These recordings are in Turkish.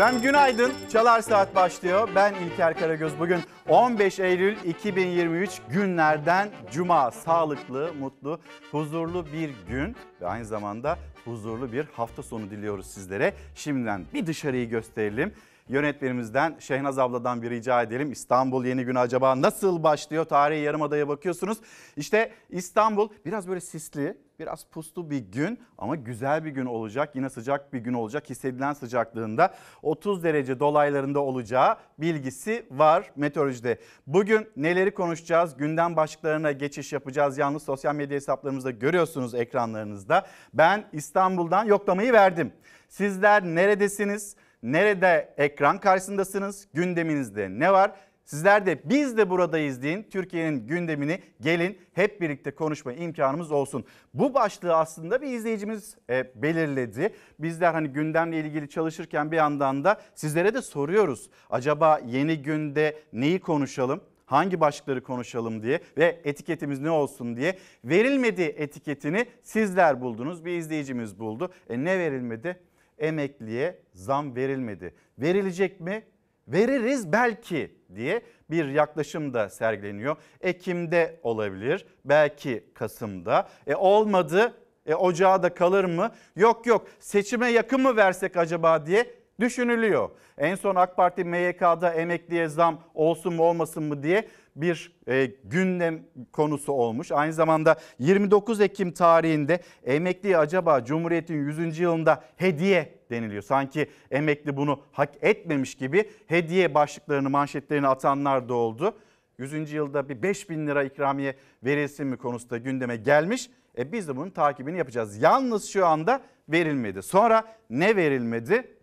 Efendim günaydın. Çalar Saat başlıyor. Ben İlker Karagöz. Bugün 15 Eylül 2023 günlerden cuma. Sağlıklı, mutlu, huzurlu bir gün ve aynı zamanda huzurlu bir hafta sonu diliyoruz sizlere. Şimdiden bir dışarıyı gösterelim yönetmenimizden Şehnaz abladan bir rica edelim. İstanbul yeni gün acaba nasıl başlıyor? Tarihi Yarımada'ya bakıyorsunuz. İşte İstanbul biraz böyle sisli, biraz puslu bir gün ama güzel bir gün olacak. Yine sıcak bir gün olacak. Hissedilen sıcaklığında 30 derece dolaylarında olacağı bilgisi var meteorolojide. Bugün neleri konuşacağız? Gündem başlıklarına geçiş yapacağız. Yalnız sosyal medya hesaplarımızda görüyorsunuz ekranlarınızda. Ben İstanbul'dan yoklamayı verdim. Sizler neredesiniz? Nerede ekran karşısındasınız? Gündeminizde ne var? Sizler de biz de buradayız deyin. Türkiye'nin gündemini gelin hep birlikte konuşma imkanımız olsun. Bu başlığı aslında bir izleyicimiz e, belirledi. Bizler hani gündemle ilgili çalışırken bir yandan da sizlere de soruyoruz. Acaba yeni günde neyi konuşalım? hangi başlıkları konuşalım diye ve etiketimiz ne olsun diye verilmedi etiketini sizler buldunuz. Bir izleyicimiz buldu. E ne verilmedi? emekliye zam verilmedi. Verilecek mi? Veririz belki diye bir yaklaşım da sergileniyor. Ekim'de olabilir, belki Kasım'da. E olmadı, e ocağa da kalır mı? Yok yok seçime yakın mı versek acaba diye düşünülüyor. En son AK Parti MYK'da emekliye zam olsun mu olmasın mı diye bir e, gündem konusu olmuş. Aynı zamanda 29 Ekim tarihinde emekliye acaba Cumhuriyet'in 100. yılında hediye deniliyor. Sanki emekli bunu hak etmemiş gibi hediye başlıklarını manşetlerini atanlar da oldu. 100. yılda bir 5 bin lira ikramiye verilsin mi konusu da gündeme gelmiş. E biz de bunun takibini yapacağız. Yalnız şu anda verilmedi. Sonra ne verilmedi?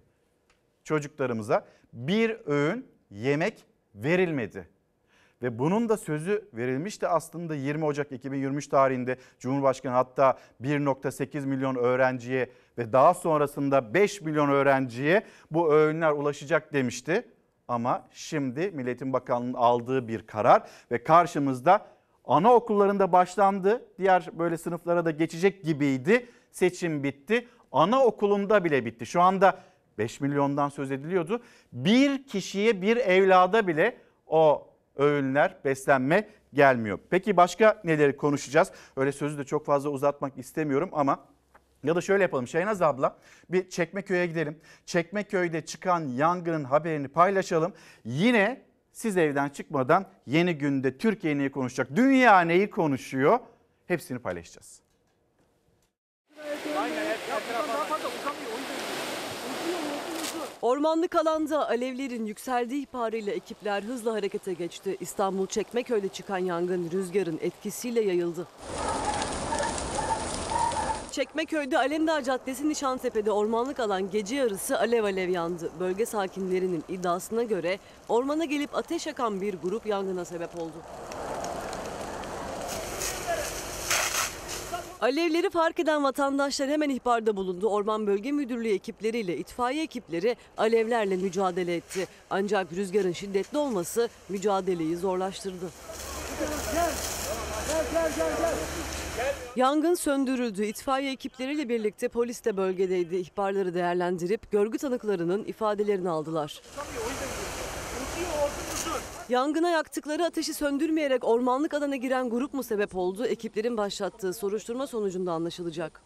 Çocuklarımıza bir öğün yemek verilmedi ve bunun da sözü verilmişti aslında 20 Ocak 2023 tarihinde Cumhurbaşkanı hatta 1.8 milyon öğrenciye ve daha sonrasında 5 milyon öğrenciye bu öğünler ulaşacak demişti. Ama şimdi Milletin Bakanlığı'nın aldığı bir karar ve karşımızda anaokullarında başlandı. Diğer böyle sınıflara da geçecek gibiydi. Seçim bitti. Anaokulunda bile bitti. Şu anda 5 milyondan söz ediliyordu. Bir kişiye bir evlada bile o öğünler, beslenme gelmiyor. Peki başka neleri konuşacağız? Öyle sözü de çok fazla uzatmak istemiyorum ama ya da şöyle yapalım Şeynaz abla bir Çekmeköy'e gidelim. Çekmeköy'de çıkan yangının haberini paylaşalım. Yine siz evden çıkmadan yeni günde Türkiye neyi konuşacak, dünya neyi konuşuyor hepsini paylaşacağız. Aynen. Ormanlık alanda alevlerin yükseldiği ihbarıyla ekipler hızla harekete geçti. İstanbul Çekmeköy'de çıkan yangın rüzgarın etkisiyle yayıldı. Çekmeköy'de Alemdağ Caddesi Nişantepe'de ormanlık alan gece yarısı alev alev yandı. Bölge sakinlerinin iddiasına göre ormana gelip ateş yakan bir grup yangına sebep oldu. Alevleri fark eden vatandaşlar hemen ihbarda bulundu. Orman Bölge Müdürlüğü ekipleriyle itfaiye ekipleri alevlerle mücadele etti. Ancak rüzgarın şiddetli olması mücadeleyi zorlaştırdı. Gel, gel, gel, gel, Yangın söndürüldü. İtfaiye ekipleriyle birlikte polis de bölgedeydi. İhbarları değerlendirip görgü tanıklarının ifadelerini aldılar. Yangına yaktıkları ateşi söndürmeyerek ormanlık alana giren grup mu sebep oldu? Ekiplerin başlattığı soruşturma sonucunda anlaşılacak.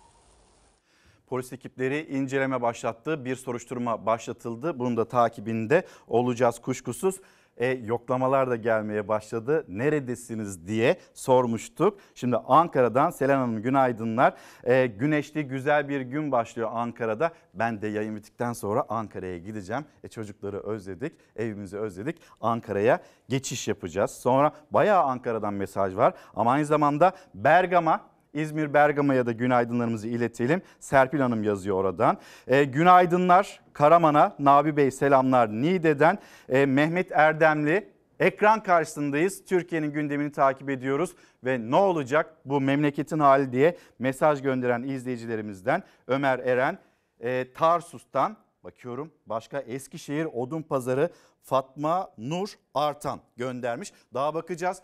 Polis ekipleri inceleme başlattı. Bir soruşturma başlatıldı. Bunun da takibinde olacağız kuşkusuz e, yoklamalar da gelmeye başladı. Neredesiniz diye sormuştuk. Şimdi Ankara'dan Selen Hanım günaydınlar. E, güneşli güzel bir gün başlıyor Ankara'da. Ben de yayın bittikten sonra Ankara'ya gideceğim. E, çocukları özledik, evimizi özledik. Ankara'ya geçiş yapacağız. Sonra bayağı Ankara'dan mesaj var. Ama aynı zamanda Bergama İzmir Bergama'ya da günaydınlarımızı iletelim. Serpil Hanım yazıyor oradan. E, günaydınlar Karaman'a, Nabi Bey selamlar Niğde'den. E, Mehmet Erdemli Ekran karşısındayız. Türkiye'nin gündemini takip ediyoruz ve ne olacak bu memleketin hali diye mesaj gönderen izleyicilerimizden Ömer Eren e, Tarsus'tan bakıyorum başka Eskişehir Odun Pazarı Fatma Nur Artan göndermiş. Daha bakacağız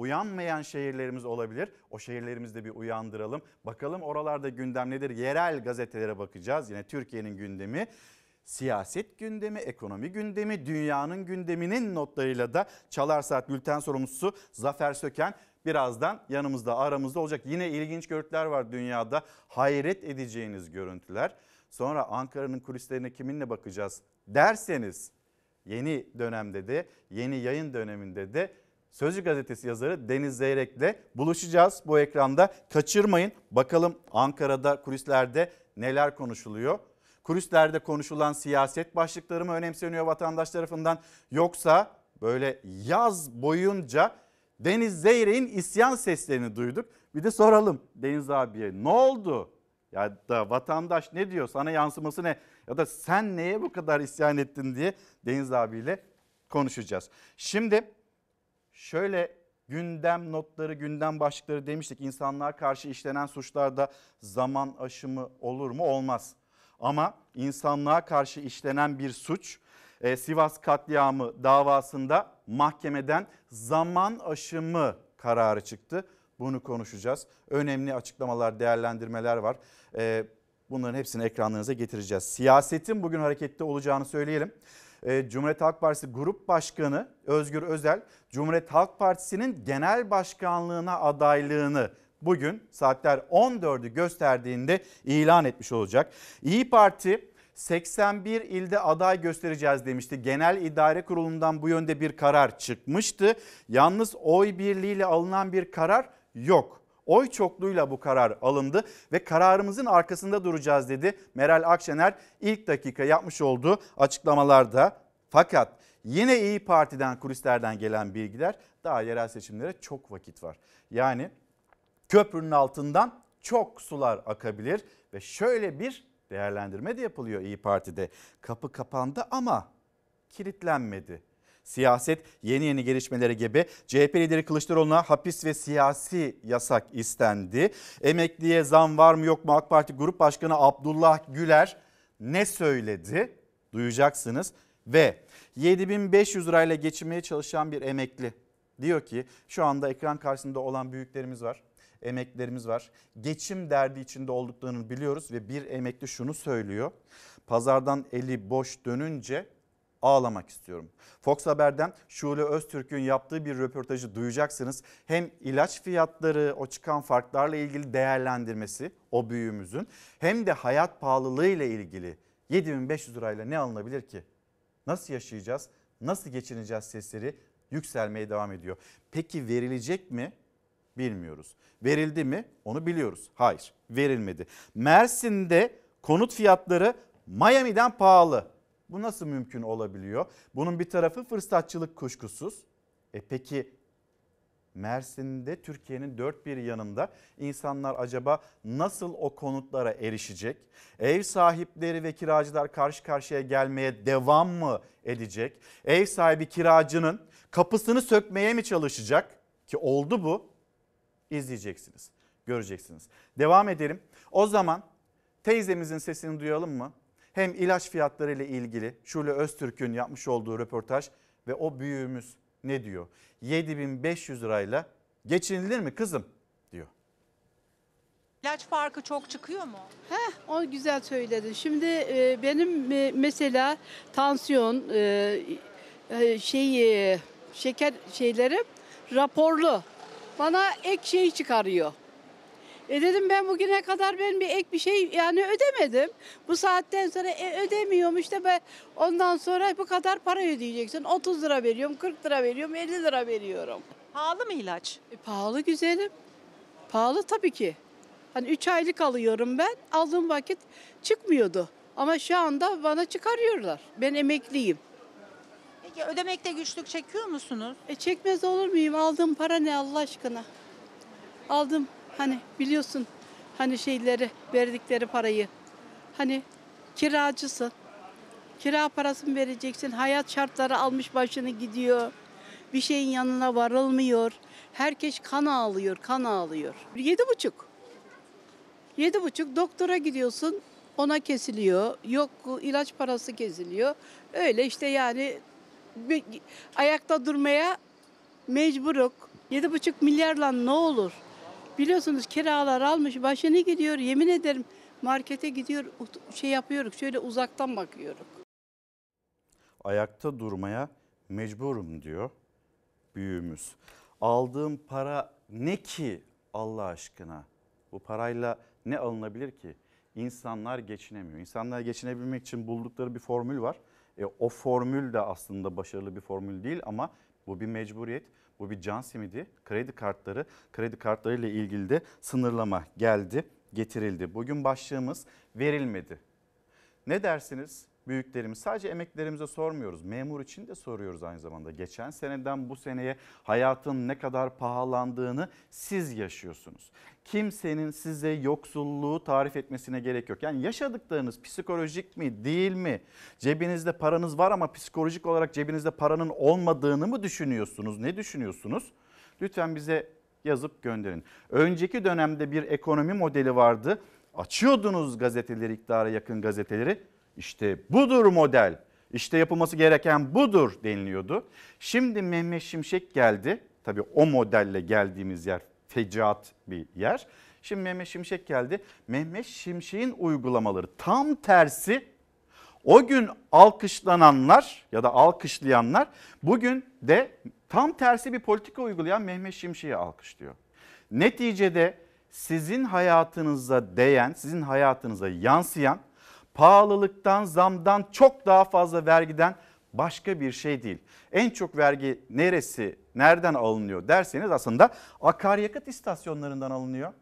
uyanmayan şehirlerimiz olabilir. O şehirlerimizde bir uyandıralım. Bakalım oralarda gündem nedir? Yerel gazetelere bakacağız. Yine Türkiye'nin gündemi siyaset gündemi, ekonomi gündemi, dünyanın gündeminin notlarıyla da Çalar Saat Bülten sorumlusu Zafer Söken birazdan yanımızda aramızda olacak. Yine ilginç görüntüler var dünyada hayret edeceğiniz görüntüler. Sonra Ankara'nın kulislerine kiminle bakacağız derseniz yeni dönemde de yeni yayın döneminde de Sözcü gazetesi yazarı Deniz Zeyrek'le buluşacağız bu ekranda. Kaçırmayın bakalım Ankara'da kulislerde neler konuşuluyor? Kulislerde konuşulan siyaset başlıkları mı önemseniyor vatandaş tarafından yoksa böyle yaz boyunca Deniz Zeyrek'in isyan seslerini duyduk. Bir de soralım Deniz abiye ne oldu? Ya da vatandaş ne diyor sana yansıması ne? Ya da sen neye bu kadar isyan ettin diye Deniz abiyle konuşacağız. Şimdi şöyle gündem notları, gündem başlıkları demiştik. İnsanlığa karşı işlenen suçlarda zaman aşımı olur mu? Olmaz. Ama insanlığa karşı işlenen bir suç e, Sivas katliamı davasında mahkemeden zaman aşımı kararı çıktı. Bunu konuşacağız. Önemli açıklamalar, değerlendirmeler var. E, bunların hepsini ekranlarınıza getireceğiz. Siyasetin bugün harekette olacağını söyleyelim e, Cumhuriyet Halk Partisi Grup Başkanı Özgür Özel Cumhuriyet Halk Partisi'nin genel başkanlığına adaylığını bugün saatler 14'ü gösterdiğinde ilan etmiş olacak. İyi Parti 81 ilde aday göstereceğiz demişti. Genel İdare Kurulu'ndan bu yönde bir karar çıkmıştı. Yalnız oy birliğiyle alınan bir karar yok oy çokluğuyla bu karar alındı ve kararımızın arkasında duracağız dedi Meral Akşener ilk dakika yapmış olduğu açıklamalarda. Fakat yine İyi Parti'den kulislerden gelen bilgiler daha yerel seçimlere çok vakit var. Yani köprünün altından çok sular akabilir ve şöyle bir değerlendirme de yapılıyor İyi Parti'de. Kapı kapandı ama kilitlenmedi siyaset yeni yeni gelişmelere gebe. CHP lideri Kılıçdaroğlu'na hapis ve siyasi yasak istendi. Emekliye zam var mı yok mu AK Parti Grup Başkanı Abdullah Güler ne söyledi? Duyacaksınız ve 7500 lirayla geçinmeye çalışan bir emekli diyor ki şu anda ekran karşısında olan büyüklerimiz var emeklerimiz var. Geçim derdi içinde olduklarını biliyoruz ve bir emekli şunu söylüyor. Pazardan eli boş dönünce ağlamak istiyorum. Fox Haber'den Şule Öztürk'ün yaptığı bir röportajı duyacaksınız. Hem ilaç fiyatları, o çıkan farklarla ilgili değerlendirmesi o büyüğümüzün hem de hayat pahalılığı ile ilgili 7500 lirayla ne alınabilir ki? Nasıl yaşayacağız? Nasıl geçineceğiz sesleri yükselmeye devam ediyor. Peki verilecek mi? Bilmiyoruz. Verildi mi? Onu biliyoruz. Hayır, verilmedi. Mersin'de konut fiyatları Miami'den pahalı. Bu nasıl mümkün olabiliyor? Bunun bir tarafı fırsatçılık kuşkusuz. E peki Mersin'de Türkiye'nin dört bir yanında insanlar acaba nasıl o konutlara erişecek? Ev sahipleri ve kiracılar karşı karşıya gelmeye devam mı edecek? Ev sahibi kiracının kapısını sökmeye mi çalışacak? Ki oldu bu. İzleyeceksiniz, göreceksiniz. Devam edelim. O zaman teyzemizin sesini duyalım mı? Hem ilaç fiyatları ile ilgili Şule Öztürk'ün yapmış olduğu röportaj ve o büyüğümüz ne diyor? 7500 lirayla geçinilir mi kızım diyor. İlaç farkı çok çıkıyor mu? Heh, o güzel söyledin. Şimdi e, benim e, mesela tansiyon e, e şeyi şeker şeyleri raporlu. Bana ek şey çıkarıyor. E dedim ben bugüne kadar ben bir ek bir şey yani ödemedim. Bu saatten sonra e, ödemiyormuş da ben ondan sonra bu kadar para ödeyeceksin. 30 lira veriyorum, 40 lira veriyorum, 50 lira veriyorum. Pahalı mı ilaç? E, pahalı güzelim. Pahalı tabii ki. Hani 3 aylık alıyorum ben. Aldığım vakit çıkmıyordu. Ama şu anda bana çıkarıyorlar. Ben emekliyim. Peki ödemekte güçlük çekiyor musunuz? E çekmez olur muyum? Aldığım para ne Allah aşkına? Aldım Hani biliyorsun hani şeyleri verdikleri parayı. Hani kiracısın. Kira parasını vereceksin. Hayat şartları almış başını gidiyor. Bir şeyin yanına varılmıyor. Herkes kan ağlıyor, kan ağlıyor. Yedi buçuk. Yedi buçuk doktora gidiyorsun ona kesiliyor. Yok ilaç parası kesiliyor. Öyle işte yani bir, ayakta durmaya mecburuk. Yedi buçuk milyarla ne olur? Biliyorsunuz kiralar almış başını gidiyor yemin ederim markete gidiyor şey yapıyoruz şöyle uzaktan bakıyoruz. Ayakta durmaya mecburum diyor büyüğümüz. Aldığım para ne ki Allah aşkına? Bu parayla ne alınabilir ki? İnsanlar geçinemiyor. İnsanlar geçinebilmek için buldukları bir formül var. E, o formül de aslında başarılı bir formül değil ama bu bir mecburiyet. Bu bir can simidi. Kredi kartları, kredi kartlarıyla ilgili de sınırlama geldi, getirildi. Bugün başlığımız verilmedi. Ne dersiniz? büyüklerimiz sadece emeklerimize sormuyoruz. Memur için de soruyoruz aynı zamanda. Geçen seneden bu seneye hayatın ne kadar pahalandığını siz yaşıyorsunuz. Kimsenin size yoksulluğu tarif etmesine gerek yok. Yani yaşadıklarınız psikolojik mi değil mi? Cebinizde paranız var ama psikolojik olarak cebinizde paranın olmadığını mı düşünüyorsunuz? Ne düşünüyorsunuz? Lütfen bize yazıp gönderin. Önceki dönemde bir ekonomi modeli vardı. Açıyordunuz gazeteleri, iktidara yakın gazeteleri işte budur model. İşte yapılması gereken budur deniliyordu. Şimdi Mehmet Şimşek geldi. Tabii o modelle geldiğimiz yer fecaat bir yer. Şimdi Mehmet Şimşek geldi. Mehmet Şimşek'in uygulamaları tam tersi o gün alkışlananlar ya da alkışlayanlar bugün de tam tersi bir politika uygulayan Mehmet Şimşek'i alkışlıyor. Neticede sizin hayatınıza değen, sizin hayatınıza yansıyan pahalılıktan, zamdan çok daha fazla vergiden başka bir şey değil. En çok vergi neresi, nereden alınıyor derseniz aslında akaryakıt istasyonlarından alınıyor.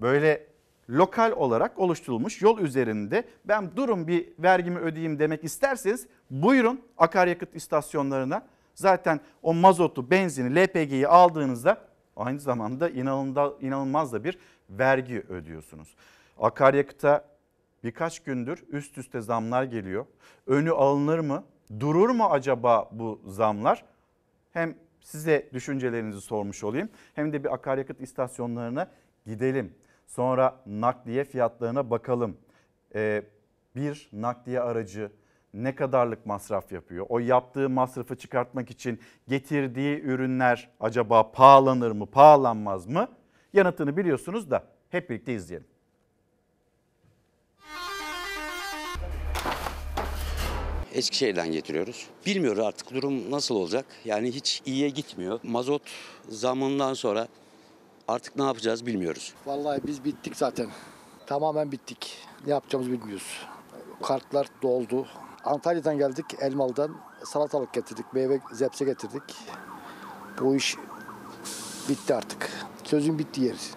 Böyle lokal olarak oluşturulmuş yol üzerinde ben durum bir vergimi ödeyeyim demek isterseniz buyurun akaryakıt istasyonlarına. Zaten o mazotu, benzini, LPG'yi aldığınızda aynı zamanda inanılmaz da bir vergi ödüyorsunuz. Akaryakıta birkaç gündür üst üste zamlar geliyor. Önü alınır mı? Durur mu acaba bu zamlar? Hem size düşüncelerinizi sormuş olayım hem de bir akaryakıt istasyonlarına gidelim. Sonra nakliye fiyatlarına bakalım. Ee, bir nakliye aracı ne kadarlık masraf yapıyor? O yaptığı masrafı çıkartmak için getirdiği ürünler acaba pahalanır mı, pahalanmaz mı? Yanıtını biliyorsunuz da hep birlikte izleyelim. Eskişehir'den getiriyoruz. Bilmiyoruz artık durum nasıl olacak. Yani hiç iyiye gitmiyor. Mazot zamından sonra artık ne yapacağız bilmiyoruz. Vallahi biz bittik zaten. Tamamen bittik. Ne yapacağımızı bilmiyoruz. Kartlar doldu. Antalya'dan geldik, Elmalı'dan salatalık getirdik, meyve zepse getirdik. Bu iş bitti artık. Sözün bitti yeriz.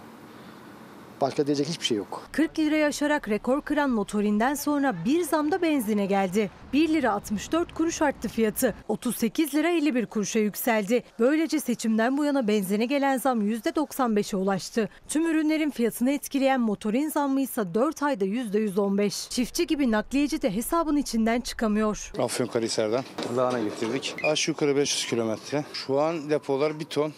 Başka diyecek hiçbir şey yok. 40 lira yaşarak rekor kıran motorinden sonra bir zamda benzine geldi. 1 lira 64 kuruş arttı fiyatı. 38 lira 51 kuruşa yükseldi. Böylece seçimden bu yana benzine gelen zam %95'e ulaştı. Tüm ürünlerin fiyatını etkileyen motorin zammı ise 4 ayda %115. Çiftçi gibi nakliyeci de hesabın içinden çıkamıyor. Afyonkarahisar'dan Dağına getirdik. Aşağı yukarı 500 kilometre. Şu an depolar bir ton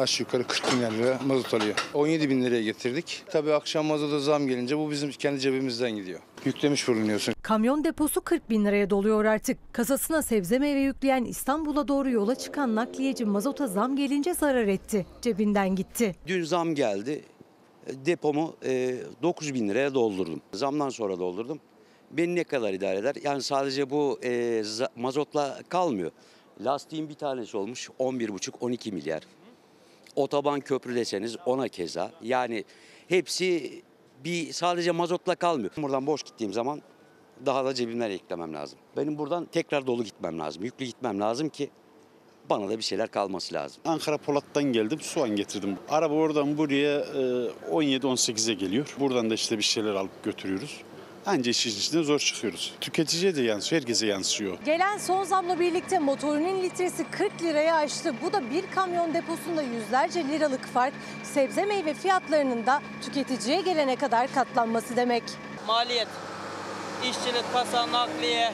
aşağı yukarı 40 bin lira mazot alıyor. 17 bin liraya getirdik. Tabii akşam mazota zam gelince bu bizim kendi cebimizden gidiyor. Yüklemiş bulunuyorsun. Kamyon deposu 40 bin liraya doluyor artık. Kasasına sebze meyve yükleyen İstanbul'a doğru yola çıkan nakliyeci mazota zam gelince zarar etti. Cebinden gitti. Dün zam geldi. E, depomu 9 e, bin liraya doldurdum. Zamdan sonra doldurdum. Beni ne kadar idare eder? Yani sadece bu e, mazotla kalmıyor. Lastiğin bir tanesi olmuş 11,5-12 milyar. Otoban köprü deseniz ona keza. Yani hepsi bir sadece mazotla kalmıyor. Buradan boş gittiğim zaman daha da cebimden eklemem lazım. Benim buradan tekrar dolu gitmem lazım. Yüklü gitmem lazım ki bana da bir şeyler kalması lazım. Ankara Polat'tan geldim, soğan getirdim. Araba oradan buraya 17-18'e geliyor. Buradan da işte bir şeyler alıp götürüyoruz. Anca işin içinden zor çıkıyoruz. Tüketiciye de yansıyor, herkese yansıyor. Gelen son zamla birlikte motorunun litresi 40 liraya aştı. Bu da bir kamyon deposunda yüzlerce liralık fark sebze meyve fiyatlarının da tüketiciye gelene kadar katlanması demek. Maliyet, işçilik, kasa, nakliye,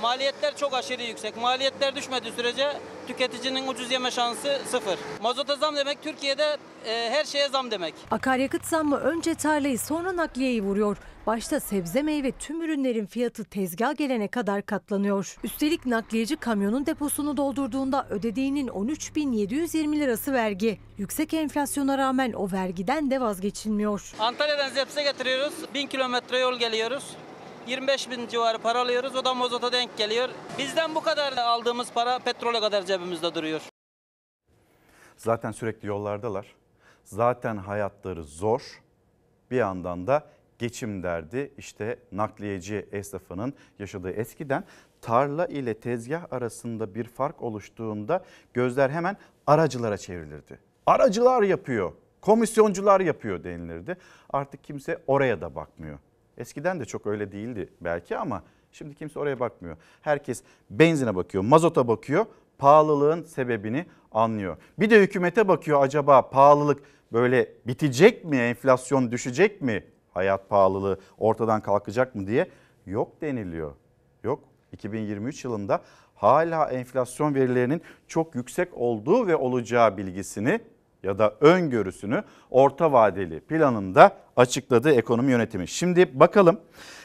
maliyetler çok aşırı yüksek. Maliyetler düşmediği sürece tüketicinin ucuz yeme şansı sıfır. Mazota zam demek Türkiye'de e, her şeye zam demek. Akaryakıt zammı önce tarlayı sonra nakliyeyi vuruyor. Başta sebze meyve tüm ürünlerin fiyatı tezgah gelene kadar katlanıyor. Üstelik nakliyeci kamyonun deposunu doldurduğunda ödediğinin 13.720 lirası vergi. Yüksek enflasyona rağmen o vergiden de vazgeçilmiyor. Antalya'dan Zeps'e getiriyoruz. 1000 kilometre yol geliyoruz. 25 bin civarı para alıyoruz. O da mozota denk geliyor. Bizden bu kadar aldığımız para petrole kadar cebimizde duruyor. Zaten sürekli yollardalar. Zaten hayatları zor. Bir yandan da geçim derdi işte nakliyeci esnafının yaşadığı eskiden tarla ile tezgah arasında bir fark oluştuğunda gözler hemen aracılara çevrilirdi. Aracılar yapıyor, komisyoncular yapıyor denilirdi. Artık kimse oraya da bakmıyor. Eskiden de çok öyle değildi belki ama şimdi kimse oraya bakmıyor. Herkes benzine bakıyor, mazota bakıyor, pahalılığın sebebini anlıyor. Bir de hükümete bakıyor acaba pahalılık böyle bitecek mi, enflasyon düşecek mi, hayat pahalılığı ortadan kalkacak mı diye yok deniliyor. Yok 2023 yılında hala enflasyon verilerinin çok yüksek olduğu ve olacağı bilgisini ya da öngörüsünü orta vadeli planında açıkladı ekonomi yönetimi. Şimdi bakalım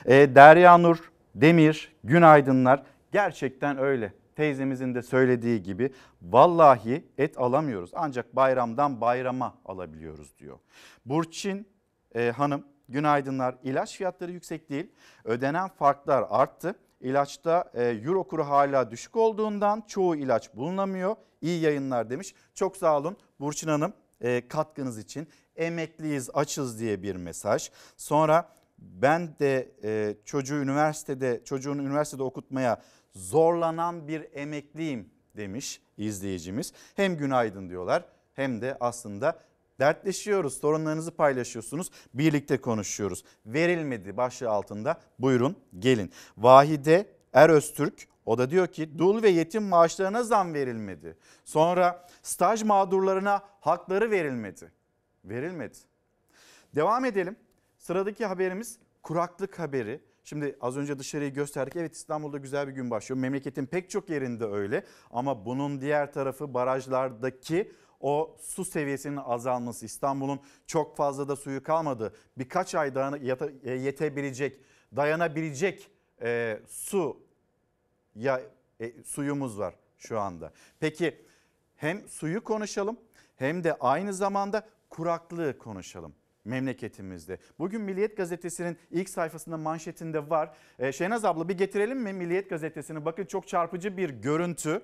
e, Derya Nur, Demir, Günaydınlar gerçekten öyle. Teyzemizin de söylediği gibi vallahi et alamıyoruz ancak bayramdan bayrama alabiliyoruz diyor. Burçin e, Hanım günaydınlar ilaç fiyatları yüksek değil ödenen farklar arttı. İlaçta e, euro kuru hala düşük olduğundan çoğu ilaç bulunamıyor. İyi yayınlar demiş. Çok sağ olun. Burçin Hanım e, katkınız için emekliyiz açız diye bir mesaj. Sonra ben de e, çocuğu üniversitede çocuğunu üniversitede okutmaya zorlanan bir emekliyim demiş izleyicimiz. Hem günaydın diyorlar hem de aslında dertleşiyoruz, sorunlarınızı paylaşıyorsunuz, birlikte konuşuyoruz. Verilmedi başlığı altında buyurun gelin. Vahide Eröztürk o da diyor ki dul ve yetim maaşlarına zam verilmedi. Sonra staj mağdurlarına hakları verilmedi. Verilmedi. Devam edelim. Sıradaki haberimiz kuraklık haberi. Şimdi az önce dışarıyı gösterdik. Evet İstanbul'da güzel bir gün başlıyor. Memleketin pek çok yerinde öyle. Ama bunun diğer tarafı barajlardaki o su seviyesinin azalması. İstanbul'un çok fazla da suyu kalmadı. Birkaç ay daha e, yetebilecek, dayanabilecek e, su ya e, suyumuz var şu anda. Peki hem suyu konuşalım hem de aynı zamanda kuraklığı konuşalım memleketimizde. Bugün Milliyet Gazetesi'nin ilk sayfasında manşetinde var. Ee, Şenaz abla bir getirelim mi Milliyet Gazetesi'ni? Bakın çok çarpıcı bir görüntü.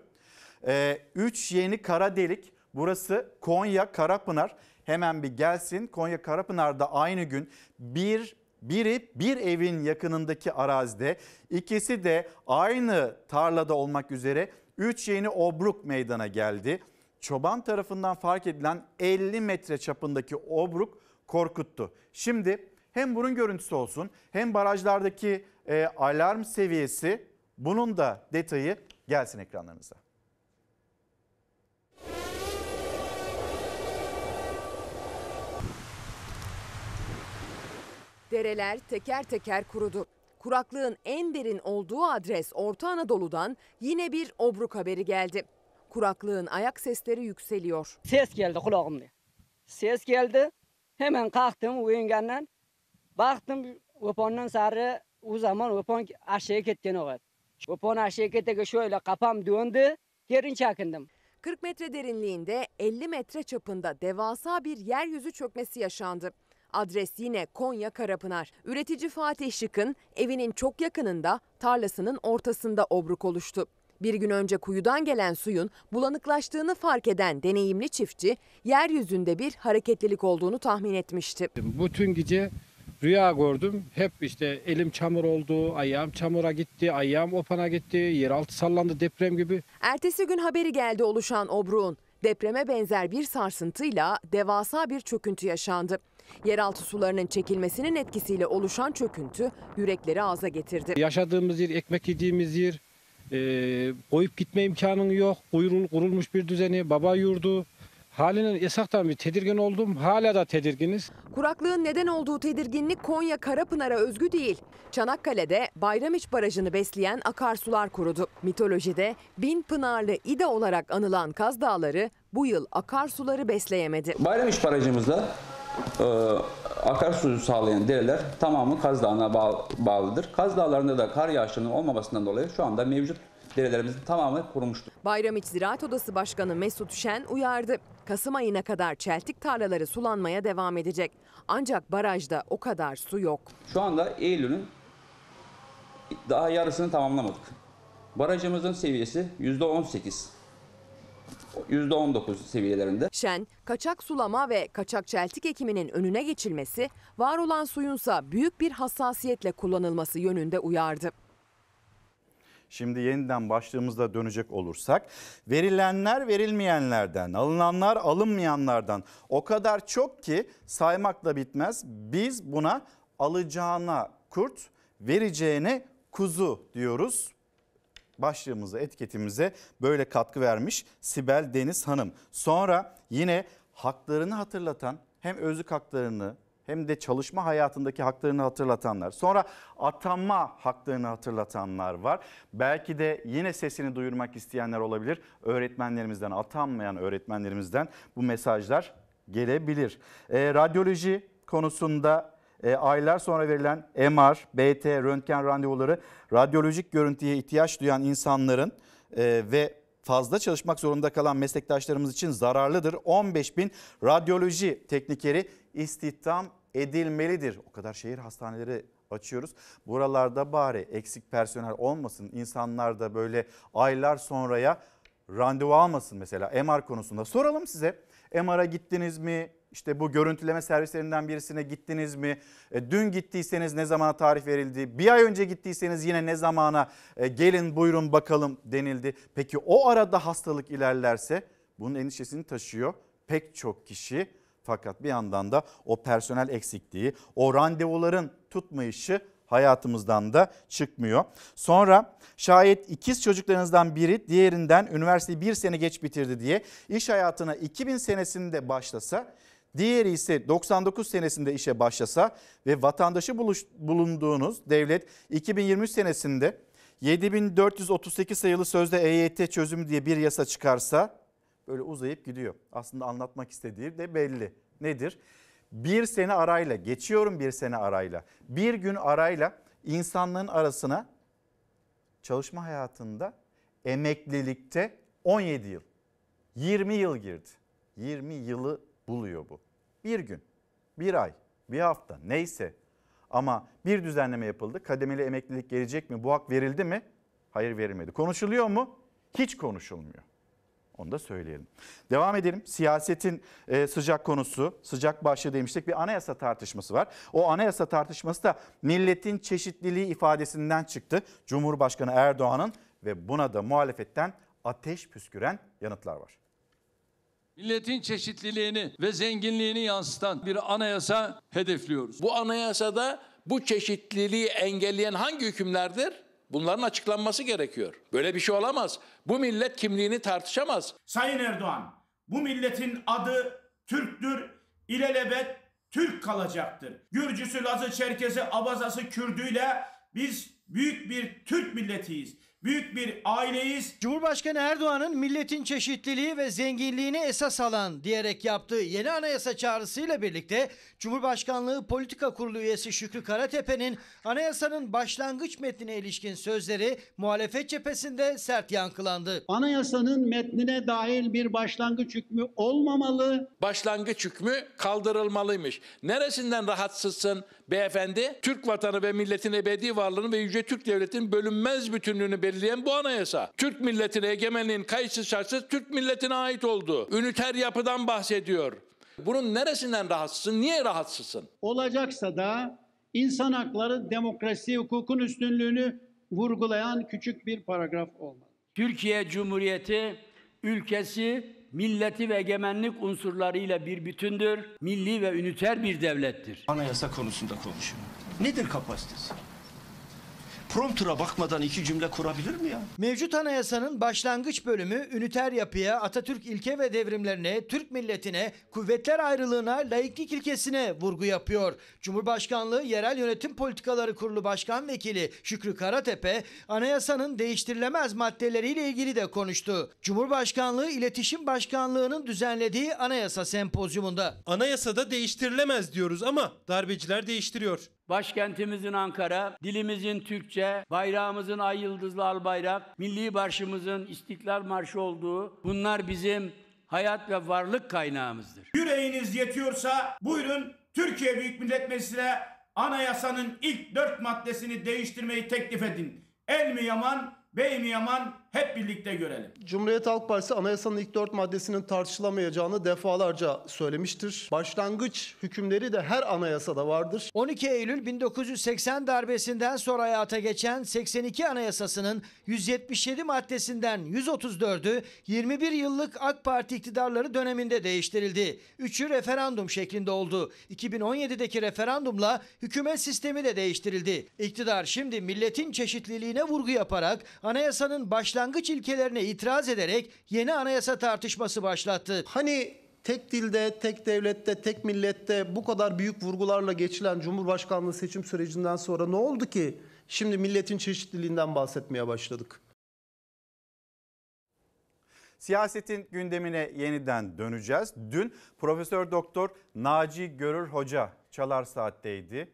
Ee, üç yeni kara delik. Burası Konya Karapınar. Hemen bir gelsin. Konya Karapınar'da aynı gün bir biri bir evin yakınındaki arazide, ikisi de aynı tarlada olmak üzere 3 yeni obruk meydana geldi. Çoban tarafından fark edilen 50 metre çapındaki obruk korkuttu. Şimdi hem bunun görüntüsü olsun hem barajlardaki e, alarm seviyesi bunun da detayı gelsin ekranlarınıza. Dereler teker teker kurudu. Kuraklığın en derin olduğu adres Orta Anadolu'dan yine bir obruk haberi geldi. Kuraklığın ayak sesleri yükseliyor. Ses geldi kulağımda. Ses geldi. Hemen kalktım uyuyungandan. Baktım öpondan sarı o zaman öpon aşağıya gitken o kadar. Öpon aşağıya gitken şöyle kapam döndü. Yerin çakındım. 40 metre derinliğinde 50 metre çapında devasa bir yeryüzü çökmesi yaşandı. Adres yine Konya Karapınar. Üretici Fatih Şık'ın evinin çok yakınında tarlasının ortasında obruk oluştu. Bir gün önce kuyudan gelen suyun bulanıklaştığını fark eden deneyimli çiftçi yeryüzünde bir hareketlilik olduğunu tahmin etmişti. Bütün gece rüya gördüm. Hep işte elim çamur oldu, ayağım çamura gitti, ayağım opana gitti, yeraltı sallandı deprem gibi. Ertesi gün haberi geldi oluşan obruğun. Depreme benzer bir sarsıntıyla devasa bir çöküntü yaşandı. Yeraltı sularının çekilmesinin etkisiyle oluşan çöküntü yürekleri ağza getirdi. Yaşadığımız yer, ekmek yediğimiz yer, e, koyup gitme imkanın yok. Kuyrul, kurulmuş bir düzeni, baba yurdu. halinin esaktan bir tedirgin oldum. Hala da tedirginiz. Kuraklığın neden olduğu tedirginlik Konya Karapınar'a özgü değil. Çanakkale'de Bayramiç Barajı'nı besleyen akarsular kurudu. Mitolojide Bin Pınarlı İde olarak anılan Kaz Dağları bu yıl akarsuları besleyemedi. Bayramiç Barajımızda e, akarsuyu sağlayan dereler tamamı Kaz Dağı'na bağlıdır. Kaz Dağları'nda da kar yağışının olmamasından dolayı şu anda mevcut derelerimizin tamamı kurumuştur. Bayramiç Ziraat Odası Başkanı Mesut Şen uyardı. Kasım ayına kadar çeltik tarlaları sulanmaya devam edecek. Ancak barajda o kadar su yok. Şu anda Eylül'ün daha yarısını tamamlamadık. Barajımızın seviyesi %18. %19 seviyelerinde. Şen, kaçak sulama ve kaçak çeltik ekiminin önüne geçilmesi, var olan suyunsa büyük bir hassasiyetle kullanılması yönünde uyardı. Şimdi yeniden başlığımızda dönecek olursak verilenler verilmeyenlerden, alınanlar alınmayanlardan o kadar çok ki saymakla bitmez. Biz buna alacağına kurt, vereceğine kuzu diyoruz başlığımıza, etiketimize böyle katkı vermiş Sibel Deniz Hanım. Sonra yine haklarını hatırlatan hem özlük haklarını hem de çalışma hayatındaki haklarını hatırlatanlar. Sonra atanma haklarını hatırlatanlar var. Belki de yine sesini duyurmak isteyenler olabilir. Öğretmenlerimizden, atanmayan öğretmenlerimizden bu mesajlar gelebilir. E, radyoloji konusunda e, aylar sonra verilen MR, BT, röntgen randevuları radyolojik görüntüye ihtiyaç duyan insanların e, ve fazla çalışmak zorunda kalan meslektaşlarımız için zararlıdır. 15 bin radyoloji teknikeri istihdam edilmelidir. O kadar şehir hastaneleri açıyoruz. Buralarda bari eksik personel olmasın. İnsanlar da böyle aylar sonraya randevu almasın mesela MR konusunda. Soralım size MR'a gittiniz mi? işte bu görüntüleme servislerinden birisine gittiniz mi? E, dün gittiyseniz ne zamana tarif verildi? Bir ay önce gittiyseniz yine ne zamana e, gelin buyurun bakalım denildi. Peki o arada hastalık ilerlerse bunun endişesini taşıyor pek çok kişi. Fakat bir yandan da o personel eksikliği, o randevuların tutmayışı hayatımızdan da çıkmıyor. Sonra şayet ikiz çocuklarınızdan biri diğerinden üniversiteyi bir sene geç bitirdi diye iş hayatına 2000 senesinde başlasa Diğeri ise 99 senesinde işe başlasa ve vatandaşı buluş, bulunduğunuz devlet 2023 senesinde 7438 sayılı sözde EYT çözümü diye bir yasa çıkarsa böyle uzayıp gidiyor. Aslında anlatmak istediği de belli. Nedir? Bir sene arayla, geçiyorum bir sene arayla, bir gün arayla insanlığın arasına çalışma hayatında emeklilikte 17 yıl, 20 yıl girdi. 20 yılı buluyor bu. Bir gün, bir ay, bir hafta neyse ama bir düzenleme yapıldı. Kademeli emeklilik gelecek mi? Bu hak verildi mi? Hayır verilmedi. Konuşuluyor mu? Hiç konuşulmuyor. Onu da söyleyelim. Devam edelim. Siyasetin e, sıcak konusu, sıcak başlığı demiştik bir anayasa tartışması var. O anayasa tartışması da milletin çeşitliliği ifadesinden çıktı. Cumhurbaşkanı Erdoğan'ın ve buna da muhalefetten ateş püsküren yanıtlar var. Milletin çeşitliliğini ve zenginliğini yansıtan bir anayasa hedefliyoruz. Bu anayasada bu çeşitliliği engelleyen hangi hükümlerdir? Bunların açıklanması gerekiyor. Böyle bir şey olamaz. Bu millet kimliğini tartışamaz. Sayın Erdoğan, bu milletin adı Türktür, ilelebet Türk kalacaktır. Gürcüsü, Lazı, Çerkezi, Abazası, Kürdüyle biz büyük bir Türk milletiyiz. Büyük bir aileyiz. Cumhurbaşkanı Erdoğan'ın milletin çeşitliliği ve zenginliğini esas alan diyerek yaptığı yeni anayasa çağrısıyla birlikte Cumhurbaşkanlığı Politika Kurulu üyesi Şükrü Karatepe'nin anayasanın başlangıç metnine ilişkin sözleri muhalefet cephesinde sert yankılandı. Anayasanın metnine dahil bir başlangıç hükmü olmamalı. Başlangıç hükmü kaldırılmalıymış. Neresinden rahatsızsın? Beyefendi, Türk vatanı ve milletin ebedi varlığını ve Yüce Türk Devleti'nin bölünmez bütünlüğünü belirleyen bu anayasa. Türk milletine egemenliğin kayıtsız şartsız Türk milletine ait olduğu üniter yapıdan bahsediyor. Bunun neresinden rahatsızsın? Niye rahatsızsın? Olacaksa da insan hakları, demokrasi, hukukun üstünlüğünü vurgulayan küçük bir paragraf olmalı. Türkiye Cumhuriyeti ülkesi milleti ve egemenlik unsurlarıyla bir bütündür, milli ve üniter bir devlettir. Anayasa konusunda konuşuyorum. Nedir kapasitesi? promptura bakmadan iki cümle kurabilir mi ya? Mevcut anayasanın başlangıç bölümü üniter yapıya, Atatürk ilke ve devrimlerine, Türk milletine, kuvvetler ayrılığına, laiklik ilkesine vurgu yapıyor. Cumhurbaşkanlığı Yerel Yönetim Politikaları Kurulu Başkan Vekili Şükrü Karatepe anayasanın değiştirilemez maddeleriyle ilgili de konuştu. Cumhurbaşkanlığı İletişim Başkanlığı'nın düzenlediği anayasa sempozyumunda. Anayasada değiştirilemez diyoruz ama darbeciler değiştiriyor. Başkentimizin Ankara, dilimizin Türkçe, bayrağımızın ay yıldızlı al bayrak, milli barşımızın İstiklal Marşı olduğu bunlar bizim hayat ve varlık kaynağımızdır. Yüreğiniz yetiyorsa buyurun Türkiye Büyük Millet Meclisi'ne anayasanın ilk dört maddesini değiştirmeyi teklif edin. El mi yaman, bey mi yaman, hep birlikte görelim. Cumhuriyet Halk Partisi anayasanın ilk dört maddesinin tartışılamayacağını defalarca söylemiştir. Başlangıç hükümleri de her anayasada vardır. 12 Eylül 1980 darbesinden sonra hayata geçen 82 anayasasının 177 maddesinden 134'ü 21 yıllık AK Parti iktidarları döneminde değiştirildi. Üçü referandum şeklinde oldu. 2017'deki referandumla hükümet sistemi de değiştirildi. İktidar şimdi milletin çeşitliliğine vurgu yaparak anayasanın başlangıç başlangıç ilkelerine itiraz ederek yeni anayasa tartışması başlattı. Hani tek dilde, tek devlette, tek millette bu kadar büyük vurgularla geçilen Cumhurbaşkanlığı seçim sürecinden sonra ne oldu ki? Şimdi milletin çeşitliliğinden bahsetmeye başladık. Siyasetin gündemine yeniden döneceğiz. Dün Profesör Doktor Naci Görür Hoca Çalar Saat'teydi.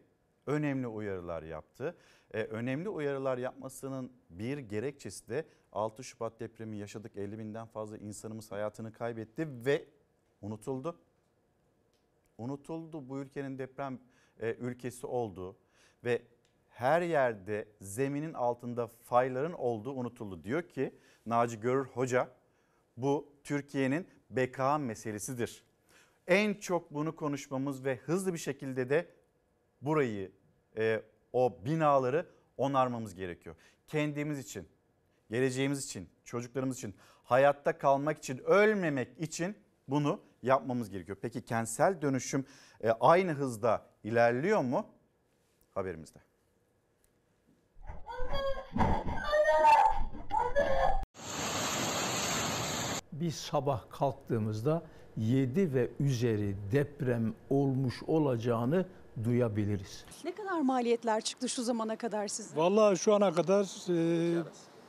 Önemli uyarılar yaptı e, önemli uyarılar yapmasının bir gerekçesi de 6 Şubat depremi yaşadık 50 binden fazla insanımız hayatını kaybetti ve unutuldu. Unutuldu bu ülkenin deprem e, ülkesi olduğu ve her yerde zeminin altında fayların olduğu unutuldu. Diyor ki Naci Görür Hoca bu Türkiye'nin beka meselesidir. En çok bunu konuşmamız ve hızlı bir şekilde de burayı e, o binaları onarmamız gerekiyor. Kendimiz için, geleceğimiz için, çocuklarımız için, hayatta kalmak için, ölmemek için bunu yapmamız gerekiyor. Peki kentsel dönüşüm e, aynı hızda ilerliyor mu? Haberimizde. Bir sabah kalktığımızda 7 ve üzeri deprem olmuş olacağını duyabiliriz. Ne kadar maliyetler çıktı şu zamana kadar sizin? Vallahi şu ana kadar e,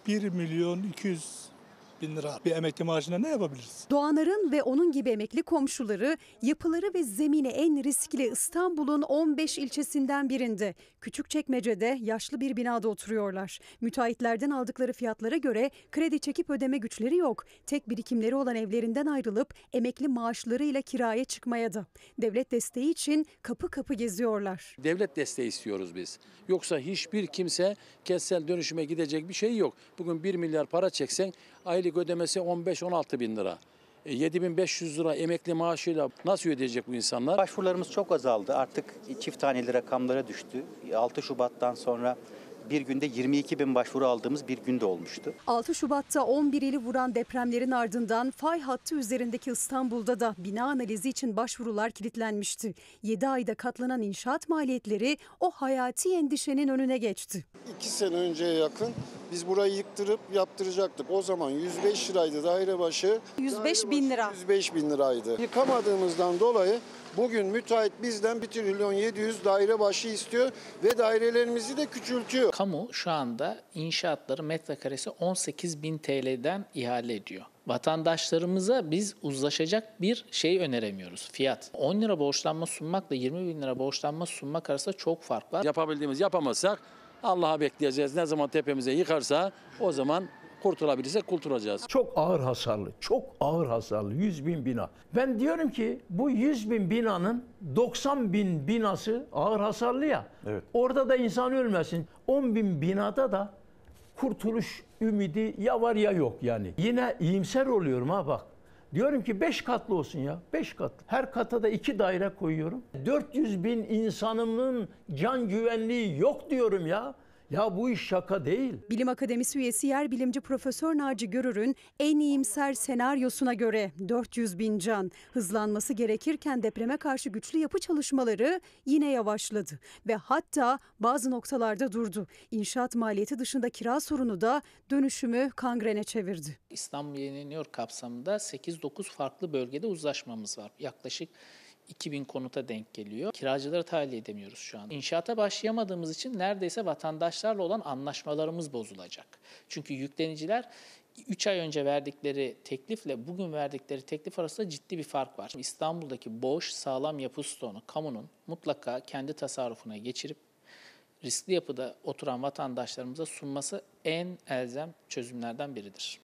1 milyon 200 bin lira bir emekli maaşına ne yapabiliriz? Doğanların ve onun gibi emekli komşuları yapıları ve zemini en riskli İstanbul'un 15 ilçesinden birinde. Küçükçekmece'de yaşlı bir binada oturuyorlar. Müteahhitlerden aldıkları fiyatlara göre kredi çekip ödeme güçleri yok. Tek birikimleri olan evlerinden ayrılıp emekli maaşlarıyla kiraya çıkmaya da. Devlet desteği için kapı kapı geziyorlar. Devlet desteği istiyoruz biz. Yoksa hiçbir kimse kentsel dönüşüme gidecek bir şey yok. Bugün 1 milyar para çeksen aylık aylık ödemesi 15-16 bin lira. 7500 e, lira emekli maaşıyla nasıl ödeyecek bu insanlar? Başvurularımız çok azaldı. Artık çift taneli rakamlara düştü. 6 Şubat'tan sonra bir günde 22 bin başvuru aldığımız bir günde olmuştu. 6 Şubat'ta 11 ili vuran depremlerin ardından fay hattı üzerindeki İstanbul'da da bina analizi için başvurular kilitlenmişti. 7 ayda katlanan inşaat maliyetleri o hayati endişenin önüne geçti. 2 sene önceye yakın biz burayı yıktırıp yaptıracaktık. O zaman 105 liraydı daire başı. 105 daire başı bin lira. 105 bin liraydı. Yıkamadığımızdan dolayı Bugün müteahhit bizden 1 trilyon 700 daire başı istiyor ve dairelerimizi de küçültüyor. Kamu şu anda inşaatları metrekaresi 18 bin TL'den ihale ediyor. Vatandaşlarımıza biz uzlaşacak bir şey öneremiyoruz. Fiyat. 10 lira borçlanma sunmakla 20 bin lira borçlanma sunmak arasında çok fark var. Yapabildiğimiz yapamazsak Allah'a bekleyeceğiz. Ne zaman tepemize yıkarsa o zaman Kurtulabilirsek kurtulacağız. Çok ağır hasarlı, çok ağır hasarlı 100 bin bina. Ben diyorum ki bu 100 bin binanın 90 bin binası ağır hasarlı ya. Evet. Orada da insan ölmesin. 10 bin binada da kurtuluş ümidi ya var ya yok yani. Yine iyimser oluyorum ha bak. Diyorum ki 5 katlı olsun ya. 5 katlı. Her kata da 2 daire koyuyorum. 400 bin insanımın can güvenliği yok diyorum ya. Ya bu iş şaka değil. Bilim Akademisi üyesi yer bilimci Profesör Naci Görür'ün en iyimser senaryosuna göre 400 bin can hızlanması gerekirken depreme karşı güçlü yapı çalışmaları yine yavaşladı ve hatta bazı noktalarda durdu. İnşaat maliyeti dışında kira sorunu da dönüşümü kangrene çevirdi. İstanbul yenileniyor kapsamında 8-9 farklı bölgede uzlaşmamız var. Yaklaşık 2000 konuta denk geliyor. Kiracıları tahliye edemiyoruz şu an. İnşaata başlayamadığımız için neredeyse vatandaşlarla olan anlaşmalarımız bozulacak. Çünkü yükleniciler 3 ay önce verdikleri teklifle bugün verdikleri teklif arasında ciddi bir fark var. İstanbul'daki boş, sağlam yapı stoğunu kamunun mutlaka kendi tasarrufuna geçirip riskli yapıda oturan vatandaşlarımıza sunması en elzem çözümlerden biridir.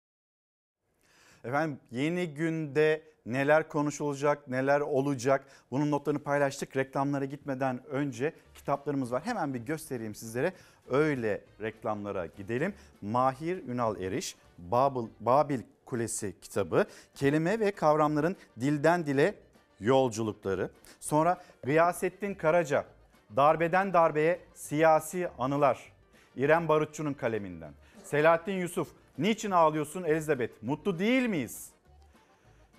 Efendim yeni günde neler konuşulacak, neler olacak bunun notlarını paylaştık. Reklamlara gitmeden önce kitaplarımız var. Hemen bir göstereyim sizlere. Öyle reklamlara gidelim. Mahir Ünal Eriş, Babil, Babil Kulesi kitabı, kelime ve kavramların dilden dile yolculukları. Sonra Gıyasettin Karaca, Darbeden Darbeye Siyasi Anılar, İrem Barutçu'nun kaleminden. Selahattin Yusuf, Niçin Ağlıyorsun Elizabeth, Mutlu Değil Miyiz?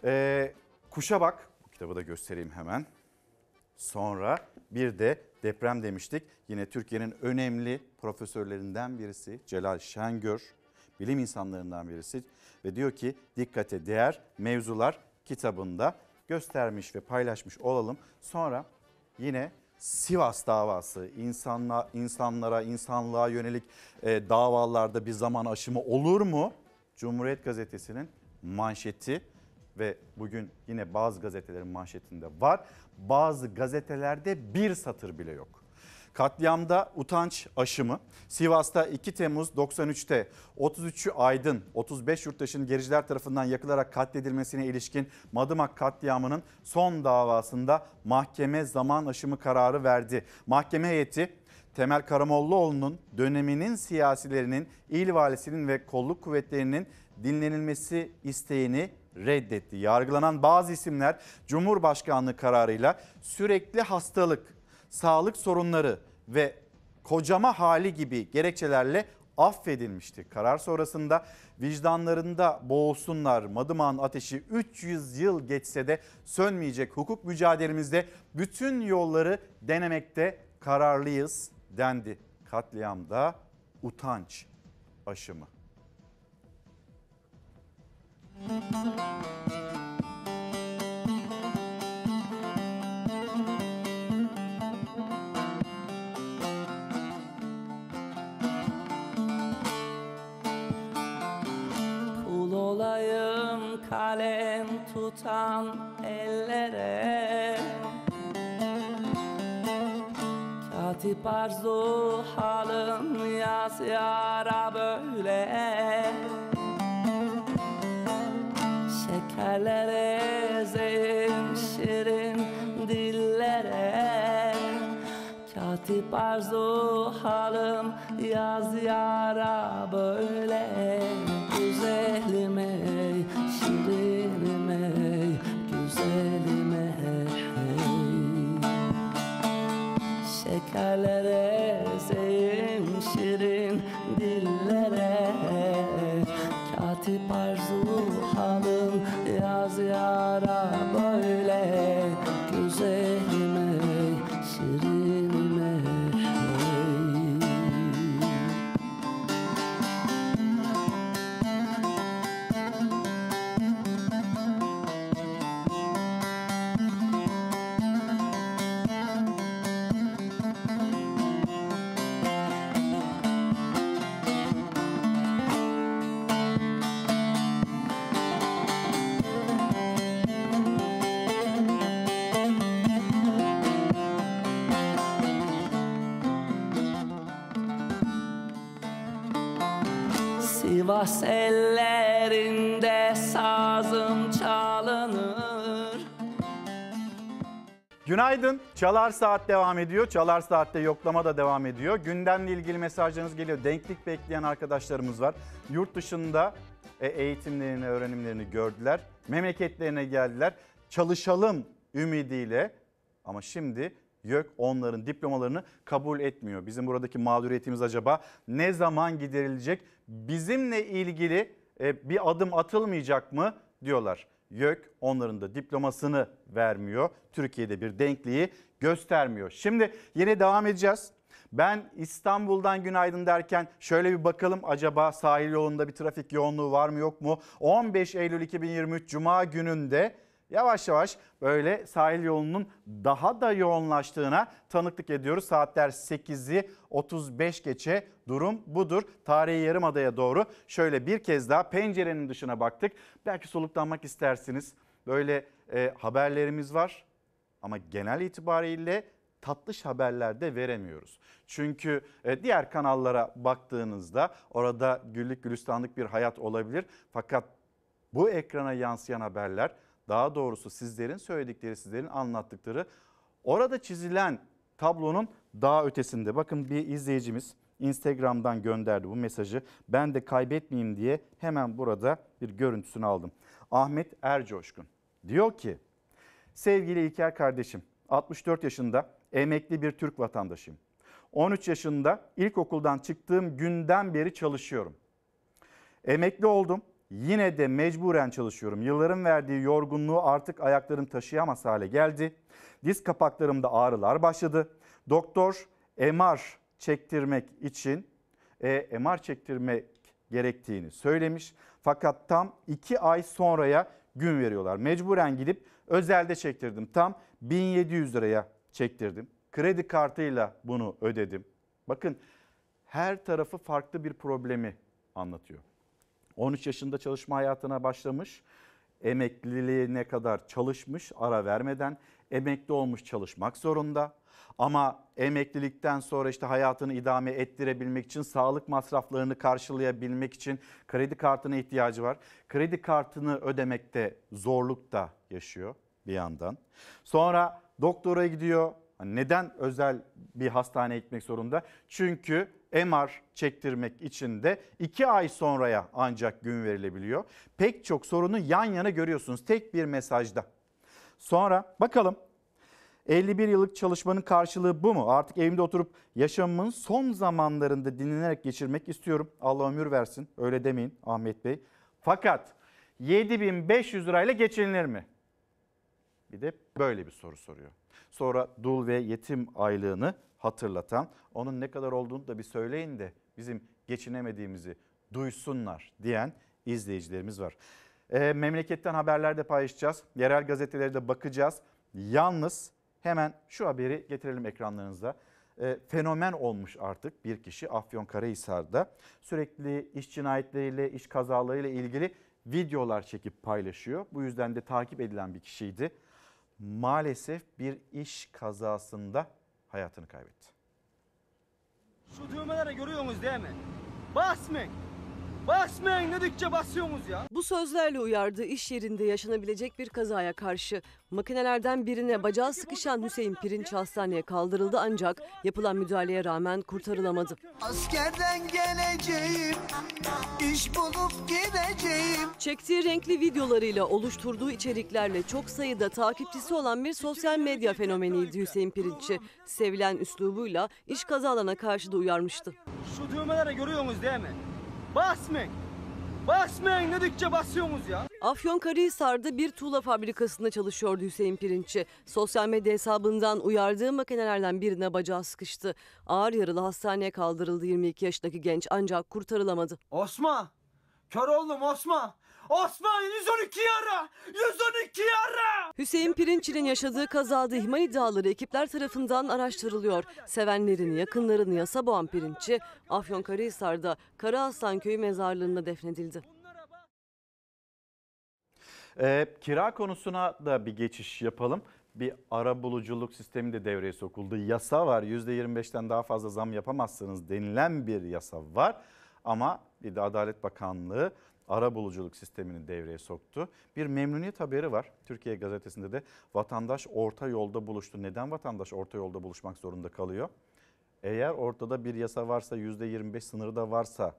Ee, kuşa bak. Bu kitabı da göstereyim hemen. Sonra bir de deprem demiştik. Yine Türkiye'nin önemli profesörlerinden birisi Celal Şengör, bilim insanlarından birisi ve diyor ki dikkate değer mevzular kitabında göstermiş ve paylaşmış olalım. Sonra yine Sivas davası insanla, insanlara, insanlığa yönelik e, davalarda bir zaman aşımı olur mu? Cumhuriyet Gazetesi'nin manşeti ve bugün yine bazı gazetelerin manşetinde var. Bazı gazetelerde bir satır bile yok. Katliamda utanç aşımı. Sivas'ta 2 Temmuz 93'te 33'ü Aydın 35 yurttaşın gericiler tarafından yakılarak katledilmesine ilişkin Madımak katliamının son davasında mahkeme zaman aşımı kararı verdi. Mahkeme heyeti Temel Karamollaoğlu'nun döneminin siyasilerinin, il valisinin ve kolluk kuvvetlerinin dinlenilmesi isteğini reddetti. Yargılanan bazı isimler Cumhurbaşkanlığı kararıyla sürekli hastalık, sağlık sorunları ve kocama hali gibi gerekçelerle affedilmişti. Karar sonrasında vicdanlarında boğulsunlar Madıman ateşi 300 yıl geçse de sönmeyecek hukuk mücadelemizde bütün yolları denemekte kararlıyız dendi. Katliamda utanç aşımı. Kul olayım kalem tutan ellere Katip arzu halim yaz yara böyle Tellere şirin dillere Katip arzu halim yaz yara böyle Güzelim ey, şirinim ey, güzelim ey Şekerlere zevşirim dillere Saz ellerinde sazım çalınır. Günaydın. Çalar Saat devam ediyor. Çalar Saat'te yoklama da devam ediyor. Gündemle ilgili mesajlarınız geliyor. Denklik bekleyen arkadaşlarımız var. Yurt dışında e, eğitimlerini, öğrenimlerini gördüler. Memleketlerine geldiler. Çalışalım ümidiyle ama şimdi YÖK onların diplomalarını kabul etmiyor. Bizim buradaki mağduriyetimiz acaba ne zaman giderilecek? Bizimle ilgili e, bir adım atılmayacak mı diyorlar. YÖK onların da diplomasını vermiyor. Türkiye'de bir denkliği göstermiyor. Şimdi yine devam edeceğiz. Ben İstanbul'dan günaydın derken şöyle bir bakalım acaba sahil yolunda bir trafik yoğunluğu var mı yok mu? 15 Eylül 2023 Cuma gününde yavaş yavaş böyle sahil yolunun daha da yoğunlaştığına tanıklık ediyoruz. Saatler 8'i 35 geçe durum budur. Tarihi Yarımada'ya doğru şöyle bir kez daha pencerenin dışına baktık. Belki soluklanmak istersiniz. Böyle e, haberlerimiz var ama genel itibariyle tatlış haberler de veremiyoruz. Çünkü e, diğer kanallara baktığınızda orada güllük gülistanlık bir hayat olabilir. Fakat bu ekrana yansıyan haberler daha doğrusu sizlerin söyledikleri, sizlerin anlattıkları orada çizilen tablonun daha ötesinde. Bakın bir izleyicimiz Instagram'dan gönderdi bu mesajı. Ben de kaybetmeyeyim diye hemen burada bir görüntüsünü aldım. Ahmet Ercoşkun diyor ki sevgili İlker kardeşim 64 yaşında emekli bir Türk vatandaşıyım. 13 yaşında ilkokuldan çıktığım günden beri çalışıyorum. Emekli oldum Yine de mecburen çalışıyorum. Yılların verdiği yorgunluğu artık ayaklarım taşıyamaz hale geldi. Diz kapaklarımda ağrılar başladı. Doktor MR çektirmek için e, MR çektirmek gerektiğini söylemiş. Fakat tam 2 ay sonraya gün veriyorlar. Mecburen gidip özelde çektirdim. Tam 1700 liraya çektirdim. Kredi kartıyla bunu ödedim. Bakın her tarafı farklı bir problemi anlatıyor. 13 yaşında çalışma hayatına başlamış. Emekliliğine kadar çalışmış ara vermeden emekli olmuş çalışmak zorunda. Ama emeklilikten sonra işte hayatını idame ettirebilmek için, sağlık masraflarını karşılayabilmek için kredi kartına ihtiyacı var. Kredi kartını ödemekte zorluk da yaşıyor bir yandan. Sonra doktora gidiyor, Hani neden özel bir hastaneye gitmek zorunda? Çünkü MR çektirmek için de 2 ay sonraya ancak gün verilebiliyor. Pek çok sorunu yan yana görüyorsunuz tek bir mesajda. Sonra bakalım 51 yıllık çalışmanın karşılığı bu mu? Artık evimde oturup yaşamımın son zamanlarında dinlenerek geçirmek istiyorum. Allah ömür versin. Öyle demeyin Ahmet Bey. Fakat 7500 lirayla geçinilir mi? Bir de böyle bir soru soruyor. Sonra dul ve yetim aylığını hatırlatan, onun ne kadar olduğunu da bir söyleyin de bizim geçinemediğimizi duysunlar diyen izleyicilerimiz var. E, memleketten haberler de paylaşacağız. Yerel gazetelere de bakacağız. Yalnız hemen şu haberi getirelim ekranlarınızda. E, fenomen olmuş artık bir kişi Afyonkarahisar'da. Sürekli iş cinayetleriyle, iş kazalarıyla ilgili videolar çekip paylaşıyor. Bu yüzden de takip edilen bir kişiydi maalesef bir iş kazasında hayatını kaybetti. Şu düğmeleri görüyorsunuz değil mi? Basmayın. Basmayın dedikçe basıyorsunuz ya. Bu sözlerle uyardı iş yerinde yaşanabilecek bir kazaya karşı makinelerden birine bacağı sıkışan Hüseyin Pirinç hastaneye kaldırıldı ancak yapılan müdahaleye rağmen kurtarılamadı. Askerden geleceğim, iş bulup gideceğim. Çektiği renkli videolarıyla oluşturduğu içeriklerle çok sayıda takipçisi olan bir sosyal medya fenomeniydi Hüseyin Pirinç'i. Sevilen üslubuyla iş kazalarına karşı da uyarmıştı. Şu düğmeleri görüyorsunuz değil mi? Basmayın. Basmayın dedikçe basıyorsunuz ya. Afyonkarahisar'da bir tuğla fabrikasında çalışıyordu Hüseyin Pirinççi. Sosyal medya hesabından uyardığı makinelerden birine bacağı sıkıştı. Ağır yaralı hastaneye kaldırıldı 22 yaşındaki genç ancak kurtarılamadı. Osman! Kör oldum Osman! Osman 112 ara! 112 ara! Hüseyin Pirinçil'in yaşadığı kazada ihmal iddiaları ekipler tarafından araştırılıyor. Sevenlerini, yakınlarını yasa boğan Pirinççi, Afyonkarahisar'da Karaaslan Köyü mezarlığında defnedildi. E, kira konusuna da bir geçiş yapalım. Bir ara buluculuk sistemi de devreye sokuldu. Yasa var %25'ten daha fazla zam yapamazsınız denilen bir yasa var. Ama bir de Adalet Bakanlığı ara buluculuk sistemini devreye soktu. Bir memnuniyet haberi var Türkiye Gazetesi'nde de vatandaş orta yolda buluştu. Neden vatandaş orta yolda buluşmak zorunda kalıyor? Eğer ortada bir yasa varsa %25 sınırı da varsa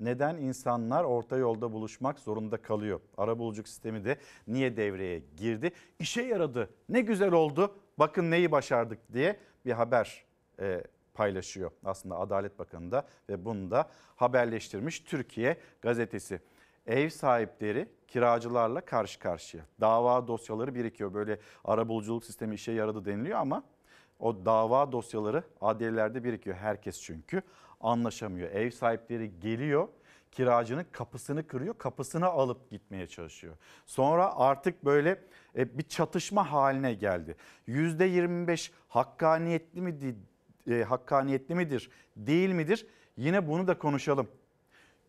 neden insanlar orta yolda buluşmak zorunda kalıyor? Arabuluculuk sistemi de niye devreye girdi? İşe yaradı. Ne güzel oldu. Bakın neyi başardık diye bir haber e, paylaşıyor aslında Adalet Bakanı da ve bunu da haberleştirmiş Türkiye gazetesi. Ev sahipleri kiracılarla karşı karşıya. Dava dosyaları birikiyor. Böyle arabuluculuk sistemi işe yaradı deniliyor ama o dava dosyaları adliyelerde birikiyor herkes çünkü. Anlaşamıyor. Ev sahipleri geliyor kiracının kapısını kırıyor, kapısını alıp gitmeye çalışıyor. Sonra artık böyle e, bir çatışma haline geldi. %25 hakkaniyetli mi e, hakkaniyetli midir, değil midir? Yine bunu da konuşalım.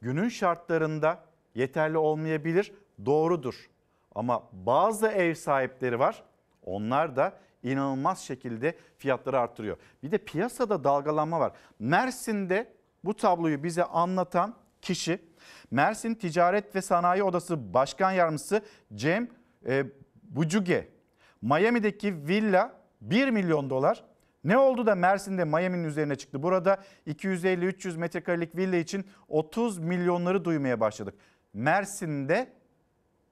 Günün şartlarında yeterli olmayabilir, doğrudur. Ama bazı ev sahipleri var. Onlar da inanılmaz şekilde fiyatları artırıyor. Bir de piyasada dalgalanma var. Mersin'de bu tabloyu bize anlatan kişi Mersin Ticaret ve Sanayi Odası Başkan Yardımcısı Cem e, Bucuge. Miami'deki villa 1 milyon dolar, ne oldu da Mersin'de Miami'nin üzerine çıktı? Burada 250-300 metrekarelik villa için 30 milyonları duymaya başladık. Mersin'de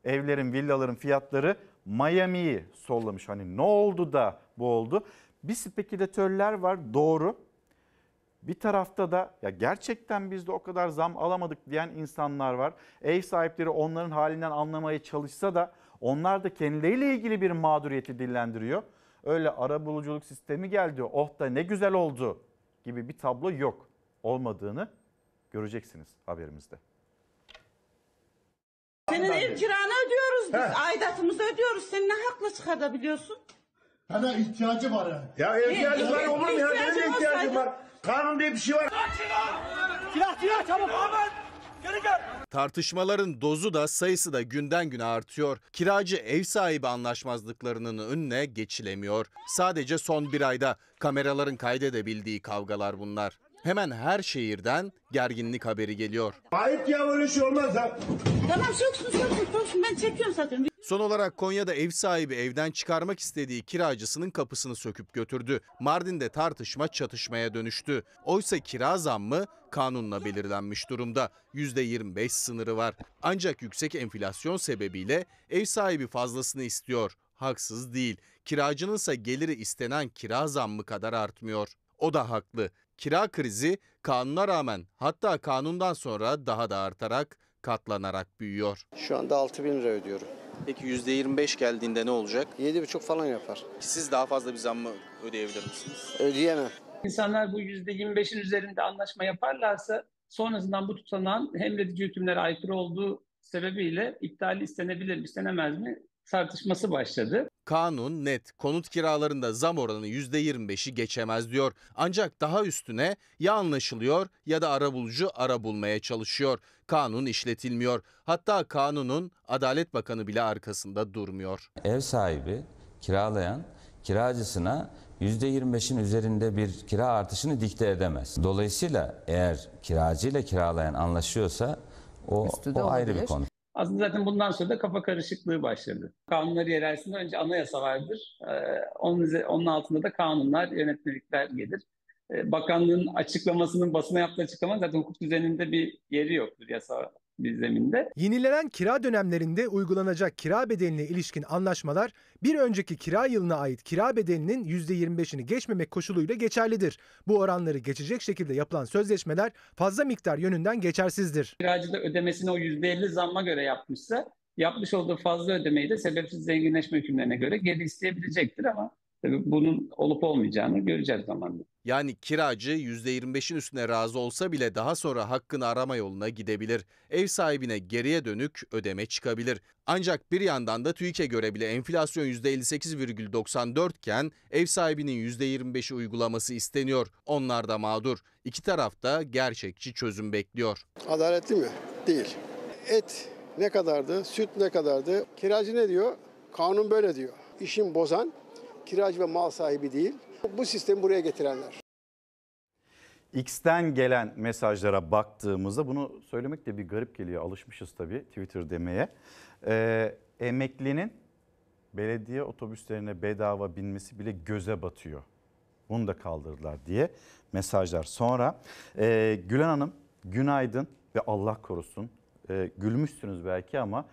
evlerin, villaların fiyatları Miami'yi sollamış. Hani ne oldu da bu oldu? Bir spekülatörler var doğru. Bir tarafta da ya gerçekten biz de o kadar zam alamadık diyen insanlar var. Ev sahipleri onların halinden anlamaya çalışsa da onlar da kendileriyle ilgili bir mağduriyeti dillendiriyor öyle ara buluculuk sistemi geldi oh da ne güzel oldu gibi bir tablo yok. Olmadığını göreceksiniz haberimizde. Senin ev kiranı ödüyoruz biz. He. Aidatımızı ödüyoruz. Sen ne hakla çıkartabiliyorsun? Bana ihtiyacı var yani. Ya ihtiyacı var olur mu ya? Benim ihtiyacım var. Kanun diye bir şey var. Silah silah! Silah silah çabuk! Ahmet! Geri gel! Tartışmaların dozu da sayısı da günden güne artıyor. Kiracı ev sahibi anlaşmazlıklarının önüne geçilemiyor. Sadece son bir ayda kameraların kaydedebildiği kavgalar bunlar hemen her şehirden gerginlik haberi geliyor. Ayıp ya böyle şey olmaz ha. Tamam soksun soksun soksun ben çekiyorum zaten. Son olarak Konya'da ev sahibi evden çıkarmak istediği kiracısının kapısını söküp götürdü. Mardin'de tartışma çatışmaya dönüştü. Oysa kira zammı kanunla belirlenmiş durumda. %25 sınırı var. Ancak yüksek enflasyon sebebiyle ev sahibi fazlasını istiyor. Haksız değil. Kiracının ise geliri istenen kira zammı kadar artmıyor. O da haklı kira krizi kanuna rağmen hatta kanundan sonra daha da artarak katlanarak büyüyor. Şu anda 6 bin lira ödüyorum. Peki %25 geldiğinde ne olacak? 7,5 falan yapar. Siz daha fazla bir zam mı ödeyebilir misiniz? Ödeyemem. İnsanlar bu %25'in üzerinde anlaşma yaparlarsa sonrasından bu tutanağın hem de hükümlere aykırı olduğu sebebiyle iptali istenebilir mi, istenemez mi tartışması başladı. Kanun net konut kiralarında zam oranı %25'i geçemez diyor. Ancak daha üstüne ya anlaşılıyor ya da arabulucu ara bulmaya çalışıyor. Kanun işletilmiyor. Hatta kanunun Adalet Bakanı bile arkasında durmuyor. Ev sahibi kiralayan kiracısına %25'in üzerinde bir kira artışını dikte edemez. Dolayısıyla eğer kiracı ile kiralayan anlaşıyorsa o, o ayrı bir konu. Aslında zaten bundan sonra da kafa karışıklığı başladı. Kanunları yerelsinde önce anayasa vardır. Ee, onun, onun altında da kanunlar, yönetmelikler gelir. Ee, bakanlığın açıklamasının basına yaptığı açıklama zaten hukuk düzeninde bir yeri yoktur yasa bir Yenilenen kira dönemlerinde uygulanacak kira bedeline ilişkin anlaşmalar bir önceki kira yılına ait kira bedelinin %25'ini geçmemek koşuluyla geçerlidir. Bu oranları geçecek şekilde yapılan sözleşmeler fazla miktar yönünden geçersizdir. Kiracı da ödemesini o %50 zamma göre yapmışsa yapmış olduğu fazla ödemeyi de sebepsiz zenginleşme hükümlerine göre geri isteyebilecektir ama Tabii bunun olup olmayacağını göreceğiz zamanla. Yani kiracı %25'in üstüne razı olsa bile daha sonra hakkını arama yoluna gidebilir. Ev sahibine geriye dönük ödeme çıkabilir. Ancak bir yandan da TÜİK'e göre bile enflasyon %58,94 iken ev sahibinin %25'i uygulaması isteniyor. Onlar da mağdur. İki taraf da gerçekçi çözüm bekliyor. Adaletli mi? Değil. Et ne kadardı? Süt ne kadardı? Kiracı ne diyor? Kanun böyle diyor. İşin bozan kiracı ve mal sahibi değil. Bu sistemi buraya getirenler. X'ten gelen mesajlara baktığımızda bunu söylemek de bir garip geliyor. Alışmışız tabii Twitter demeye. Ee, emeklinin belediye otobüslerine bedava binmesi bile göze batıyor. Bunu da kaldırdılar diye mesajlar. Sonra e, Gülen Hanım günaydın ve Allah korusun. E, gülmüşsünüz belki ama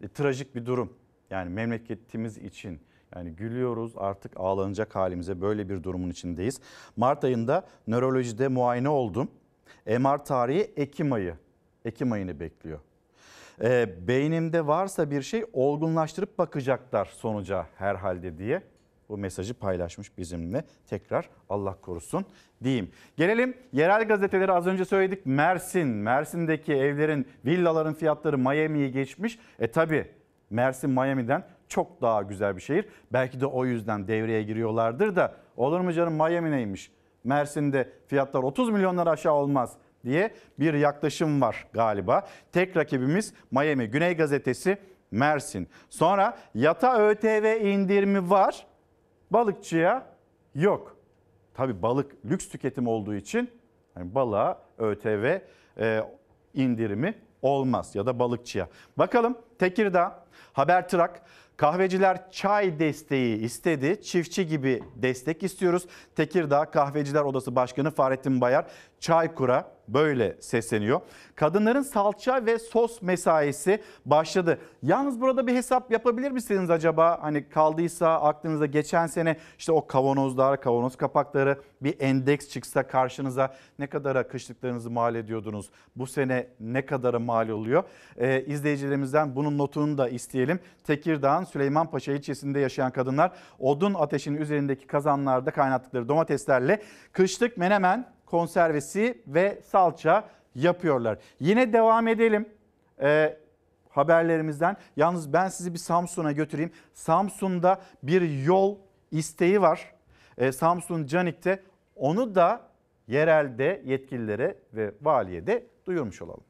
e, trajik bir durum. Yani memleketimiz için yani gülüyoruz artık ağlanacak halimize böyle bir durumun içindeyiz. Mart ayında nörolojide muayene oldum. MR tarihi Ekim ayı. Ekim ayını bekliyor. E, beynimde varsa bir şey olgunlaştırıp bakacaklar sonuca herhalde diye bu mesajı paylaşmış bizimle. Tekrar Allah korusun diyeyim. Gelelim yerel gazeteleri az önce söyledik. Mersin, Mersin'deki evlerin, villaların fiyatları Miami'yi geçmiş. E tabi Mersin Miami'den çok daha güzel bir şehir. Belki de o yüzden devreye giriyorlardır da olur mu canım Miami neymiş? Mersin'de fiyatlar 30 milyonlar aşağı olmaz diye bir yaklaşım var galiba. Tek rakibimiz Miami Güney Gazetesi Mersin. Sonra yata ÖTV indirimi var. Balıkçıya yok. Tabi balık lüks tüketim olduğu için yani balığa ÖTV e, indirimi olmaz ya da balıkçıya. Bakalım Tekirdağ, Habertrak, kahveciler çay desteği istedi. Çiftçi gibi destek istiyoruz. Tekirdağ Kahveciler Odası Başkanı Fahrettin Bayar Çaykura böyle sesleniyor. Kadınların salça ve sos mesaisi başladı. Yalnız burada bir hesap yapabilir misiniz acaba? Hani kaldıysa aklınızda geçen sene işte o kavanozlar, kavanoz kapakları bir endeks çıksa karşınıza ne kadara kışlıklarınızı mal ediyordunuz? Bu sene ne kadara mal oluyor? Ee, izleyicilerimizden bunun notunu da isteyelim. Tekirdağ'ın Süleymanpaşa ilçesinde yaşayan kadınlar odun ateşinin üzerindeki kazanlarda kaynattıkları domateslerle kışlık menemen konservesi ve salça yapıyorlar. Yine devam edelim e, haberlerimizden. Yalnız ben sizi bir Samsun'a götüreyim. Samsun'da bir yol isteği var. E, Samsun Canik'te onu da yerelde yetkililere ve valiye de duyurmuş olalım.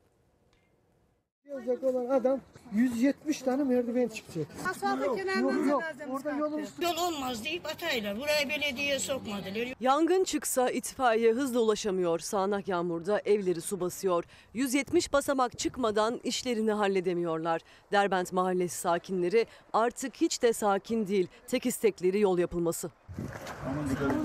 Gelecek olan adam 170 tane merdiven çıkacak. Asfaltın kenarından yok, lazım. Orada Yol olmaz deyip ataylar. Buraya belediye sokmadılar. Yangın çıksa itfaiye hızla ulaşamıyor. Sağanak yağmurda evleri su basıyor. 170 basamak çıkmadan işlerini halledemiyorlar. Derbent mahallesi sakinleri artık hiç de sakin değil. Tek istekleri yol yapılması. Tamam,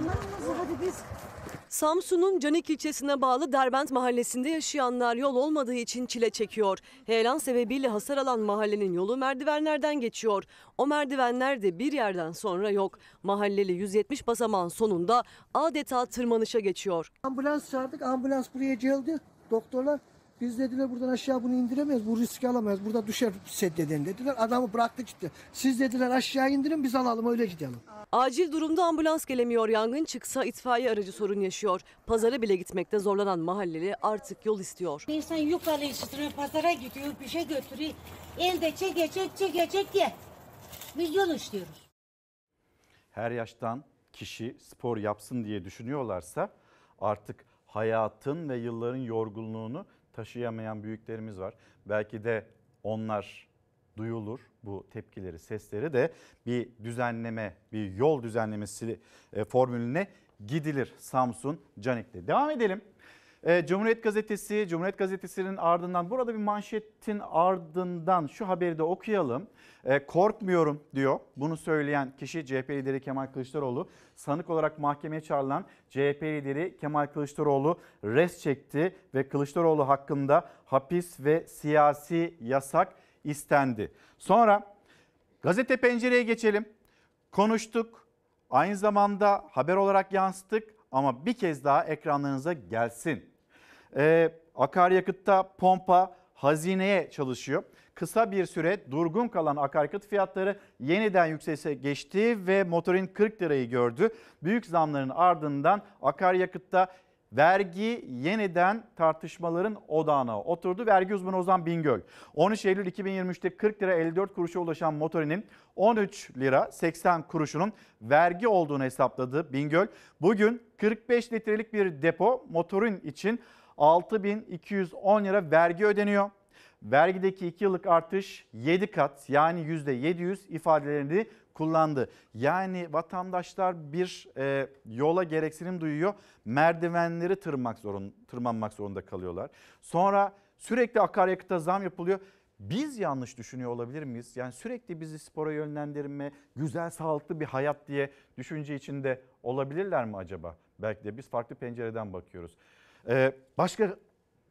Samsun'un Canik ilçesine bağlı Derbent mahallesinde yaşayanlar yol olmadığı için çile çekiyor. Heyelan sebebiyle hasar alan mahallenin yolu merdivenlerden geçiyor. O merdivenler de bir yerden sonra yok. Mahalleli 170 basamağın sonunda adeta tırmanışa geçiyor. Ambulans çağırdık ambulans buraya geldi. Doktorlar biz dediler buradan aşağı bunu indiremeyiz. Bu riski alamayız. Burada düşer seddeden dediler. Adamı bıraktı gitti. Siz dediler aşağı indirin biz alalım öyle gidelim. Acil durumda ambulans gelemiyor. Yangın çıksa itfaiye aracı sorun yaşıyor. Pazara bile gitmekte zorlanan mahalleli artık yol istiyor. İnsan yukarı işitiriyor pazara gidiyor bir şey götürüyor. Elde çekecek çekecek diye. Biz yol istiyoruz. Her yaştan kişi spor yapsın diye düşünüyorlarsa artık hayatın ve yılların yorgunluğunu taşıyamayan büyüklerimiz var. Belki de onlar duyulur bu tepkileri, sesleri de bir düzenleme, bir yol düzenlemesi e, formülüne gidilir Samsun Canik'te. Devam edelim. E, Cumhuriyet Gazetesi, Cumhuriyet Gazetesi'nin ardından burada bir manşetin ardından şu haberi de okuyalım. Ee, korkmuyorum diyor. Bunu söyleyen kişi CHP lideri Kemal Kılıçdaroğlu. Sanık olarak mahkemeye çağrılan CHP lideri Kemal Kılıçdaroğlu res çekti ve Kılıçdaroğlu hakkında hapis ve siyasi yasak istendi. Sonra gazete pencereye geçelim. Konuştuk. Aynı zamanda haber olarak yansıttık ama bir kez daha ekranlarınıza gelsin e, akaryakıtta pompa hazineye çalışıyor. Kısa bir süre durgun kalan akaryakıt fiyatları yeniden yükselişe geçti ve motorin 40 lirayı gördü. Büyük zamların ardından akaryakıtta vergi yeniden tartışmaların odağına oturdu. Vergi uzmanı Ozan Bingöl 13 Eylül 2023'te 40 lira 54 kuruşa ulaşan motorinin 13 lira 80 kuruşunun vergi olduğunu hesapladı Bingöl. Bugün 45 litrelik bir depo motorin için 6210 lira vergi ödeniyor. Vergideki 2 yıllık artış 7 kat yani %700 ifadelerini kullandı. Yani vatandaşlar bir e, yola gereksinim duyuyor. Merdivenleri tırmanmak, zorun, tırmanmak zorunda kalıyorlar. Sonra sürekli akaryakıta zam yapılıyor. Biz yanlış düşünüyor olabilir miyiz? Yani sürekli bizi spora yönlendirme, güzel sağlıklı bir hayat diye düşünce içinde olabilirler mi acaba? Belki de biz farklı pencereden bakıyoruz. Ee, başka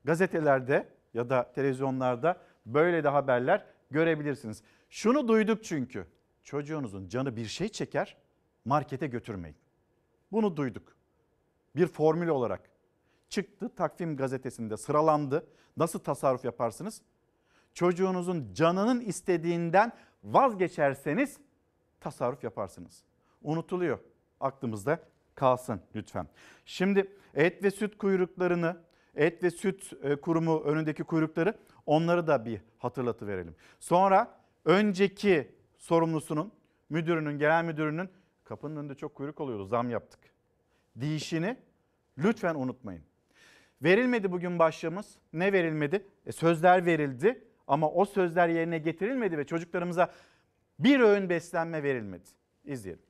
gazetelerde ya da televizyonlarda böyle de haberler görebilirsiniz. Şunu duyduk çünkü. Çocuğunuzun canı bir şey çeker, markete götürmeyin. Bunu duyduk. Bir formül olarak çıktı takvim gazetesinde sıralandı. Nasıl tasarruf yaparsınız? Çocuğunuzun canının istediğinden vazgeçerseniz tasarruf yaparsınız. Unutuluyor. Aklımızda kalsın lütfen. Şimdi et ve süt kuyruklarını, et ve süt e, kurumu önündeki kuyrukları onları da bir hatırlatı verelim. Sonra önceki sorumlusunun, müdürünün, genel müdürünün kapının önünde çok kuyruk oluyordu zam yaptık. Dişini lütfen unutmayın. Verilmedi bugün başlığımız. Ne verilmedi? E, sözler verildi ama o sözler yerine getirilmedi ve çocuklarımıza bir öğün beslenme verilmedi. İzleyelim.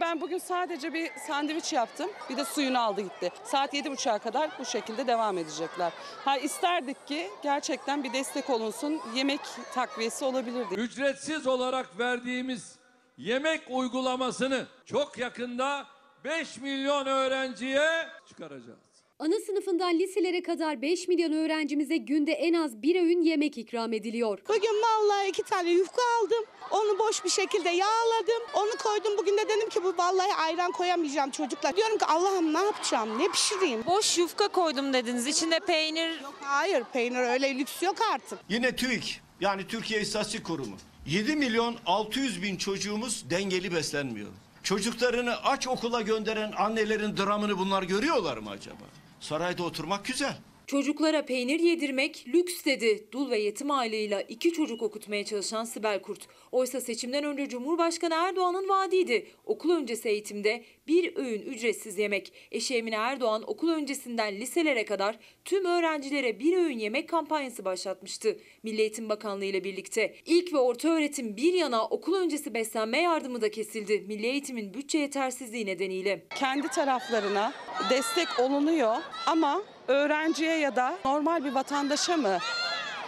Ben bugün sadece bir sandviç yaptım. Bir de suyunu aldı gitti. Saat 7.30'a kadar bu şekilde devam edecekler. Ha isterdik ki gerçekten bir destek olunsun. Yemek takviyesi olabilirdi. Ücretsiz olarak verdiğimiz yemek uygulamasını çok yakında 5 milyon öğrenciye çıkaracağız. Ana sınıfından liselere kadar 5 milyon öğrencimize günde en az bir öğün yemek ikram ediliyor. Bugün vallahi iki tane yufka aldım. Onu boş bir şekilde yağladım. Onu koydum. Bugün de dedim ki bu vallahi ayran koyamayacağım çocuklar. Diyorum ki Allah'ım ne yapacağım? Ne pişireyim? Boş yufka koydum dediniz. İçinde peynir. Yok hayır peynir öyle lüks yok artık. Yine TÜİK yani Türkiye İstatistik Kurumu. 7 milyon 600 bin çocuğumuz dengeli beslenmiyor. Çocuklarını aç okula gönderen annelerin dramını bunlar görüyorlar mı acaba? Sarayda oturmak güzel. Çocuklara peynir yedirmek lüks dedi. Dul ve yetim aileyle iki çocuk okutmaya çalışan Sibel Kurt. Oysa seçimden önce Cumhurbaşkanı Erdoğan'ın vaadiydi. Okul öncesi eğitimde bir öğün ücretsiz yemek. Eşi Emine Erdoğan okul öncesinden liselere kadar tüm öğrencilere bir öğün yemek kampanyası başlatmıştı. Milli Eğitim Bakanlığı ile birlikte. İlk ve orta öğretim bir yana okul öncesi beslenme yardımı da kesildi. Milli Eğitim'in bütçe yetersizliği nedeniyle. Kendi taraflarına destek olunuyor ama öğrenciye ya da normal bir vatandaşa mı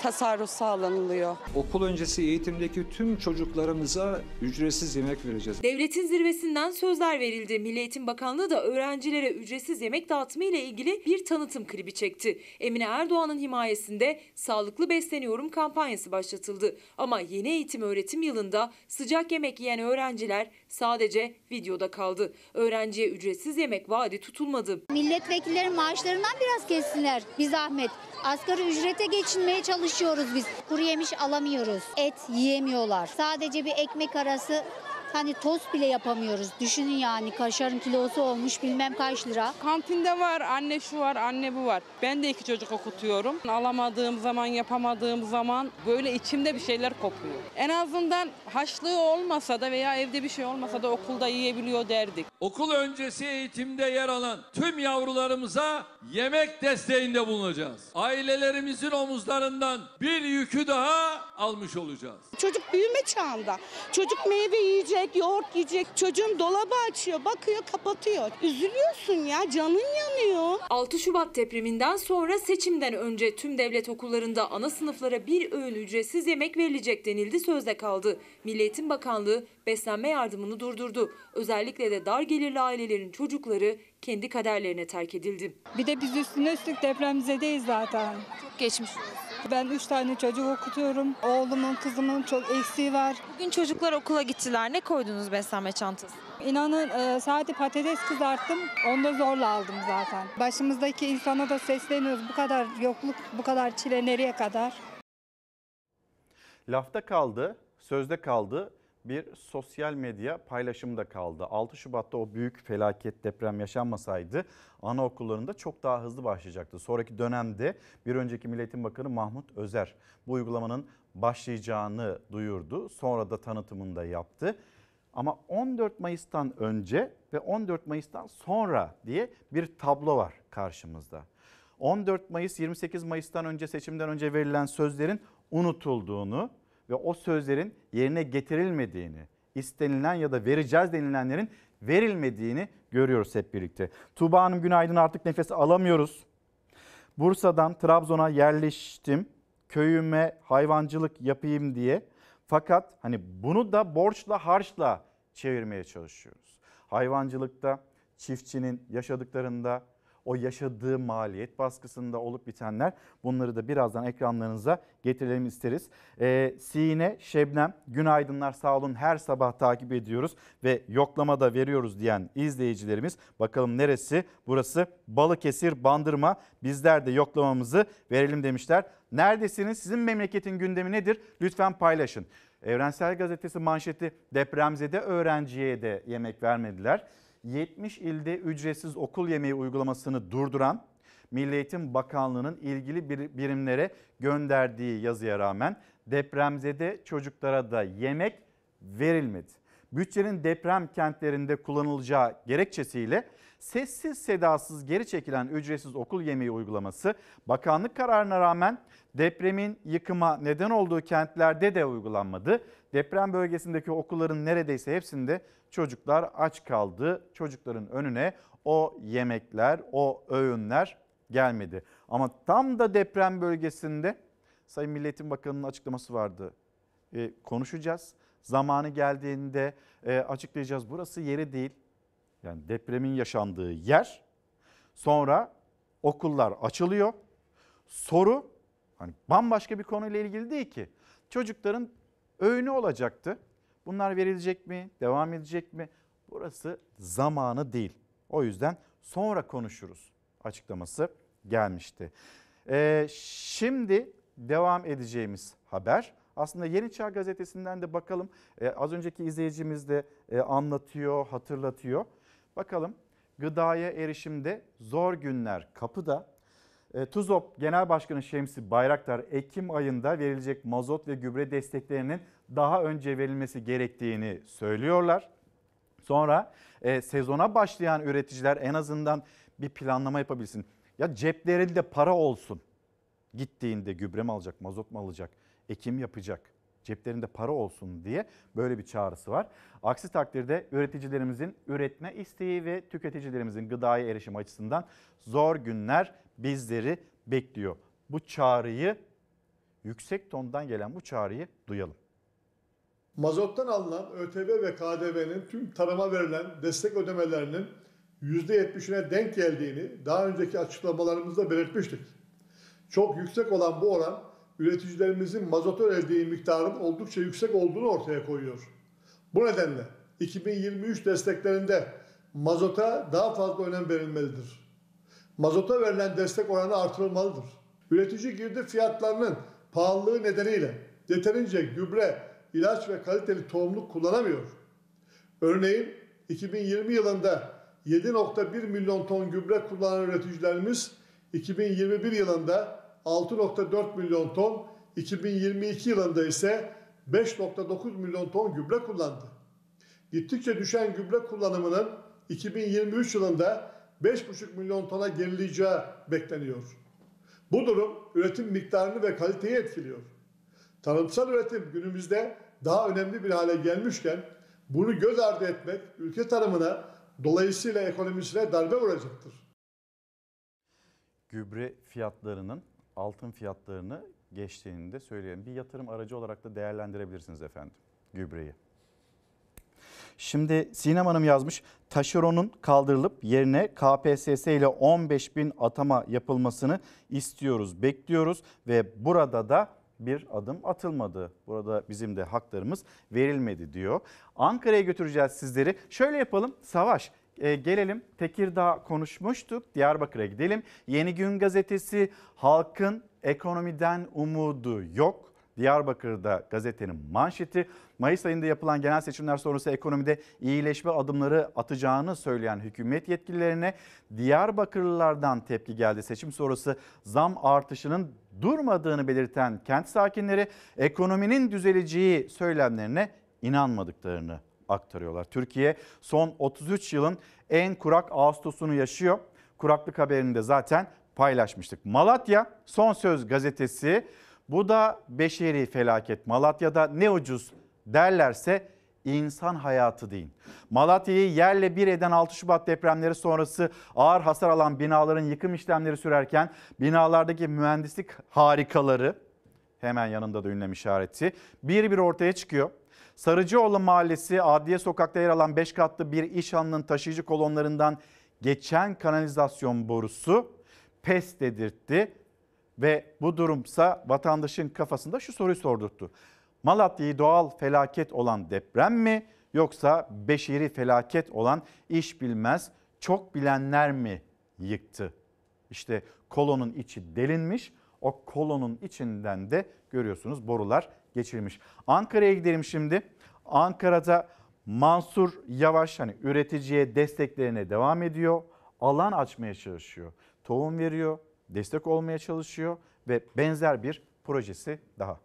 tasarruf sağlanılıyor. Okul öncesi eğitimdeki tüm çocuklarımıza ücretsiz yemek vereceğiz. Devletin zirvesinden sözler verildi. Milli Eğitim Bakanlığı da öğrencilere ücretsiz yemek dağıtma ile ilgili bir tanıtım klibi çekti. Emine Erdoğan'ın himayesinde Sağlıklı Besleniyorum kampanyası başlatıldı. Ama yeni eğitim öğretim yılında sıcak yemek yiyen öğrenciler sadece videoda kaldı. Öğrenciye ücretsiz yemek vaadi tutulmadı. Milletvekillerin maaşlarından biraz kessinler biz ahmet Asgari ücrete geçinmeye çalışıyoruz biz. Kuru yemiş alamıyoruz. Et yiyemiyorlar. Sadece bir ekmek arası Hani tost bile yapamıyoruz. Düşünün yani kaşarın kilosu olmuş bilmem kaç lira. Kantinde var, anne şu var, anne bu var. Ben de iki çocuk okutuyorum. Alamadığım zaman, yapamadığım zaman böyle içimde bir şeyler kopuyor. En azından haşlığı olmasa da veya evde bir şey olmasa da okulda yiyebiliyor derdik. Okul öncesi eğitimde yer alan tüm yavrularımıza yemek desteğinde bulunacağız. Ailelerimizin omuzlarından bir yükü daha almış olacağız. Çocuk büyüme çağında. Çocuk meyve yiyecek ekmek, yoğurt yiyecek. çocuğun dolabı açıyor, bakıyor, kapatıyor. Üzülüyorsun ya, canın yanıyor. 6 Şubat depreminden sonra seçimden önce tüm devlet okullarında ana sınıflara bir öğün ücretsiz yemek verilecek denildi sözde kaldı. Milli Bakanlığı beslenme yardımını durdurdu. Özellikle de dar gelirli ailelerin çocukları kendi kaderlerine terk edildi. Bir de biz üstüne üstlük depremzedeyiz zaten. Çok geçmiş olsun. Ben üç tane çocuk okutuyorum. Oğlumun, kızımın çok eksiği var. Bugün çocuklar okula gittiler. Ne koydunuz beslenme çantası? İnanın e, sadece patates kızarttım. Onu da zorla aldım zaten. Başımızdaki insana da sesleniyoruz. Bu kadar yokluk, bu kadar çile nereye kadar? Lafta kaldı, sözde kaldı bir sosyal medya paylaşımda kaldı. 6 Şubat'ta o büyük felaket deprem yaşanmasaydı anaokullarında çok daha hızlı başlayacaktı. Sonraki dönemde bir önceki Milletin Bakanı Mahmut Özer bu uygulamanın başlayacağını duyurdu. Sonra da tanıtımını da yaptı. Ama 14 Mayıs'tan önce ve 14 Mayıs'tan sonra diye bir tablo var karşımızda. 14 Mayıs 28 Mayıs'tan önce seçimden önce verilen sözlerin unutulduğunu ve o sözlerin yerine getirilmediğini, istenilen ya da vereceğiz denilenlerin verilmediğini görüyoruz hep birlikte. Tuğba Hanım günaydın artık nefes alamıyoruz. Bursa'dan Trabzon'a yerleştim. Köyüme hayvancılık yapayım diye. Fakat hani bunu da borçla harçla çevirmeye çalışıyoruz. Hayvancılıkta, çiftçinin yaşadıklarında o yaşadığı maliyet baskısında olup bitenler bunları da birazdan ekranlarınıza getirelim isteriz. Ee, Sine, Şebnem günaydınlar sağ olun her sabah takip ediyoruz ve yoklama da veriyoruz diyen izleyicilerimiz bakalım neresi burası Balıkesir Bandırma bizler de yoklamamızı verelim demişler. Neredesiniz? Sizin memleketin gündemi nedir? Lütfen paylaşın. Evrensel Gazetesi manşeti depremzede öğrenciye de yemek vermediler. 70 ilde ücretsiz okul yemeği uygulamasını durduran Milli Eğitim Bakanlığı'nın ilgili birimlere gönderdiği yazıya rağmen depremzede çocuklara da yemek verilmedi. Bütçenin deprem kentlerinde kullanılacağı gerekçesiyle sessiz sedasız geri çekilen ücretsiz okul yemeği uygulaması bakanlık kararına rağmen depremin yıkıma neden olduğu kentlerde de uygulanmadı deprem bölgesindeki okulların neredeyse hepsinde çocuklar aç kaldı. Çocukların önüne o yemekler, o öğünler gelmedi. Ama tam da deprem bölgesinde Sayın Milletin Bakanı'nın açıklaması vardı. E, konuşacağız. Zamanı geldiğinde e, açıklayacağız. Burası yeri değil. Yani depremin yaşandığı yer. Sonra okullar açılıyor. Soru hani bambaşka bir konuyla ilgili değil ki. Çocukların öğünü olacaktı. Bunlar verilecek mi? Devam edecek mi? Burası zamanı değil. O yüzden sonra konuşuruz açıklaması gelmişti. Ee, şimdi devam edeceğimiz haber aslında Yeni Çağ Gazetesi'nden de bakalım. Ee, az önceki izleyicimiz de e, anlatıyor, hatırlatıyor. Bakalım gıdaya erişimde zor günler kapıda. E, TUZOP Genel Başkanı Şemsi Bayraktar Ekim ayında verilecek mazot ve gübre desteklerinin daha önce verilmesi gerektiğini söylüyorlar. Sonra e, sezona başlayan üreticiler en azından bir planlama yapabilsin. Ya ceplerinde para olsun. Gittiğinde gübre mi alacak, mazot mu alacak, ekim yapacak, ceplerinde para olsun diye böyle bir çağrısı var. Aksi takdirde üreticilerimizin üretme isteği ve tüketicilerimizin gıdaya erişim açısından zor günler bizleri bekliyor. Bu çağrıyı yüksek tondan gelen bu çağrıyı duyalım. Mazottan alınan ÖTV ve KDV'nin tüm tarama verilen destek ödemelerinin %70'ine denk geldiğini daha önceki açıklamalarımızda belirtmiştik. Çok yüksek olan bu oran üreticilerimizin mazota ödediği miktarın oldukça yüksek olduğunu ortaya koyuyor. Bu nedenle 2023 desteklerinde mazota daha fazla önem verilmelidir. Mazota verilen destek oranı artırılmalıdır. Üretici girdi fiyatlarının pahalılığı nedeniyle yeterince gübre, ilaç ve kaliteli tohumluk kullanamıyor. Örneğin 2020 yılında 7.1 milyon ton gübre kullanan üreticilerimiz 2021 yılında 6.4 milyon ton, 2022 yılında ise 5.9 milyon ton gübre kullandı. Gittikçe düşen gübre kullanımının 2023 yılında 5,5 milyon tona gerileyeceği bekleniyor. Bu durum üretim miktarını ve kaliteyi etkiliyor tarımsal üretim günümüzde daha önemli bir hale gelmişken bunu göz ardı etmek ülke tarımına dolayısıyla ekonomisine darbe vuracaktır. Gübre fiyatlarının altın fiyatlarını geçtiğini de söyleyelim. Bir yatırım aracı olarak da değerlendirebilirsiniz efendim gübreyi. Şimdi Sinem Hanım yazmış taşeronun kaldırılıp yerine KPSS ile 15 bin atama yapılmasını istiyoruz, bekliyoruz ve burada da bir adım atılmadı. Burada bizim de haklarımız verilmedi diyor. Ankara'ya götüreceğiz sizleri. Şöyle yapalım Savaş e, gelelim Tekirdağ konuşmuştuk. Diyarbakır'a gidelim. Yeni Gün Gazetesi halkın ekonomiden umudu yok Diyarbakır'da gazetenin manşeti. Mayıs ayında yapılan genel seçimler sonrası ekonomide iyileşme adımları atacağını söyleyen hükümet yetkililerine Diyarbakırlılardan tepki geldi. Seçim sonrası zam artışının durmadığını belirten kent sakinleri ekonominin düzeleceği söylemlerine inanmadıklarını aktarıyorlar. Türkiye son 33 yılın en kurak Ağustos'unu yaşıyor. Kuraklık haberini de zaten paylaşmıştık. Malatya Son Söz gazetesi bu da beşeri felaket. Malatya'da ne ucuz derlerse insan hayatı deyin. Malatya'yı yerle bir eden 6 Şubat depremleri sonrası ağır hasar alan binaların yıkım işlemleri sürerken binalardaki mühendislik harikaları hemen yanında da ünlem işareti bir bir ortaya çıkıyor. Sarıcıoğlu Mahallesi Adliye Sokak'ta yer alan 5 katlı bir iş hanının taşıyıcı kolonlarından geçen kanalizasyon borusu pes dedirtti. Ve bu durumsa vatandaşın kafasında şu soruyu sordurttu. Malatya'yı doğal felaket olan deprem mi yoksa beşeri felaket olan iş bilmez çok bilenler mi yıktı? İşte kolonun içi delinmiş. O kolonun içinden de görüyorsunuz borular geçirilmiş. Ankara'ya gidelim şimdi. Ankara'da Mansur Yavaş hani üreticiye desteklerine devam ediyor. Alan açmaya çalışıyor. Tohum veriyor, destek olmaya çalışıyor ve benzer bir projesi daha.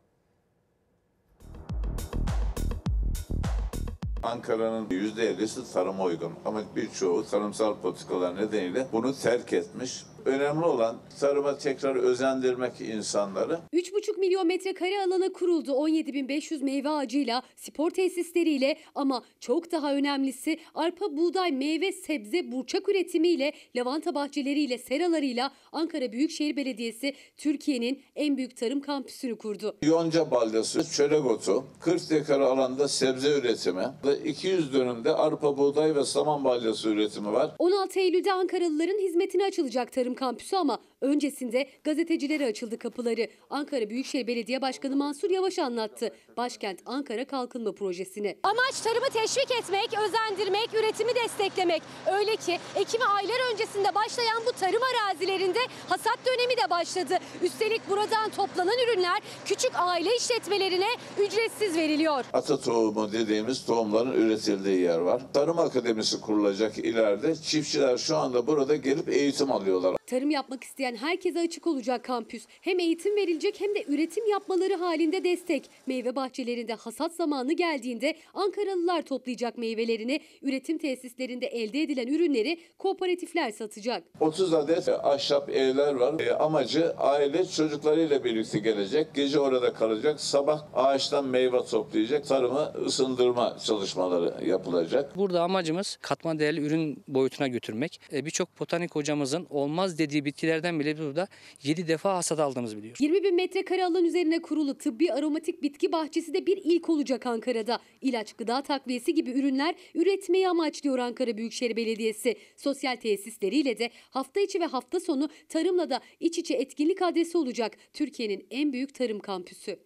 Ankara'nın %50'si tarıma uygun ama birçoğu tarımsal politikalar nedeniyle bunu terk etmiş önemli olan tarıma tekrar özendirmek insanları. 3,5 milyon metrekare alana kuruldu 17.500 meyve ağacıyla, spor tesisleriyle ama çok daha önemlisi arpa, buğday, meyve, sebze, burçak üretimiyle, lavanta bahçeleriyle, seralarıyla Ankara Büyükşehir Belediyesi Türkiye'nin en büyük tarım kampüsünü kurdu. Yonca balyası, çörek otu, 40 dekar alanda sebze üretimi, 200 dönümde arpa, buğday ve saman balyası üretimi var. 16 Eylül'de Ankaralıların hizmetine açılacak tarım kampüsü ama öncesinde gazetecilere açıldı kapıları. Ankara Büyükşehir Belediye Başkanı Mansur Yavaş anlattı. Başkent Ankara Kalkınma Projesi'ni. Amaç tarımı teşvik etmek, özendirmek, üretimi desteklemek. Öyle ki Ekim aylar öncesinde başlayan bu tarım arazilerinde hasat dönemi de başladı. Üstelik buradan toplanan ürünler küçük aile işletmelerine ücretsiz veriliyor. Ata tohumu dediğimiz tohumların üretildiği yer var. Tarım Akademisi kurulacak ileride. Çiftçiler şu anda burada gelip eğitim alıyorlar. Tarım yapmak isteyen herkese açık olacak kampüs. Hem eğitim verilecek hem de üretim yapmaları halinde destek. Meyve bahçelerinde hasat zamanı geldiğinde Ankaralılar toplayacak meyvelerini, üretim tesislerinde elde edilen ürünleri kooperatifler satacak. 30 adet e, ahşap evler var. E, amacı aile çocuklarıyla birlikte gelecek. Gece orada kalacak. Sabah ağaçtan meyve toplayacak. Tarımı ısındırma çalışmaları yapılacak. Burada amacımız katma değerli ürün boyutuna götürmek. E, Birçok botanik hocamızın olmaz dediği bitkilerden bile burada 7 defa hasat aldığımız biliyoruz. 20 bin metrekare alan üzerine kurulu tıbbi aromatik bitki bahçesi de bir ilk olacak Ankara'da. İlaç, gıda takviyesi gibi ürünler üretmeyi amaçlıyor Ankara Büyükşehir Belediyesi. Sosyal tesisleriyle de hafta içi ve hafta sonu tarımla da iç içe etkinlik adresi olacak Türkiye'nin en büyük tarım kampüsü.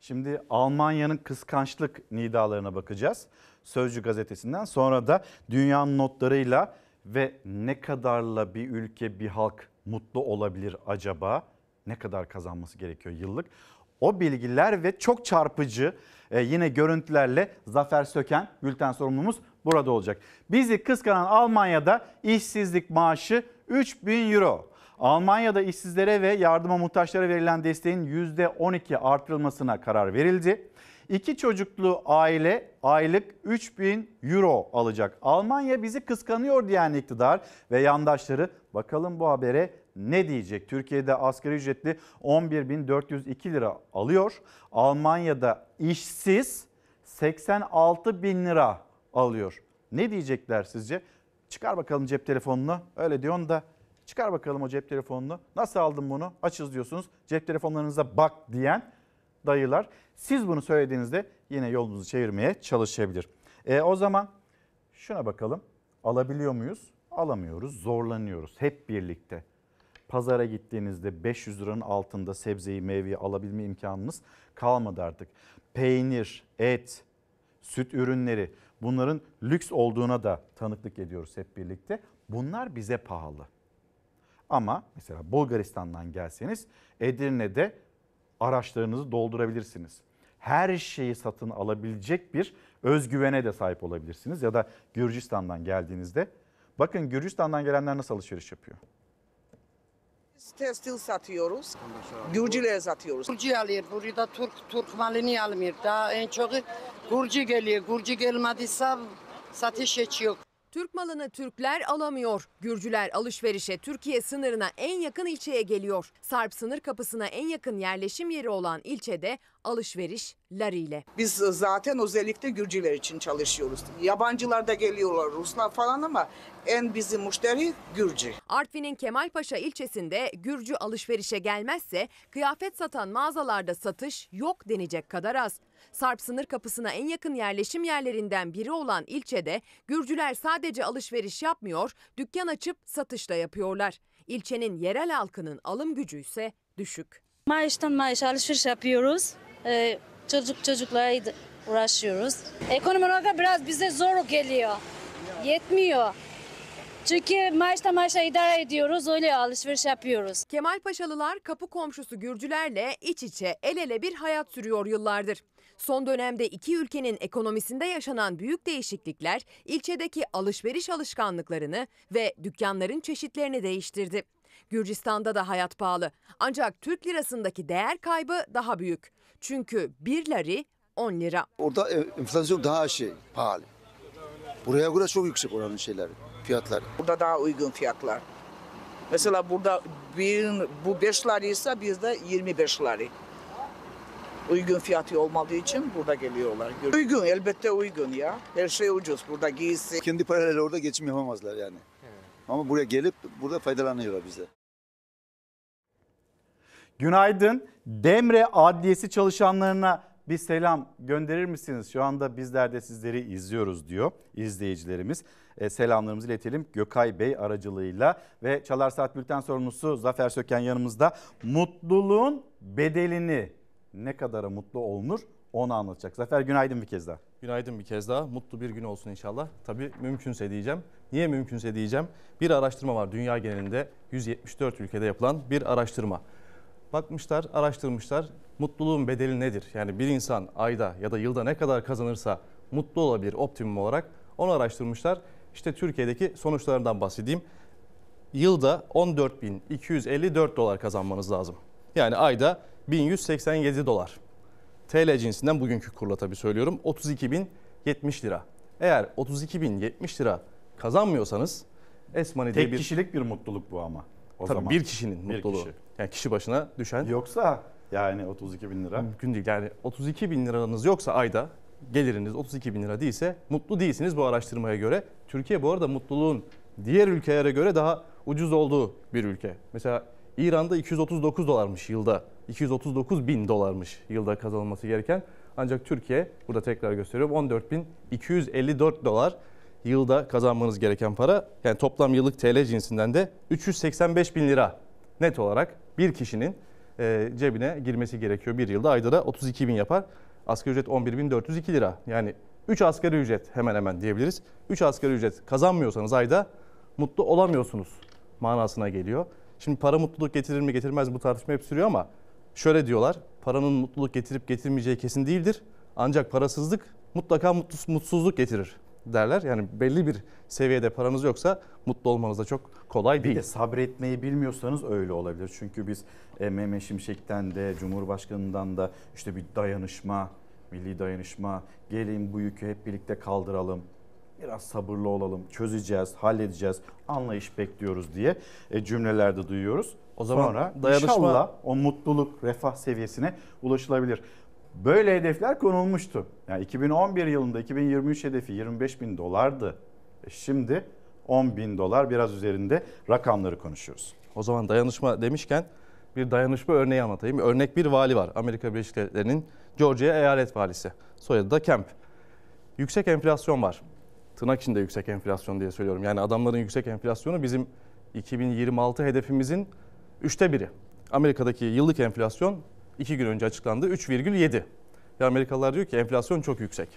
Şimdi Almanya'nın kıskançlık nidalarına bakacağız. Sözcü gazetesinden sonra da dünyanın notlarıyla ve ne kadarla bir ülke bir halk mutlu olabilir acaba? Ne kadar kazanması gerekiyor yıllık? O bilgiler ve çok çarpıcı e, yine görüntülerle Zafer Söken bülten sorumlumuz burada olacak. Bizi kıskanan Almanya'da işsizlik maaşı 3000 euro. Almanya'da işsizlere ve yardıma muhtaçlara verilen desteğin %12 artırılmasına karar verildi. İki çocuklu aile aylık 3000 euro alacak. Almanya bizi kıskanıyor diyen iktidar ve yandaşları bakalım bu habere ne diyecek? Türkiye'de asgari ücretli 11.402 lira alıyor. Almanya'da işsiz 86 bin lira alıyor. Ne diyecekler sizce? Çıkar bakalım cep telefonunu. Öyle diyorsun da çıkar bakalım o cep telefonunu. Nasıl aldın bunu? Açız diyorsunuz. Cep telefonlarınıza bak diyen dayılar. Siz bunu söylediğinizde yine yolunuzu çevirmeye çalışabilir. E, o zaman şuna bakalım. Alabiliyor muyuz? Alamıyoruz. Zorlanıyoruz hep birlikte. Pazara gittiğinizde 500 liranın altında sebzeyi, meyveyi alabilme imkanımız kalmadı artık. Peynir, et, süt ürünleri bunların lüks olduğuna da tanıklık ediyoruz hep birlikte. Bunlar bize pahalı. Ama mesela Bulgaristan'dan gelseniz Edirne'de araçlarınızı doldurabilirsiniz. Her şeyi satın alabilecek bir özgüvene de sahip olabilirsiniz ya da Gürcistan'dan geldiğinizde. Bakın Gürcistan'dan gelenler nasıl alışveriş yapıyor? Tekstil satıyoruz. Gürcülere satıyoruz. Gürcü alıyor. Burada Türk, Türk malını almıyor. Daha en çok Gürcü geliyor. Gürcü gelmediyse satış hiç yok. Türk malını Türkler alamıyor. Gürcüler alışverişe Türkiye sınırına en yakın ilçeye geliyor. Sarp sınır kapısına en yakın yerleşim yeri olan ilçede alışveriş lariyle. Biz zaten özellikle Gürcüler için çalışıyoruz. Yabancılar da geliyorlar Ruslar falan ama en bizim müşteri Gürcü. Artvin'in Kemalpaşa ilçesinde Gürcü alışverişe gelmezse kıyafet satan mağazalarda satış yok denecek kadar az. Sarp sınır kapısına en yakın yerleşim yerlerinden biri olan ilçede Gürcüler sadece alışveriş yapmıyor, dükkan açıp satışla yapıyorlar. İlçenin yerel halkının alım gücü ise düşük. Maaştan maaş alışveriş yapıyoruz. Ee, çocuk çocuklara uğraşıyoruz. Ekonomi olarak biraz bize zor geliyor. Yetmiyor. Çünkü maaşla maaşla idare ediyoruz, öyle alışveriş yapıyoruz. Kemal Paşalılar kapı komşusu Gürcülerle iç içe el ele bir hayat sürüyor yıllardır. Son dönemde iki ülkenin ekonomisinde yaşanan büyük değişiklikler ilçedeki alışveriş alışkanlıklarını ve dükkanların çeşitlerini değiştirdi. Gürcistan'da da hayat pahalı. Ancak Türk lirasındaki değer kaybı daha büyük. Çünkü 1 lari 10 lira. Orada e, enflasyon daha şey pahalı. Buraya göre çok yüksek oranın şeyler, fiyatlar. Burada daha uygun fiyatlar. Mesela burada bir, bu 5 lari ise bizde 25 lari. Uygun fiyatı olmadığı için burada geliyorlar. Uygun elbette uygun ya. Her şey ucuz burada giysi. Kendi parayla orada geçim yapamazlar yani. Evet. Ama buraya gelip burada faydalanıyorlar bize. Günaydın. Demre Adliyesi çalışanlarına bir selam gönderir misiniz? Şu anda bizler de sizleri izliyoruz diyor izleyicilerimiz. E, selamlarımızı iletelim Gökay Bey aracılığıyla ve Çalar Saat Bülten sorumlusu Zafer Söken yanımızda. Mutluluğun bedelini ne kadara mutlu olunur onu anlatacak. Zafer günaydın bir kez daha. Günaydın bir kez daha. Mutlu bir gün olsun inşallah. Tabii mümkünse diyeceğim. Niye mümkünse diyeceğim. Bir araştırma var dünya genelinde 174 ülkede yapılan bir araştırma. Bakmışlar, araştırmışlar mutluluğun bedeli nedir? Yani bir insan ayda ya da yılda ne kadar kazanırsa mutlu olabilir optimum olarak onu araştırmışlar. İşte Türkiye'deki sonuçlarından bahsedeyim. Yılda 14.254 dolar kazanmanız lazım. Yani ayda 1187 dolar. TL cinsinden bugünkü kurla tabii söylüyorum 32.070 lira. Eğer 32.070 lira kazanmıyorsanız Esmani diye Tek kişilik bir mutluluk bu ama. O tabii zaman. bir kişinin bir mutluluğu. Kişi. Yani kişi başına düşen. Yoksa yani 32 bin lira. Mümkün değil yani 32 bin liranız yoksa ayda geliriniz 32 bin lira değilse mutlu değilsiniz bu araştırmaya göre. Türkiye bu arada mutluluğun diğer ülkelere göre daha ucuz olduğu bir ülke. Mesela İran'da 239 dolarmış yılda 239 bin dolarmış yılda kazanılması gereken. Ancak Türkiye, burada tekrar gösteriyorum 254 dolar yılda kazanmanız gereken para. Yani toplam yıllık TL cinsinden de 385 bin lira net olarak bir kişinin e, cebine girmesi gerekiyor. Bir yılda ayda da 32 bin yapar. Asgari ücret 11 bin 402 lira. Yani 3 asgari ücret hemen hemen diyebiliriz. 3 asgari ücret kazanmıyorsanız ayda mutlu olamıyorsunuz manasına geliyor. Şimdi para mutluluk getirir mi getirmez mi bu tartışma hep sürüyor ama Şöyle diyorlar, paranın mutluluk getirip getirmeyeceği kesin değildir. Ancak parasızlık mutlaka mutsuzluk getirir derler. Yani belli bir seviyede paranız yoksa mutlu olmanız da çok kolay değil. Bir de sabretmeyi bilmiyorsanız öyle olabilir. Çünkü biz e, Mehmet Şimşek'ten de Cumhurbaşkanı'ndan da işte bir dayanışma, milli dayanışma, gelin bu yükü hep birlikte kaldıralım biraz sabırlı olalım, çözeceğiz, halledeceğiz, anlayış bekliyoruz diye e, cümlelerde duyuyoruz. O zaman Sonra dayanışma... inşallah o mutluluk, refah seviyesine ulaşılabilir. Böyle hedefler konulmuştu. Yani 2011 yılında 2023 hedefi 25 bin dolardı. E, şimdi 10 bin dolar biraz üzerinde rakamları konuşuyoruz. O zaman dayanışma demişken bir dayanışma örneği anlatayım. Örnek bir vali var Amerika Birleşik Devletleri'nin Georgia eyalet valisi. Soyadı da Kemp. Yüksek enflasyon var tırnak içinde yüksek enflasyon diye söylüyorum. Yani adamların yüksek enflasyonu bizim 2026 hedefimizin üçte biri. Amerika'daki yıllık enflasyon iki gün önce açıklandı 3,7. Ve Amerikalılar diyor ki enflasyon çok yüksek.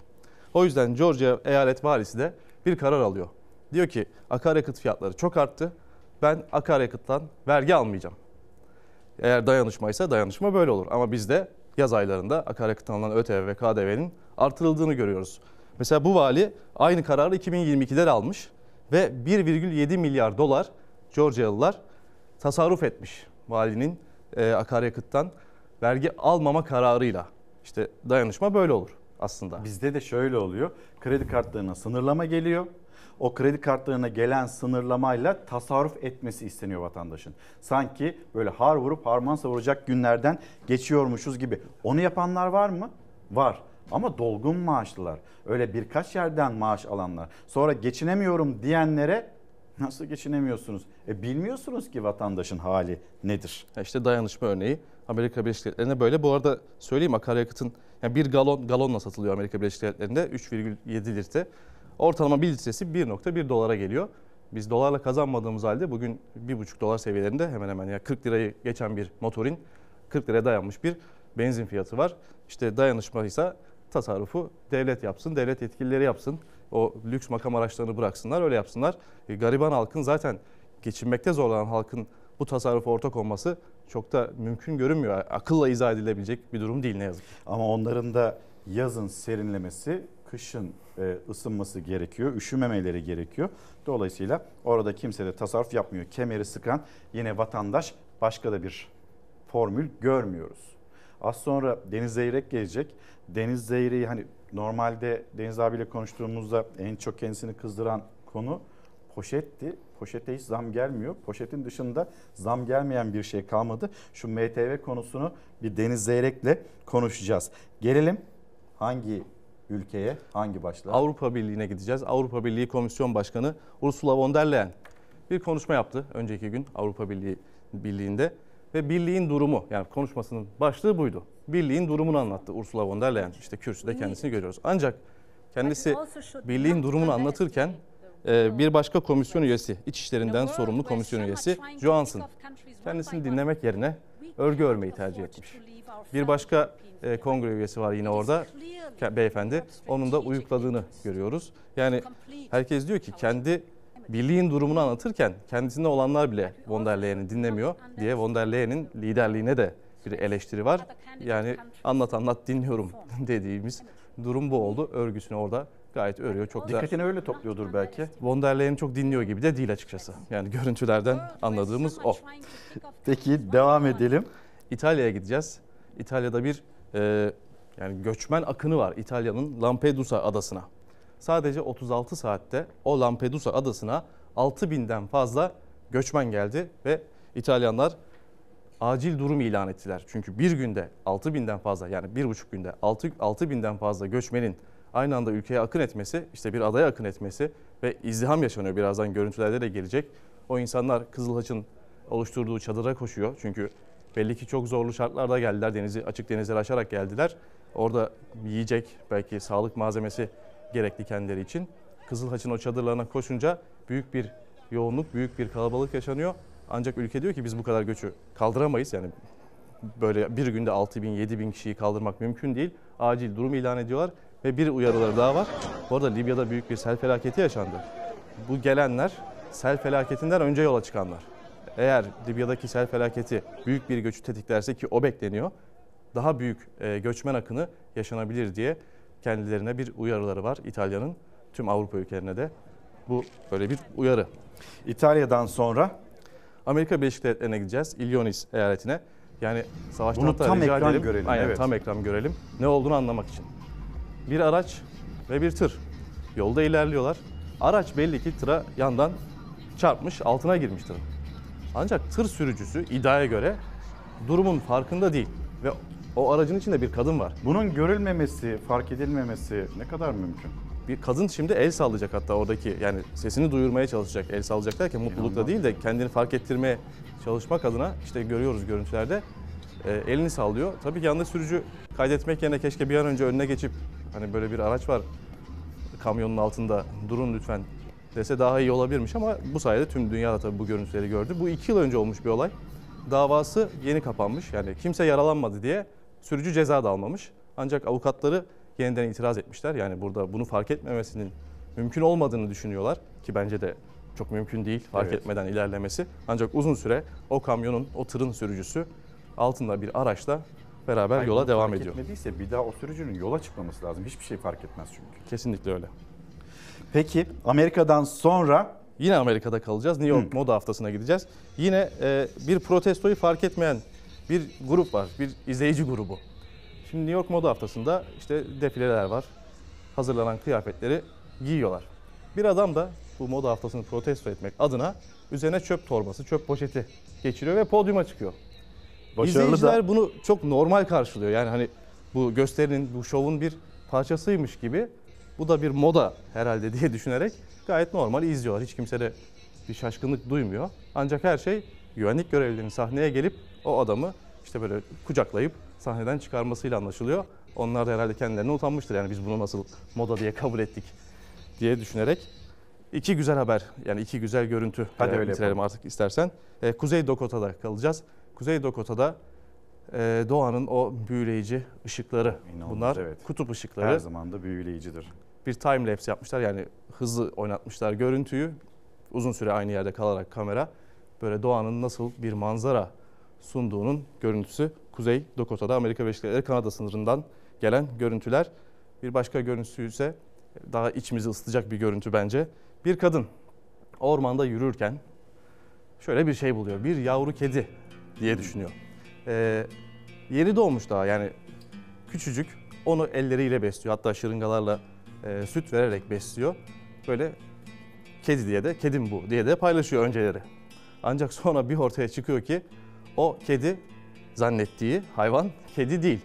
O yüzden Georgia eyalet valisi de bir karar alıyor. Diyor ki akaryakıt fiyatları çok arttı. Ben akaryakıttan vergi almayacağım. Eğer dayanışma ise dayanışma böyle olur. Ama biz de yaz aylarında akaryakıttan alınan ÖTV ve KDV'nin artırıldığını görüyoruz. Mesela bu vali aynı kararı 2022'de almış ve 1,7 milyar dolar Georgialılar tasarruf etmiş valinin e, akaryakıttan vergi almama kararıyla. İşte dayanışma böyle olur aslında. Bizde de şöyle oluyor. Kredi kartlarına sınırlama geliyor. O kredi kartlarına gelen sınırlamayla tasarruf etmesi isteniyor vatandaşın. Sanki böyle har vurup harman savuracak günlerden geçiyormuşuz gibi. Onu yapanlar var mı? Var. Ama dolgun maaşlılar. Öyle birkaç yerden maaş alanlar. Sonra geçinemiyorum diyenlere nasıl geçinemiyorsunuz? E bilmiyorsunuz ki vatandaşın hali nedir? İşte dayanışma örneği Amerika Birleşik Devletleri'nde böyle. Bu arada söyleyeyim akaryakıtın yani bir galon galonla satılıyor Amerika Birleşik Devletleri'nde 3,7 litre. Ortalama 1 litresi 1.1 dolara geliyor. Biz dolarla kazanmadığımız halde bugün 1,5 dolar seviyelerinde hemen hemen ya yani 40 lirayı geçen bir motorin 40 liraya dayanmış bir benzin fiyatı var. İşte dayanışma ise tasarrufu devlet yapsın, devlet yetkilileri yapsın. O lüks makam araçlarını bıraksınlar, öyle yapsınlar. E, gariban halkın zaten geçinmekte zorlanan halkın bu tasarrufa ortak olması çok da mümkün görünmüyor. Akılla izah edilebilecek bir durum değil ne yazık Ama onların da yazın serinlemesi, kışın e, ısınması gerekiyor, üşümemeleri gerekiyor. Dolayısıyla orada kimse de tasarruf yapmıyor. Kemeri sıkan yine vatandaş başka da bir formül görmüyoruz. Az sonra Deniz Zeyrek gelecek. Deniz Zeyrek'i hani normalde Deniz abiyle konuştuğumuzda en çok kendisini kızdıran konu poşetti. Poşete hiç zam gelmiyor. Poşetin dışında zam gelmeyen bir şey kalmadı. Şu MTV konusunu bir Deniz Zeyrek'le konuşacağız. Gelelim hangi ülkeye, hangi başlığa? Avrupa Birliği'ne gideceğiz. Avrupa Birliği Komisyon Başkanı Ursula von der Leyen bir konuşma yaptı önceki gün Avrupa Birliği Birliği'nde ve birliğin durumu yani konuşmasının başlığı buydu. Birliğin durumunu anlattı Ursula von der Leyen. İşte kürsüde kendisini görüyoruz. Ancak kendisi birliğin durumunu anlatırken e, bir başka komisyon üyesi, içişlerinden sorumlu komisyon üyesi Johansson kendisini dinlemek yerine örgü örmeyi tercih etmiş. Bir başka e, kongre üyesi var yine orada beyefendi. Onun da uyukladığını görüyoruz. Yani herkes diyor ki kendi birliğin durumunu anlatırken kendisinde olanlar bile von der Leyen'i dinlemiyor diye von der Leyen'in liderliğine de bir eleştiri var. Yani anlat anlat dinliyorum dediğimiz durum bu oldu. Örgüsünü orada gayet örüyor. Çok Dikkatini da öyle topluyordur belki. Von der Leyen'i çok dinliyor gibi de değil açıkçası. Yani görüntülerden anladığımız o. Peki devam edelim. İtalya'ya gideceğiz. İtalya'da bir e, yani göçmen akını var İtalya'nın Lampedusa adasına sadece 36 saatte o Lampedusa adasına 6000'den fazla göçmen geldi ve İtalyanlar acil durum ilan ettiler. Çünkü bir günde 6000'den fazla yani bir buçuk günde 6000'den fazla göçmenin aynı anda ülkeye akın etmesi, işte bir adaya akın etmesi ve izdiham yaşanıyor. Birazdan görüntülerde de gelecek. O insanlar Kızılhaç'ın oluşturduğu çadıra koşuyor. Çünkü belli ki çok zorlu şartlarda geldiler. Denizi açık denizleri aşarak geldiler. Orada yiyecek, belki sağlık malzemesi gerekli kendileri için. Kızılhaç'ın o çadırlarına koşunca büyük bir yoğunluk, büyük bir kalabalık yaşanıyor. Ancak ülke diyor ki biz bu kadar göçü kaldıramayız. Yani böyle bir günde 6 bin, 7 bin kişiyi kaldırmak mümkün değil. Acil durum ilan ediyorlar ve bir uyarıları daha var. Bu arada Libya'da büyük bir sel felaketi yaşandı. Bu gelenler sel felaketinden önce yola çıkanlar. Eğer Libya'daki sel felaketi büyük bir göçü tetiklerse ki o bekleniyor, daha büyük e, göçmen akını yaşanabilir diye kendilerine bir uyarıları var. İtalya'nın tüm Avrupa ülkelerine de bu böyle bir uyarı. İtalya'dan sonra Amerika Birleşik Devletleri'ne gideceğiz. Illinois eyaletine. Yani savaştan Bunu tam rica ekran edelim. görelim. Aynen evet. tam ekran görelim. Ne olduğunu anlamak için. Bir araç ve bir tır yolda ilerliyorlar. Araç belli ki tıra yandan çarpmış, altına girmiş tırın. Ancak tır sürücüsü iddiaya göre durumun farkında değil ve o aracın içinde bir kadın var. Bunun görülmemesi, fark edilmemesi ne kadar mümkün? bir kadın şimdi el sallayacak hatta oradaki yani sesini duyurmaya çalışacak. El sallayacak derken mutlulukla değil de kendini fark ettirmeye çalışmak adına işte görüyoruz görüntülerde e, elini sallıyor. Tabii ki yanında sürücü kaydetmek yerine keşke bir an önce önüne geçip hani böyle bir araç var kamyonun altında durun lütfen dese daha iyi olabilirmiş ama bu sayede tüm dünya da tabii bu görüntüleri gördü. Bu iki yıl önce olmuş bir olay. Davası yeni kapanmış yani kimse yaralanmadı diye Sürücü ceza da almamış. Ancak avukatları yeniden itiraz etmişler. Yani burada bunu fark etmemesinin mümkün olmadığını düşünüyorlar ki bence de çok mümkün değil fark evet. etmeden ilerlemesi. Ancak uzun süre o kamyonun, o tırın sürücüsü altında bir araçla beraber Hayır, yola devam fark ediyor. etmediyse bir daha o sürücünün yola çıkmaması lazım. Hiçbir şey fark etmez çünkü. Kesinlikle öyle. Peki Amerika'dan sonra yine Amerika'da kalacağız. New York Hı. Moda Haftası'na gideceğiz. Yine e, bir protestoyu fark etmeyen bir grup var, bir izleyici grubu. Şimdi New York Moda Haftası'nda işte defileler var. Hazırlanan kıyafetleri giyiyorlar. Bir adam da bu moda haftasını protesto etmek adına üzerine çöp torbası, çöp poşeti geçiriyor ve podyuma çıkıyor. Başarılı İzleyiciler da... bunu çok normal karşılıyor. Yani hani bu gösterinin, bu şovun bir parçasıymış gibi bu da bir moda herhalde diye düşünerek gayet normal izliyorlar. Hiç kimse de bir şaşkınlık duymuyor. Ancak her şey güvenlik görevlilerinin sahneye gelip o adamı işte böyle kucaklayıp sahneden çıkarmasıyla anlaşılıyor. Onlar da herhalde kendilerine utanmıştır. Yani biz bunu nasıl moda diye kabul ettik diye düşünerek. İki güzel haber, yani iki güzel görüntü. Hadi e, öyle bitirelim yapalım. artık istersen. E, Kuzey Dakota'da kalacağız. Kuzey Dakota'da e, doğanın o büyüleyici ışıkları. İnanılmaz, Bunlar evet. kutup ışıkları. Her zaman da büyüleyicidir. Bir time lapse yapmışlar yani hızlı oynatmışlar görüntüyü. Uzun süre aynı yerde kalarak kamera böyle doğanın nasıl bir manzara sunduğunun görüntüsü Kuzey Dakota'da Amerika Birleşik Devletleri Kanada sınırından gelen görüntüler. Bir başka görüntüsü ise daha içimizi ısıtacak bir görüntü bence. Bir kadın ormanda yürürken şöyle bir şey buluyor. Bir yavru kedi diye düşünüyor. Ee, yeri doğmuş daha yani küçücük onu elleriyle besliyor. Hatta şırıngalarla e, süt vererek besliyor. Böyle kedi diye de kedim bu diye de paylaşıyor önceleri. Ancak sonra bir ortaya çıkıyor ki o kedi zannettiği hayvan kedi değil.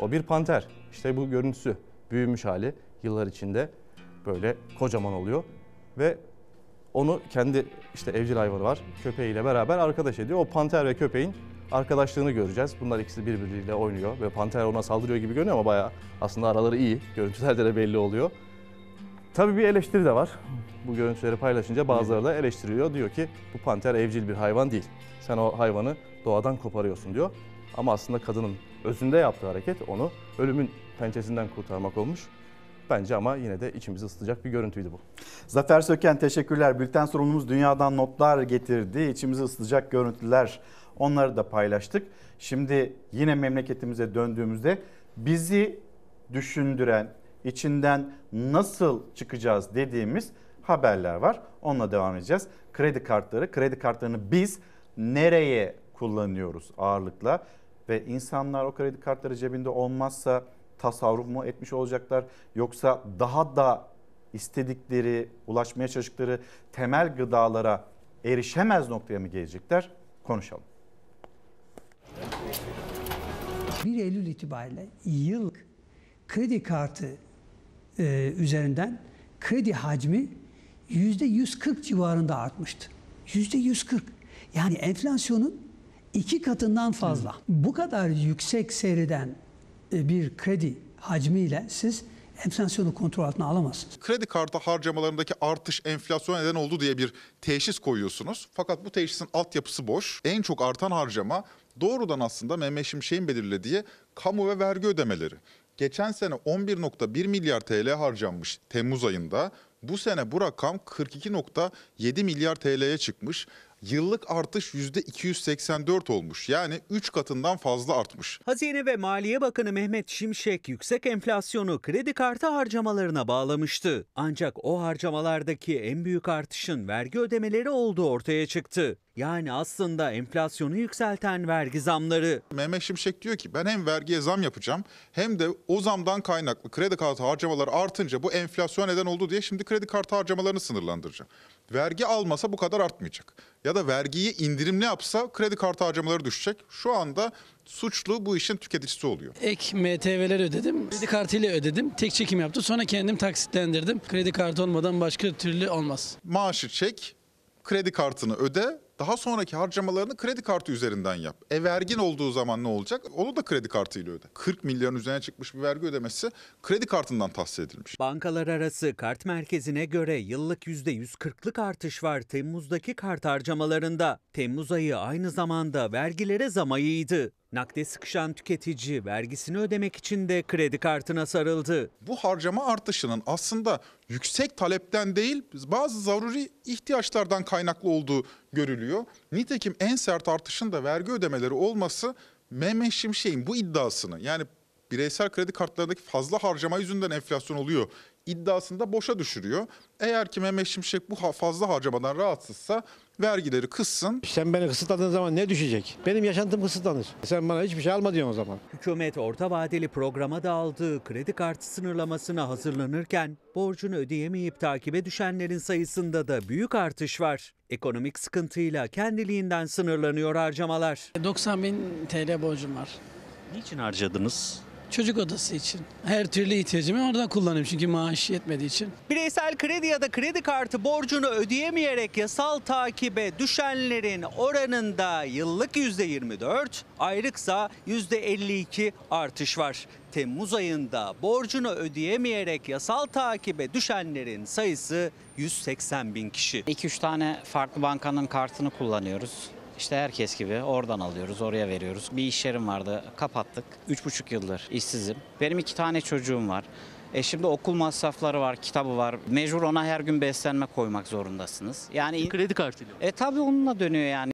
O bir panter. İşte bu görüntüsü. Büyümüş hali yıllar içinde böyle kocaman oluyor. Ve onu kendi işte evcil hayvanı var köpeğiyle beraber arkadaş ediyor. O panter ve köpeğin arkadaşlığını göreceğiz. Bunlar ikisi birbiriyle oynuyor ve panter ona saldırıyor gibi görünüyor ama bayağı aslında araları iyi. Görüntülerde de belli oluyor. Tabii bir eleştiri de var. Bu görüntüleri paylaşınca bazıları da eleştiriyor. Diyor ki bu panter evcil bir hayvan değil. Sen o hayvanı doğadan koparıyorsun diyor. Ama aslında kadının özünde yaptığı hareket onu ölümün pençesinden kurtarmak olmuş. Bence ama yine de içimizi ısıtacak bir görüntüydü bu. Zafer Söken teşekkürler. Bülten sorumlumuz dünyadan notlar getirdi. İçimizi ısıtacak görüntüler onları da paylaştık. Şimdi yine memleketimize döndüğümüzde bizi düşündüren, içinden nasıl çıkacağız dediğimiz haberler var. Onunla devam edeceğiz. Kredi kartları, kredi kartlarını biz nereye kullanıyoruz ağırlıkla. Ve insanlar o kredi kartları cebinde olmazsa tasarruf mu etmiş olacaklar yoksa daha da istedikleri, ulaşmaya çalıştıkları temel gıdalara erişemez noktaya mı gelecekler? Konuşalım. 1 Eylül itibariyle yıl kredi kartı e, üzerinden kredi hacmi %140 civarında artmıştı. %140. Yani enflasyonun iki katından fazla. Bu kadar yüksek seyreden e, bir kredi hacmiyle siz enflasyonu kontrol altına alamazsınız. Kredi kartı harcamalarındaki artış enflasyon neden oldu diye bir teşhis koyuyorsunuz. Fakat bu teşhisin altyapısı boş. En çok artan harcama doğrudan aslında Mehmet Şimşek'in belirlediği kamu ve vergi ödemeleri. Geçen sene 11.1 milyar TL harcanmış Temmuz ayında. Bu sene bu rakam 42.7 milyar TL'ye çıkmış yıllık artış %284 olmuş. Yani 3 katından fazla artmış. Hazine ve Maliye Bakanı Mehmet Şimşek yüksek enflasyonu kredi kartı harcamalarına bağlamıştı. Ancak o harcamalardaki en büyük artışın vergi ödemeleri olduğu ortaya çıktı. Yani aslında enflasyonu yükselten vergi zamları. Mehmet Şimşek diyor ki ben hem vergiye zam yapacağım hem de o zamdan kaynaklı kredi kartı harcamaları artınca bu enflasyon neden oldu diye şimdi kredi kartı harcamalarını sınırlandıracağım. Vergi almasa bu kadar artmayacak. Ya da vergiyi indirimli yapsa kredi kartı harcamaları düşecek. Şu anda suçlu bu işin tüketicisi oluyor. Ek MTV'ler ödedim. Kredi kartıyla ödedim. Tek çekim yaptı. Sonra kendim taksitlendirdim. Kredi kartı olmadan başka türlü olmaz. Maaşı çek, kredi kartını öde, daha sonraki harcamalarını kredi kartı üzerinden yap. E vergin olduğu zaman ne olacak? Onu da kredi kartıyla öde. 40 milyon üzerine çıkmış bir vergi ödemesi kredi kartından tahsis edilmiş. Bankalar arası kart merkezine göre yıllık %140'lık artış var Temmuz'daki kart harcamalarında. Temmuz ayı aynı zamanda vergilere zam ayıydı. Nakde sıkışan tüketici vergisini ödemek için de kredi kartına sarıldı. Bu harcama artışının aslında yüksek talepten değil bazı zaruri ihtiyaçlardan kaynaklı olduğu görülüyor. Nitekim en sert artışın da vergi ödemeleri olması Mehmet Şimşek'in bu iddiasını yani bireysel kredi kartlarındaki fazla harcama yüzünden enflasyon oluyor iddiasında boşa düşürüyor. Eğer ki Mehmet Şimşek bu fazla harcamadan rahatsızsa vergileri kıssın. Sen beni kısıtladığın zaman ne düşecek? Benim yaşantım kısıtlanır. Sen bana hiçbir şey alma diyorsun o zaman. Hükümet orta vadeli programa da aldığı kredi kartı sınırlamasına hazırlanırken borcunu ödeyemeyip takibe düşenlerin sayısında da büyük artış var. Ekonomik sıkıntıyla kendiliğinden sınırlanıyor harcamalar. 90 bin TL borcum var. Niçin harcadınız? Çocuk odası için. Her türlü ihtiyacımı orada kullanıyorum çünkü maaş yetmediği için. Bireysel kredi ya da kredi kartı borcunu ödeyemeyerek yasal takibe düşenlerin oranında yıllık %24, ayrıksa %52 artış var. Temmuz ayında borcunu ödeyemeyerek yasal takibe düşenlerin sayısı 180 bin kişi. 2-3 tane farklı bankanın kartını kullanıyoruz. İşte herkes gibi oradan alıyoruz, oraya veriyoruz. Bir iş yerim vardı, kapattık. Üç buçuk yıldır işsizim. Benim iki tane çocuğum var. E şimdi okul masrafları var, kitabı var. Mecbur ona her gün beslenme koymak zorundasınız. Yani kredi kartıyla. E tabii onunla dönüyor yani.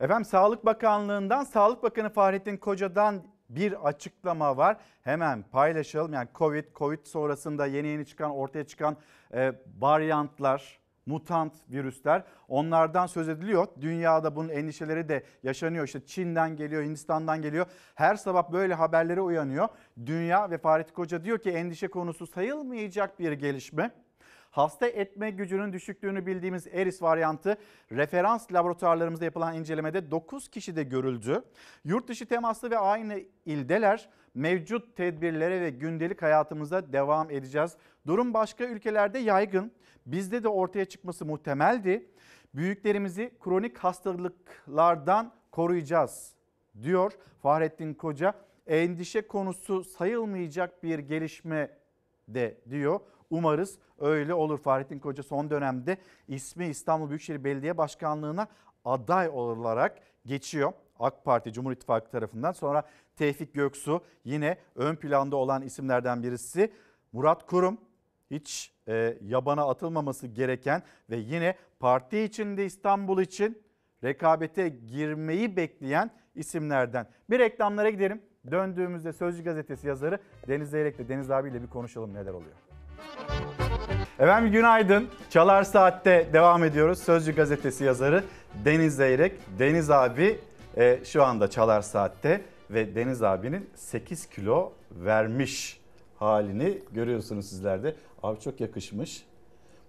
Efendim Sağlık Bakanlığı'ndan Sağlık Bakanı Fahrettin Koca'dan bir açıklama var. Hemen paylaşalım. Yani Covid, Covid sonrasında yeni yeni çıkan, ortaya çıkan e, varyantlar, mutant virüsler. Onlardan söz ediliyor. Dünyada bunun endişeleri de yaşanıyor. İşte Çin'den geliyor, Hindistan'dan geliyor. Her sabah böyle haberlere uyanıyor. Dünya ve Fahrettin Koca diyor ki endişe konusu sayılmayacak bir gelişme. Hasta etme gücünün düşüklüğünü bildiğimiz Eris varyantı referans laboratuvarlarımızda yapılan incelemede 9 de görüldü. Yurt dışı temaslı ve aynı ildeler mevcut tedbirlere ve gündelik hayatımıza devam edeceğiz. Durum başka ülkelerde yaygın bizde de ortaya çıkması muhtemeldi. Büyüklerimizi kronik hastalıklardan koruyacağız diyor Fahrettin Koca. Endişe konusu sayılmayacak bir gelişme de diyor. Umarız öyle olur. Fahrettin Koca son dönemde ismi İstanbul Büyükşehir Belediye Başkanlığı'na aday olarak geçiyor. AK Parti Cumhur İttifakı tarafından sonra Tevfik Göksu yine ön planda olan isimlerden birisi. Murat Kurum hiç e, yabana atılmaması gereken ve yine parti içinde İstanbul için rekabete girmeyi bekleyen isimlerden. Bir reklamlara gidelim. Döndüğümüzde Sözcü Gazetesi yazarı Deniz Zeyrek'le Deniz abiyle bir konuşalım neler oluyor. Efendim günaydın. Çalar Saat'te devam ediyoruz. Sözcü Gazetesi yazarı Deniz Zeyrek. Deniz abi e, şu anda Çalar Saat'te ve Deniz abinin 8 kilo vermiş halini görüyorsunuz sizler de. Abi çok yakışmış.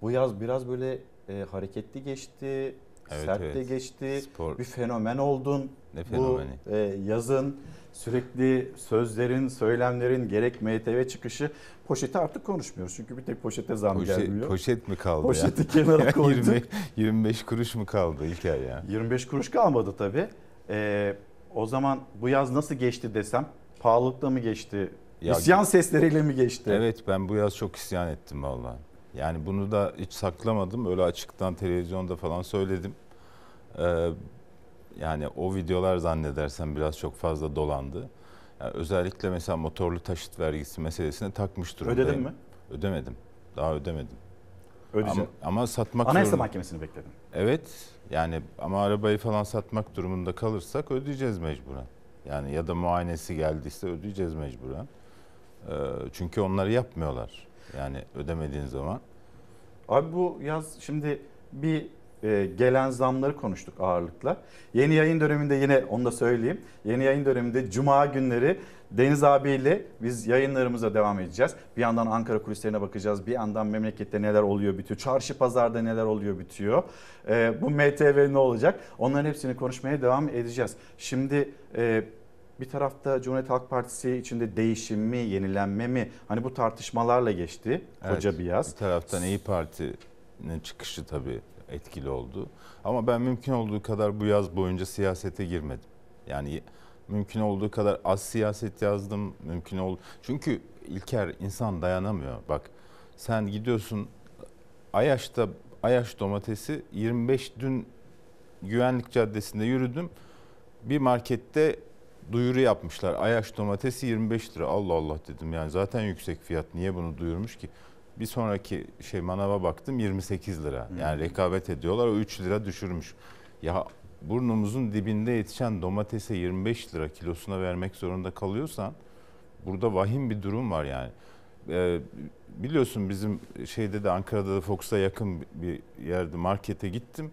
Bu yaz biraz böyle e, hareketli geçti. Evet, sert evet. de geçti. Spor. Bir fenomen oldun. Ne fenomeni? Bu e, yazın sürekli sözlerin, söylemlerin gerek MTV çıkışı poşeti artık konuşmuyoruz. Çünkü bir tek poşete zam Poşe, gelmiyor. Poşet mi kaldı Poşeti ya? kenara koyduk. 20, 25 kuruş mu kaldı İlker ya? 25 kuruş kalmadı tabii. E, o zaman bu yaz nasıl geçti desem pahalılıkla mı geçti ya, İsyan sesleriyle mi geçti? Evet ben bu yaz çok isyan ettim vallahi. Yani bunu da hiç saklamadım. Öyle açıktan televizyonda falan söyledim. Ee, yani o videolar zannedersem biraz çok fazla dolandı. Yani özellikle mesela motorlu taşıt vergisi meselesine takmış durumdayım. Ödedin mi? Ödemedim. Daha ödemedim. Ödeyeceğim. Ama, ama satmak Anayasa zorunda. Mahkemesi'ni bekledim. Evet. Yani ama arabayı falan satmak durumunda kalırsak ödeyeceğiz mecburen. Yani ya da muayenesi geldiyse ödeyeceğiz mecburen. Ee, çünkü onları yapmıyorlar. Yani ödemediğin zaman. Abi bu yaz şimdi bir e, gelen zamları konuştuk ağırlıkla. Yeni yayın döneminde yine onu da söyleyeyim. Yeni yayın döneminde cuma günleri Deniz abiyle biz yayınlarımıza devam edeceğiz. Bir yandan Ankara kulislerine bakacağız. Bir yandan memlekette neler oluyor bitiyor. Çarşı pazarda neler oluyor bitiyor. E, bu MTV ne olacak? Onların hepsini konuşmaya devam edeceğiz. Şimdi e, bir tarafta Cumhuriyet Halk Partisi içinde değişim mi, yenilenme mi? Hani bu tartışmalarla geçti koca evet, bir yaz. Bir taraftan İyi Parti'nin çıkışı tabii etkili oldu. Ama ben mümkün olduğu kadar bu yaz boyunca siyasete girmedim. Yani mümkün olduğu kadar az siyaset yazdım. Mümkün ol. Çünkü İlker insan dayanamıyor. Bak sen gidiyorsun Ayaş'ta Ayaş domatesi 25 dün Güvenlik Caddesi'nde yürüdüm. Bir markette duyuru yapmışlar. Ayaş domatesi 25 lira. Allah Allah dedim yani zaten yüksek fiyat. Niye bunu duyurmuş ki? Bir sonraki şey manava baktım 28 lira. Yani rekabet ediyorlar. O 3 lira düşürmüş. Ya burnumuzun dibinde yetişen domatese 25 lira kilosuna vermek zorunda kalıyorsan burada vahim bir durum var yani. Ee, biliyorsun bizim şeyde de Ankara'da da Fox'a yakın bir yerde markete gittim.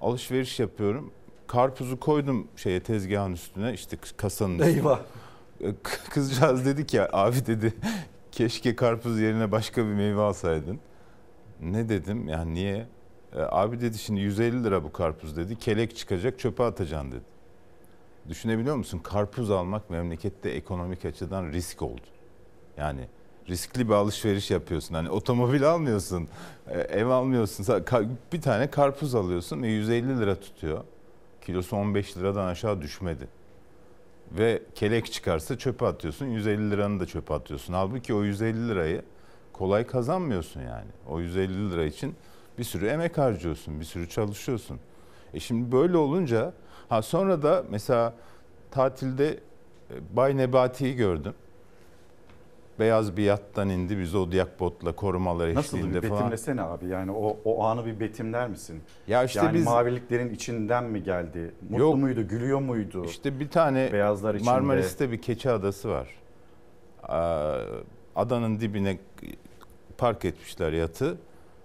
Alışveriş yapıyorum karpuzu koydum şeye tezgahın üstüne işte kasanın üstüne. Eyvah. E, kızcağız dedi ki abi dedi keşke karpuz yerine başka bir meyve alsaydın. Ne dedim yani niye? E, abi dedi şimdi 150 lira bu karpuz dedi. Kelek çıkacak çöpe atacaksın dedi. Düşünebiliyor musun? Karpuz almak memlekette ekonomik açıdan risk oldu. Yani riskli bir alışveriş yapıyorsun. Hani otomobil almıyorsun, e, ev almıyorsun. Bir tane karpuz alıyorsun ve 150 lira tutuyor kilosu 15 liradan aşağı düşmedi. Ve kelek çıkarsa çöpe atıyorsun. 150 liranı da çöpe atıyorsun. Halbuki o 150 lirayı kolay kazanmıyorsun yani. O 150 lira için bir sürü emek harcıyorsun, bir sürü çalışıyorsun. E şimdi böyle olunca ha sonra da mesela tatilde e, Bay Nebati'yi gördüm beyaz bir yattan indi biz o Zodiac botla korumaları Nasıl eşliğinde falan. Nasıl betimlesene abi yani o, o anı bir betimler misin? Ya işte yani biz... maviliklerin içinden mi geldi? Mutlu Yok. muydu, gülüyor muydu? İşte bir tane Beyazlar içinde... Marmaris'te bir keçi adası var. Adanın dibine park etmişler yatı.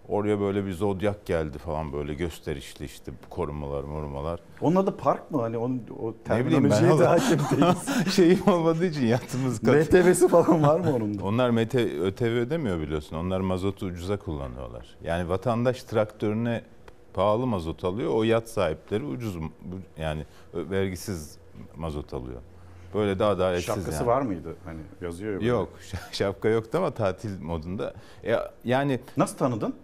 Oraya böyle bir zodyak geldi falan böyle gösterişli işte korumalar morumalar. Onun adı park mı? Hani onun, o terminolojiye de hakim değiliz. Şeyim olmadığı için yatımız katı. MTV'si falan var mı onun da? Onlar MT, ÖTV ödemiyor biliyorsun. Onlar mazotu ucuza kullanıyorlar. Yani vatandaş traktörüne pahalı mazot alıyor. O yat sahipleri ucuz yani vergisiz mazot alıyor. Böyle daha daha etsiz Şapkası yani. var mıydı? Hani yazıyor ya böyle. Yok şapka yoktu ama tatil modunda. E, yani Nasıl tanıdın?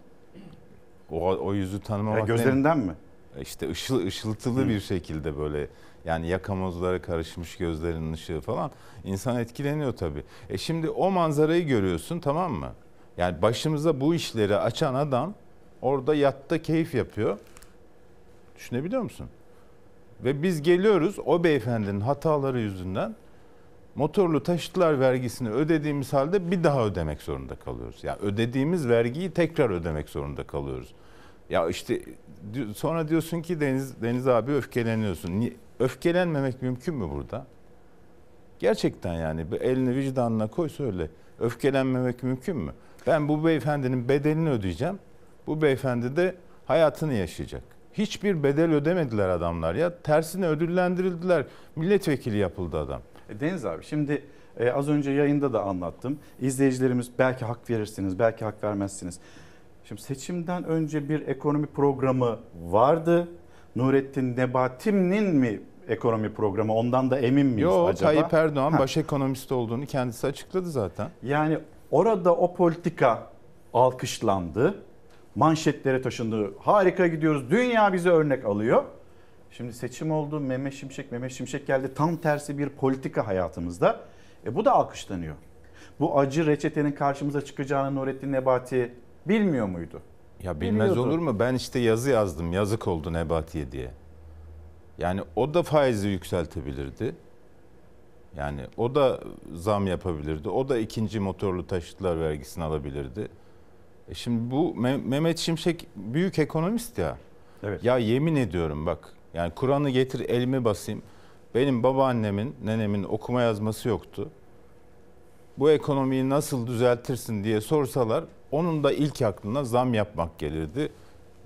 O, o yüzü tanımamak... Ya gözlerinden mi? E işte ışıl, ışıltılı Hı. bir şekilde böyle yani yakamozlara karışmış gözlerinin ışığı falan insan etkileniyor tabii. E şimdi o manzarayı görüyorsun tamam mı? Yani başımıza bu işleri açan adam orada yatta keyif yapıyor. Düşünebiliyor musun? Ve biz geliyoruz o beyefendinin hataları yüzünden motorlu taşıtlar vergisini ödediğimiz halde bir daha ödemek zorunda kalıyoruz. Ya yani ödediğimiz vergiyi tekrar ödemek zorunda kalıyoruz. Ya işte sonra diyorsun ki Deniz Deniz abi öfkeleniyorsun. Niye? Öfkelenmemek mümkün mü burada? Gerçekten yani elini vicdanına koy söyle. Öfkelenmemek mümkün mü? Ben bu beyefendinin bedelini ödeyeceğim. Bu beyefendi de hayatını yaşayacak. Hiçbir bedel ödemediler adamlar ya. Tersine ödüllendirildiler. Milletvekili yapıldı adam. E, Deniz abi şimdi e, az önce yayında da anlattım. İzleyicilerimiz belki hak verirsiniz, belki hak vermezsiniz. Şimdi seçimden önce bir ekonomi programı vardı. Nurettin Nebatim'nin mi ekonomi programı ondan da emin miyiz Yo, acaba? Yok Tayyip Erdoğan ha. baş ekonomist olduğunu kendisi açıkladı zaten. Yani orada o politika alkışlandı. Manşetlere taşındı. Harika gidiyoruz. Dünya bize örnek alıyor. Şimdi seçim oldu, Mehmet Şimşek, Mehmet Şimşek geldi. Tam tersi bir politika hayatımızda. E bu da alkışlanıyor. Bu acı reçetenin karşımıza çıkacağını Nurettin Nebati bilmiyor muydu? Ya bilmez Bilmiyordu. olur mu? Ben işte yazı yazdım. Yazık oldu Nebati'ye diye. Yani o da faizi yükseltebilirdi. Yani o da zam yapabilirdi. O da ikinci motorlu taşıtlar vergisini alabilirdi. E şimdi bu Mehmet Şimşek büyük ekonomist ya. Evet. Ya yemin ediyorum bak yani Kur'an'ı getir elimi basayım. Benim babaannemin, nenemin okuma yazması yoktu. Bu ekonomiyi nasıl düzeltirsin diye sorsalar onun da ilk aklına zam yapmak gelirdi.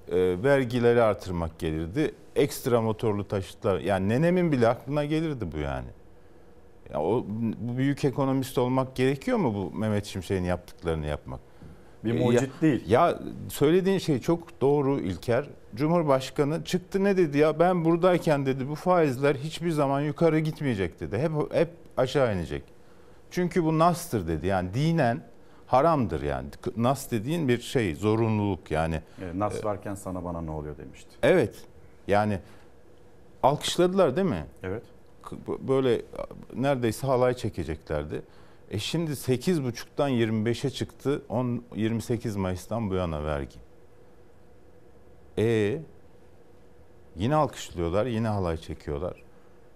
E, vergileri artırmak gelirdi. Ekstra motorlu taşıtlar. Yani nenemin bile aklına gelirdi bu yani. Ya o bu büyük ekonomist olmak gerekiyor mu bu Mehmet Şimşek'in yaptıklarını yapmak? Bir ee, mucit e, ya, değil. Ya söylediğin şey çok doğru İlker. Cumhurbaşkanı çıktı ne dedi ya ben buradayken dedi bu faizler hiçbir zaman yukarı gitmeyecek dedi. Hep hep aşağı inecek. Çünkü bu nastır dedi. Yani dinen haramdır yani. Nas dediğin bir şey, zorunluluk yani. E, nas e, varken sana bana ne oluyor demişti. Evet. Yani alkışladılar değil mi? Evet. Böyle neredeyse halay çekeceklerdi. E şimdi 8.5'tan 25'e çıktı. 10 28 Mayıs'tan bu yana vergi. E yine alkışlıyorlar, yine halay çekiyorlar.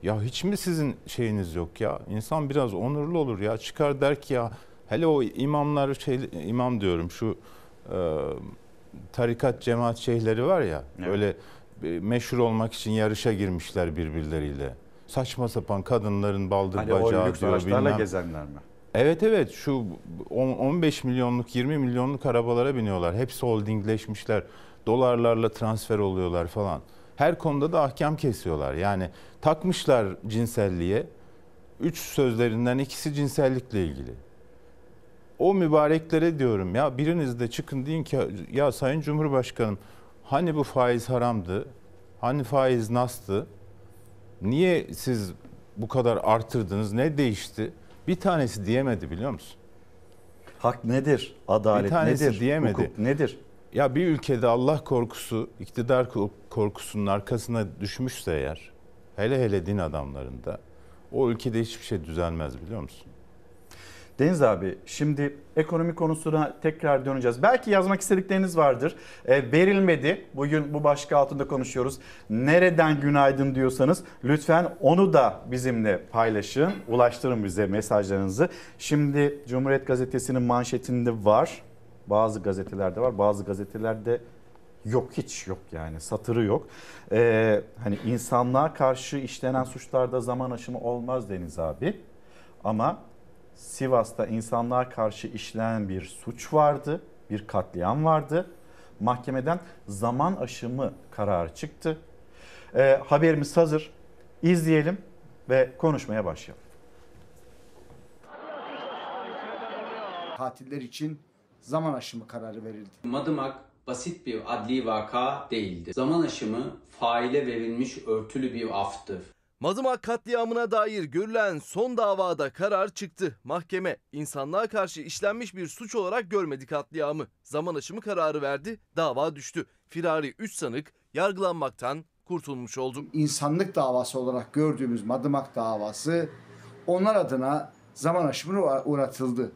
Ya hiç mi sizin şeyiniz yok ya? İnsan biraz onurlu olur ya. Çıkar der ki ya hele o imamlar şey imam diyorum şu e, tarikat cemaat şeyhleri var ya evet. öyle meşhur olmak için yarışa girmişler birbirleriyle. Saçma sapan kadınların baldır hani bacağı o diyor bilmem. gezenler mi? Evet evet şu 15 milyonluk 20 milyonluk arabalara biniyorlar. Hepsi holdingleşmişler dolarlarla transfer oluyorlar falan. Her konuda da ahkam kesiyorlar. Yani takmışlar cinselliğe. Üç sözlerinden ikisi cinsellikle ilgili. O mübareklere diyorum ya biriniz de çıkın deyin ki ya Sayın Cumhurbaşkanım hani bu faiz haramdı? Hani faiz nastı? Niye siz bu kadar artırdınız? Ne değişti? Bir tanesi diyemedi biliyor musun? Hak nedir? Adalet nedir? bir tanesi nedir? Diyemedi. Hukuk nedir? ya bir ülkede Allah korkusu, iktidar korkusunun arkasına düşmüşse eğer, hele hele din adamlarında, o ülkede hiçbir şey düzelmez biliyor musun? Deniz abi şimdi ekonomi konusuna tekrar döneceğiz. Belki yazmak istedikleriniz vardır. E, verilmedi. Bugün bu başka altında konuşuyoruz. Nereden günaydın diyorsanız lütfen onu da bizimle paylaşın. Ulaştırın bize mesajlarınızı. Şimdi Cumhuriyet Gazetesi'nin manşetinde var. Bazı gazetelerde var, bazı gazetelerde yok hiç yok yani satırı yok. Ee, hani insanlığa karşı işlenen suçlarda zaman aşımı olmaz Deniz abi. Ama Sivas'ta insanlığa karşı işlenen bir suç vardı, bir katliam vardı. Mahkemeden zaman aşımı kararı çıktı. Ee, haberimiz hazır. izleyelim ve konuşmaya başlayalım. Katiller için zaman aşımı kararı verildi. Madımak basit bir adli vaka değildi. Zaman aşımı faile verilmiş örtülü bir aftı. Madımak katliamına dair görülen son davada karar çıktı. Mahkeme insanlığa karşı işlenmiş bir suç olarak görmedi katliamı. Zaman aşımı kararı verdi, dava düştü. Firari 3 sanık yargılanmaktan kurtulmuş oldu. İnsanlık davası olarak gördüğümüz Madımak davası onlar adına zaman aşımına uğratıldı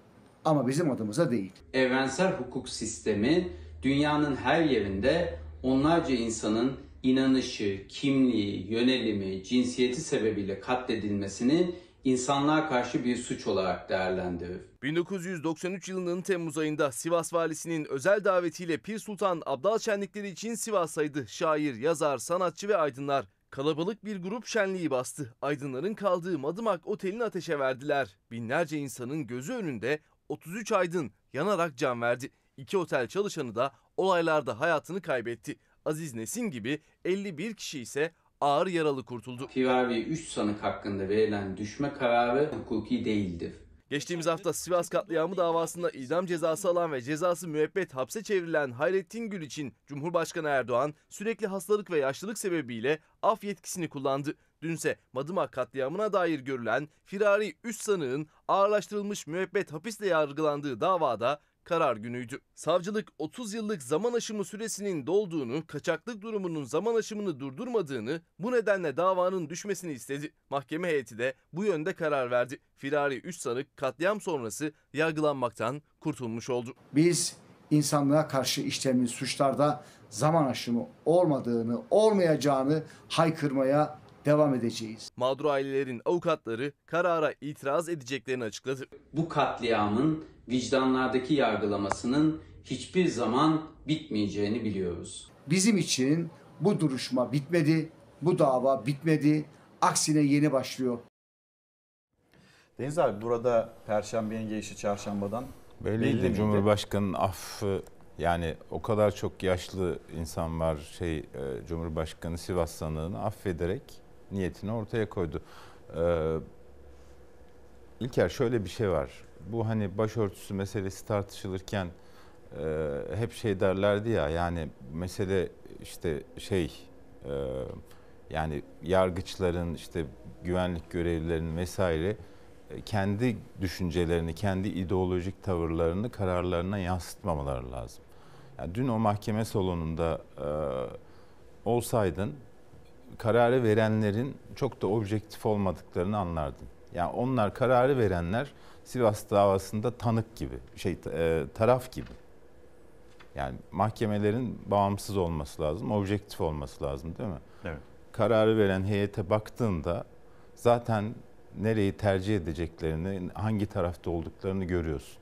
ama bizim adımıza değil. Evrensel hukuk sistemi dünyanın her yerinde onlarca insanın inanışı, kimliği, yönelimi, cinsiyeti sebebiyle katledilmesini insanlığa karşı bir suç olarak değerlendirir. 1993 yılının Temmuz ayında Sivas valisinin özel davetiyle Pir Sultan Abdal şenlikleri için Sivas'taydı. Şair, yazar, sanatçı ve aydınlar Kalabalık bir grup şenliği bastı. Aydınların kaldığı Madımak Oteli'ni ateşe verdiler. Binlerce insanın gözü önünde 33 aydın yanarak can verdi. İki otel çalışanı da olaylarda hayatını kaybetti. Aziz Nesin gibi 51 kişi ise ağır yaralı kurtuldu. TVR'ye 3 sanık hakkında verilen düşme kararı hukuki değildir. Geçtiğimiz hafta Sivas katliamı davasında idam cezası alan ve cezası müebbet hapse çevrilen Hayrettin Gül için Cumhurbaşkanı Erdoğan sürekli hastalık ve yaşlılık sebebiyle af yetkisini kullandı. Dünse Madımak katliamına dair görülen firari 3 sanığın ağırlaştırılmış müebbet hapisle yargılandığı davada karar günüydü. Savcılık 30 yıllık zaman aşımı süresinin dolduğunu, kaçaklık durumunun zaman aşımını durdurmadığını, bu nedenle davanın düşmesini istedi. Mahkeme heyeti de bu yönde karar verdi. Firari 3 sanık katliam sonrası yargılanmaktan kurtulmuş oldu. Biz insanlığa karşı işlenen suçlarda zaman aşımı olmadığını, olmayacağını haykırmaya devam edeceğiz. Mağdur ailelerin avukatları karara itiraz edeceklerini açıkladı. Bu katliamın vicdanlardaki yargılamasının hiçbir zaman bitmeyeceğini biliyoruz. Bizim için bu duruşma bitmedi, bu dava bitmedi. Aksine yeni başlıyor. Deniz abi burada Perşembe'nin gelişi çarşambadan Belli. belliydi. Cumhurbaşkanı'nın affı yani o kadar çok yaşlı insan var şey e, Cumhurbaşkanı Sivas sanığını affederek niyetini ortaya koydu. Ee, İlker şöyle bir şey var. Bu hani başörtüsü meselesi tartışılırken e, hep şey derlerdi ya yani mesele işte şey e, yani yargıçların işte güvenlik görevlilerinin vesaire e, kendi düşüncelerini, kendi ideolojik tavırlarını kararlarına yansıtmamaları lazım. Yani dün o mahkeme salonunda e, olsaydın kararı verenlerin çok da objektif olmadıklarını anlardım. Yani onlar kararı verenler Sivas davasında tanık gibi, şey e, taraf gibi. Yani mahkemelerin bağımsız olması lazım, objektif olması lazım değil mi? Evet. Kararı veren heyete baktığında zaten nereyi tercih edeceklerini, hangi tarafta olduklarını görüyorsun.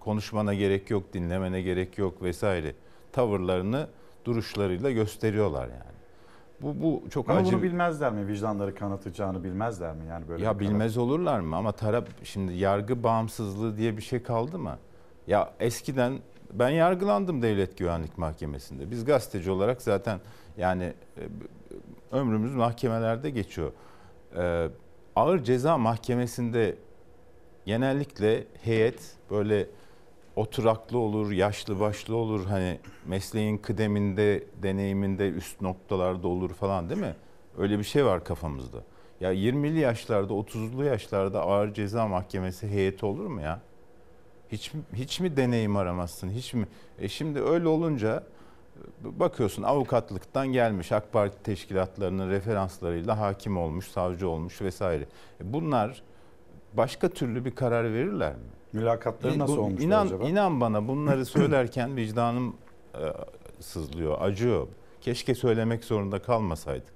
Konuşmana gerek yok, dinlemene gerek yok vesaire. Tavırlarını duruşlarıyla gösteriyorlar yani. Bu, bu çok ama acı. bunu bilmezler mi? Vicdanları kanatacağını bilmezler mi? Yani böyle ya bilmez kanat... olurlar mı? Ama taraf şimdi yargı bağımsızlığı diye bir şey kaldı mı? Ya eskiden ben yargılandım Devlet Güvenlik Mahkemesi'nde. Biz gazeteci olarak zaten yani e, ömrümüz mahkemelerde geçiyor. Ee, ağır ceza mahkemesinde genellikle heyet böyle oturaklı olur, yaşlı başlı olur. Hani mesleğin kıdeminde, deneyiminde üst noktalarda olur falan değil mi? Öyle bir şey var kafamızda. Ya 20'li yaşlarda, 30'lu yaşlarda ağır ceza mahkemesi heyeti olur mu ya? Hiç, hiç mi deneyim aramazsın? Hiç mi? E şimdi öyle olunca e, bakıyorsun avukatlıktan gelmiş AK Parti teşkilatlarının referanslarıyla hakim olmuş, savcı olmuş vesaire. E bunlar başka türlü bir karar verirler mi? Mülakatları e, nasıl bu, olmuş inan, acaba? İnan bana bunları söylerken vicdanım e, sızlıyor, acıyor. Keşke söylemek zorunda kalmasaydık.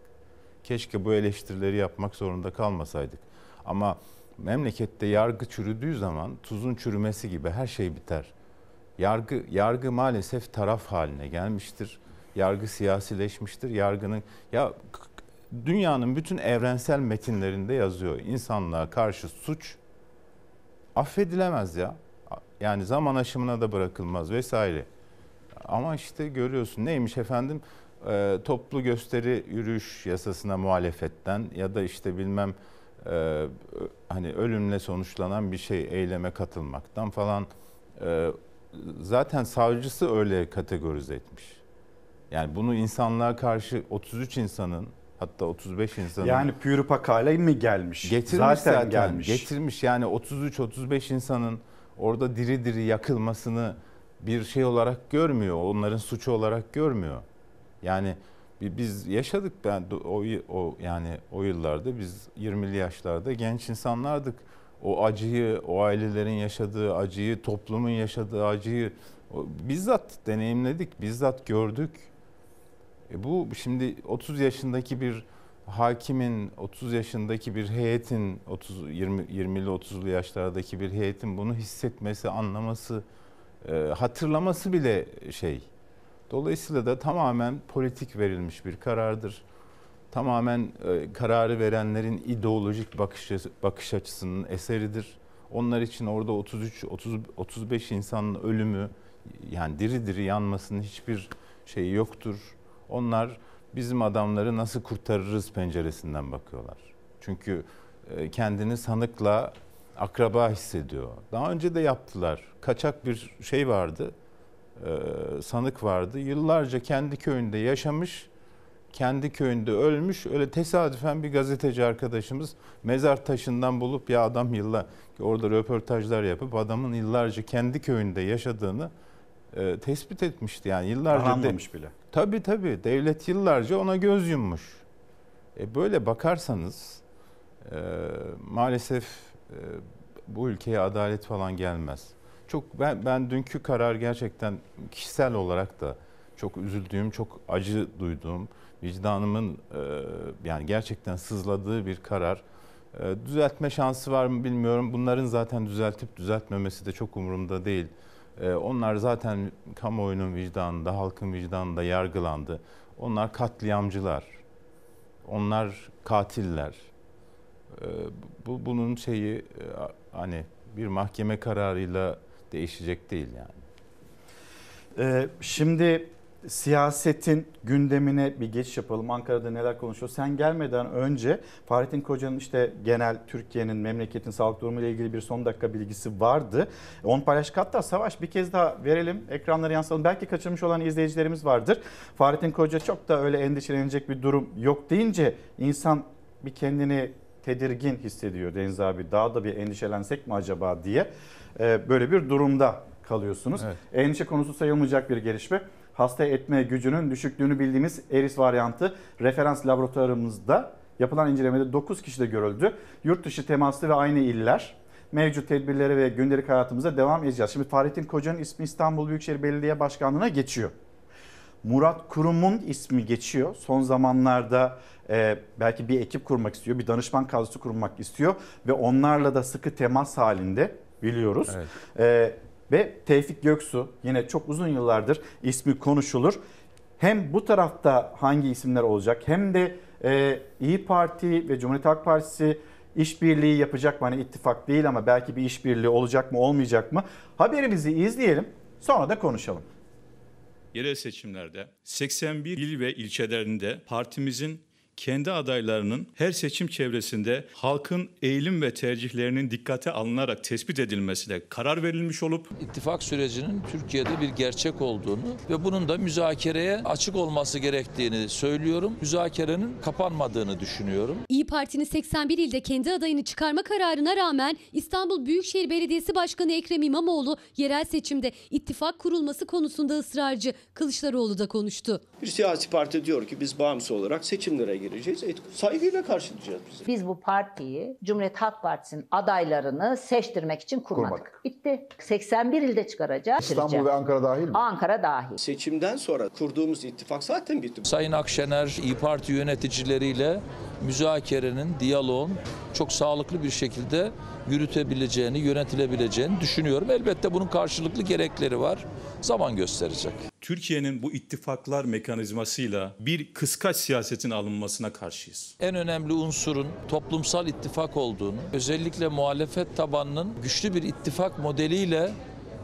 Keşke bu eleştirileri yapmak zorunda kalmasaydık. Ama memlekette yargı çürüdüğü zaman tuzun çürümesi gibi her şey biter. Yargı yargı maalesef taraf haline gelmiştir. Yargı siyasileşmiştir. Yargının ya dünyanın bütün evrensel metinlerinde yazıyor. İnsanlığa karşı suç affedilemez ya. Yani zaman aşımına da bırakılmaz vesaire. Ama işte görüyorsun neymiş efendim e, toplu gösteri yürüyüş yasasına muhalefetten ya da işte bilmem e, hani ölümle sonuçlanan bir şey eyleme katılmaktan falan e, zaten savcısı öyle kategorize etmiş. Yani bunu insanlığa karşı 33 insanın hatta 35 insanın. Yani Püripakale mi gelmiş? Getirmiş zaten, zaten gelmiş. Getirmiş yani 33-35 insanın orada diri diri yakılmasını bir şey olarak görmüyor. Onların suçu olarak görmüyor. Yani biz yaşadık ben o, o yani o yıllarda biz 20'li yaşlarda genç insanlardık. O acıyı, o ailelerin yaşadığı acıyı, toplumun yaşadığı acıyı bizzat deneyimledik, bizzat gördük. E bu şimdi 30 yaşındaki bir hakimin, 30 yaşındaki bir heyetin, 30 20 20'li 30'lu yaşlardaki bir heyetin bunu hissetmesi, anlaması, e, hatırlaması bile şey. Dolayısıyla da tamamen politik verilmiş bir karardır. Tamamen e, kararı verenlerin ideolojik bakış bakış açısının eseridir. Onlar için orada 33 30 35 insanın ölümü yani diri diri yanmasının hiçbir şeyi yoktur onlar bizim adamları nasıl kurtarırız penceresinden bakıyorlar. Çünkü e, kendini sanıkla akraba hissediyor. Daha önce de yaptılar. Kaçak bir şey vardı. E, sanık vardı. Yıllarca kendi köyünde yaşamış kendi köyünde ölmüş. Öyle tesadüfen bir gazeteci arkadaşımız mezar taşından bulup ya adam yılla orada röportajlar yapıp adamın yıllarca kendi köyünde yaşadığını e, tespit etmişti. Yani yıllarca Aranmamış de, bile. Tabii tabii. Devlet yıllarca ona göz yummuş. E böyle bakarsanız e, maalesef e, bu ülkeye adalet falan gelmez. Çok ben ben dünkü karar gerçekten kişisel olarak da çok üzüldüğüm, çok acı duyduğum, vicdanımın e, yani gerçekten sızladığı bir karar. E, düzeltme şansı var mı bilmiyorum. Bunların zaten düzeltip düzeltmemesi de çok umurumda değil. Ee, onlar zaten kamuoyunun vicdanında, halkın vicdanında yargılandı. Onlar katliamcılar. Onlar katiller. Ee, bu bunun şeyi e, hani bir mahkeme kararıyla değişecek değil yani. Ee, şimdi siyasetin gündemine bir geçiş yapalım. Ankara'da neler konuşuyor? Sen gelmeden önce Fahrettin Koca'nın işte genel Türkiye'nin memleketin sağlık durumu ile ilgili bir son dakika bilgisi vardı. On paylaştık. Hatta Savaş bir kez daha verelim. Ekranlara yansıtalım. Belki kaçırmış olan izleyicilerimiz vardır. Fahrettin Koca çok da öyle endişelenecek bir durum yok deyince insan bir kendini tedirgin hissediyor Deniz abi. Daha da bir endişelensek mi acaba diye e, böyle bir durumda kalıyorsunuz. Evet. Endişe konusu sayılmayacak bir gelişme hasta etme gücünün düşüklüğünü bildiğimiz eris varyantı referans laboratuvarımızda yapılan incelemede 9 de görüldü. Yurt dışı temaslı ve aynı iller mevcut tedbirlere ve gündelik hayatımıza devam edeceğiz. Şimdi Fahrettin Koca'nın ismi İstanbul Büyükşehir Belediye Başkanlığı'na geçiyor. Murat Kurum'un ismi geçiyor. Son zamanlarda e, belki bir ekip kurmak istiyor, bir danışman kadrosu kurmak istiyor ve onlarla da sıkı temas halinde biliyoruz. Evet. E, ve Tevfik Göksu yine çok uzun yıllardır ismi konuşulur. Hem bu tarafta hangi isimler olacak hem de e, İyi Parti ve Cumhuriyet Halk Partisi işbirliği yapacak mı? Hani ittifak değil ama belki bir işbirliği olacak mı olmayacak mı? Haberimizi izleyelim sonra da konuşalım. Yerel seçimlerde 81 il ve ilçelerinde partimizin kendi adaylarının her seçim çevresinde halkın eğilim ve tercihlerinin dikkate alınarak tespit edilmesine karar verilmiş olup ittifak sürecinin Türkiye'de bir gerçek olduğunu ve bunun da müzakereye açık olması gerektiğini söylüyorum. Müzakerenin kapanmadığını düşünüyorum. İyi Parti'nin 81 ilde kendi adayını çıkarma kararına rağmen İstanbul Büyükşehir Belediyesi Başkanı Ekrem İmamoğlu yerel seçimde ittifak kurulması konusunda ısrarcı. Kılıçdaroğlu da konuştu. Bir siyasi parti diyor ki biz bağımsız olarak seçimlere gireceğiz. E, saygıyla karşılayacağız bizi. Biz bu partiyi Cumhuriyet Halk Partisi'nin adaylarını seçtirmek için kurmadık. kurmadık. Bitti. 81 ilde çıkaracağız. İstanbul ve Ankara dahil mi? Ankara dahil. Seçimden sonra kurduğumuz ittifak zaten bitti. Sayın Akşener İyi Parti yöneticileriyle müzakerenin, diyaloğun çok sağlıklı bir şekilde yürütebileceğini, yönetilebileceğini düşünüyorum. Elbette bunun karşılıklı gerekleri var. Zaman gösterecek. Türkiye'nin bu ittifaklar mekanizmasıyla bir kıskaç siyasetin alınmasına karşıyız. En önemli unsurun toplumsal ittifak olduğunu, özellikle muhalefet tabanının güçlü bir ittifak modeliyle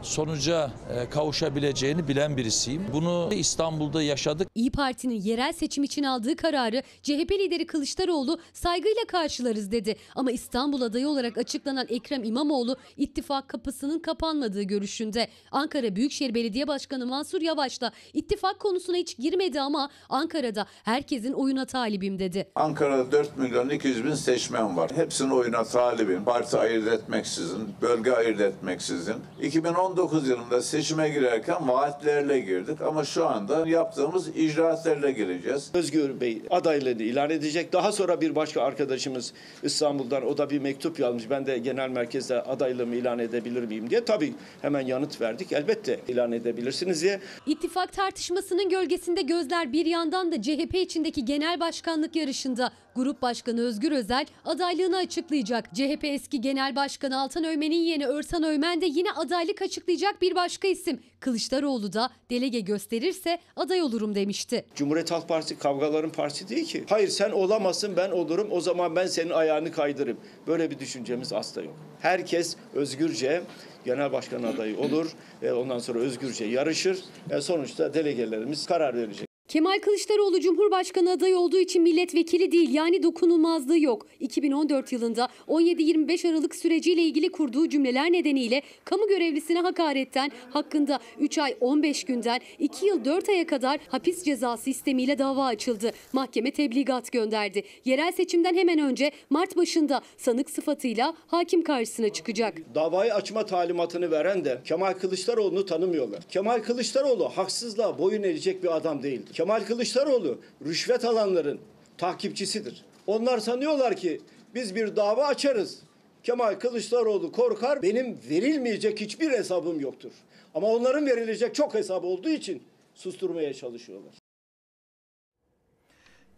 sonuca e, kavuşabileceğini bilen birisiyim. Bunu İstanbul'da yaşadık. İyi Parti'nin yerel seçim için aldığı kararı CHP lideri Kılıçdaroğlu saygıyla karşılarız dedi. Ama İstanbul adayı olarak açıklanan Ekrem İmamoğlu ittifak kapısının kapanmadığı görüşünde. Ankara Büyükşehir Belediye Başkanı Mansur Yavaş da ittifak konusuna hiç girmedi ama Ankara'da herkesin oyuna talibim dedi. Ankara'da 4 milyon 200 bin seçmen var. Hepsinin oyuna talibim. Parti ayırt etmeksizin, bölge ayırt etmeksizin. 2010 2019 yılında seçime girerken vaatlerle girdik ama şu anda yaptığımız icraatlerle gireceğiz. Özgür Bey adaylığını ilan edecek. Daha sonra bir başka arkadaşımız İstanbul'dan o da bir mektup yazmış. Ben de genel merkezde adaylığımı ilan edebilir miyim diye. Tabii hemen yanıt verdik. Elbette ilan edebilirsiniz diye. İttifak tartışmasının gölgesinde gözler bir yandan da CHP içindeki genel başkanlık yarışında Grup Başkanı Özgür Özel adaylığını açıklayacak. CHP eski Genel Başkanı Altan Öğmen'in yeni Örsan Öğmen de yine adaylık açıklayacak bir başka isim. Kılıçdaroğlu da delege gösterirse aday olurum demişti. Cumhuriyet Halk Partisi kavgaların partisi değil ki. Hayır sen olamazsın ben olurum o zaman ben senin ayağını kaydırırım. Böyle bir düşüncemiz asla yok. Herkes özgürce genel başkan adayı olur. E, ondan sonra özgürce yarışır. E, sonuçta delegelerimiz karar verecek. Kemal Kılıçdaroğlu Cumhurbaşkanı adayı olduğu için milletvekili değil yani dokunulmazlığı yok. 2014 yılında 17-25 Aralık süreciyle ilgili kurduğu cümleler nedeniyle kamu görevlisine hakaretten hakkında 3 ay 15 günden 2 yıl 4 aya kadar hapis cezası sistemiyle dava açıldı. Mahkeme tebligat gönderdi. Yerel seçimden hemen önce Mart başında sanık sıfatıyla hakim karşısına çıkacak. Davayı açma talimatını veren de Kemal Kılıçdaroğlu'nu tanımıyorlar. Kemal Kılıçdaroğlu haksızlığa boyun eğecek bir adam değil. Kemal Kılıçdaroğlu rüşvet alanların takipçisidir. Onlar sanıyorlar ki biz bir dava açarız. Kemal Kılıçdaroğlu korkar. Benim verilmeyecek hiçbir hesabım yoktur. Ama onların verilecek çok hesabı olduğu için susturmaya çalışıyorlar.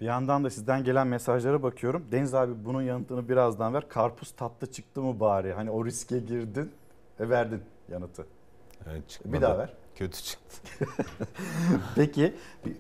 Bir yandan da sizden gelen mesajlara bakıyorum. Deniz abi bunun yanıtını birazdan ver. Karpuz tatlı çıktı mı bari? Hani o riske girdin ve verdin yanıtı. Evet, çıkmadı. Bir daha ver. Kötü çıktı. Peki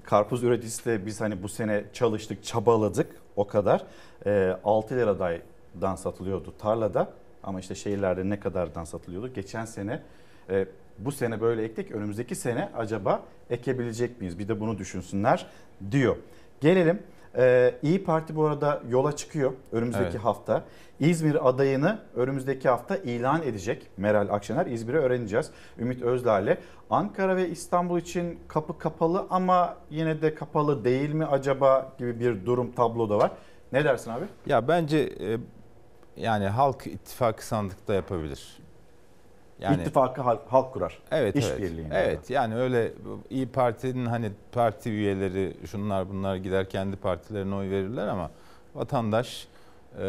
karpuz üreticisi de biz hani bu sene çalıştık, çabaladık o kadar. E, ee, 6 liradan satılıyordu tarlada ama işte şehirlerde ne kadardan satılıyordu? Geçen sene e, bu sene böyle ektik önümüzdeki sene acaba ekebilecek miyiz? Bir de bunu düşünsünler diyor. Gelelim ee, İyi Parti bu arada yola çıkıyor önümüzdeki evet. hafta. İzmir adayını önümüzdeki hafta ilan edecek Meral Akşener. İzmir'i öğreneceğiz Ümit Özler'le. Ankara ve İstanbul için kapı kapalı ama yine de kapalı değil mi acaba gibi bir durum tablo da var. Ne dersin abi? Ya bence e, yani Halk ittifakı sandıkta yapabilir. Yani, İttifakı halk, halk kurar. Evet, İş evet. Evet yani öyle İyi Parti'nin hani parti üyeleri şunlar bunlar gider kendi partilerine oy verirler ama vatandaş e,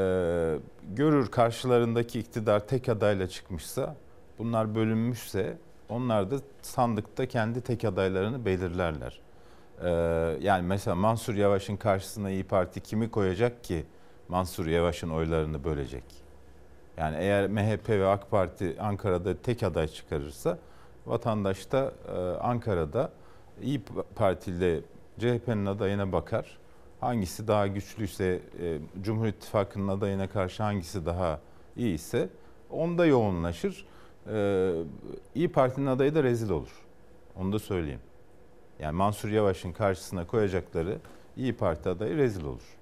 görür karşılarındaki iktidar tek adayla çıkmışsa bunlar bölünmüşse onlar da sandıkta kendi tek adaylarını belirlerler. E, yani mesela Mansur Yavaş'ın karşısına İyi Parti kimi koyacak ki Mansur Yavaş'ın oylarını bölecek? Yani eğer MHP ve AK Parti Ankara'da tek aday çıkarırsa vatandaş da e, Ankara'da İyi Parti'de CHP'nin adayına bakar. Hangisi daha güçlüyse e, Cumhur İttifakı'nın adayına karşı hangisi daha iyiyse onda yoğunlaşır. E, İyi Parti'nin adayı da rezil olur. Onu da söyleyeyim. Yani Mansur Yavaş'ın karşısına koyacakları İyi Parti adayı rezil olur.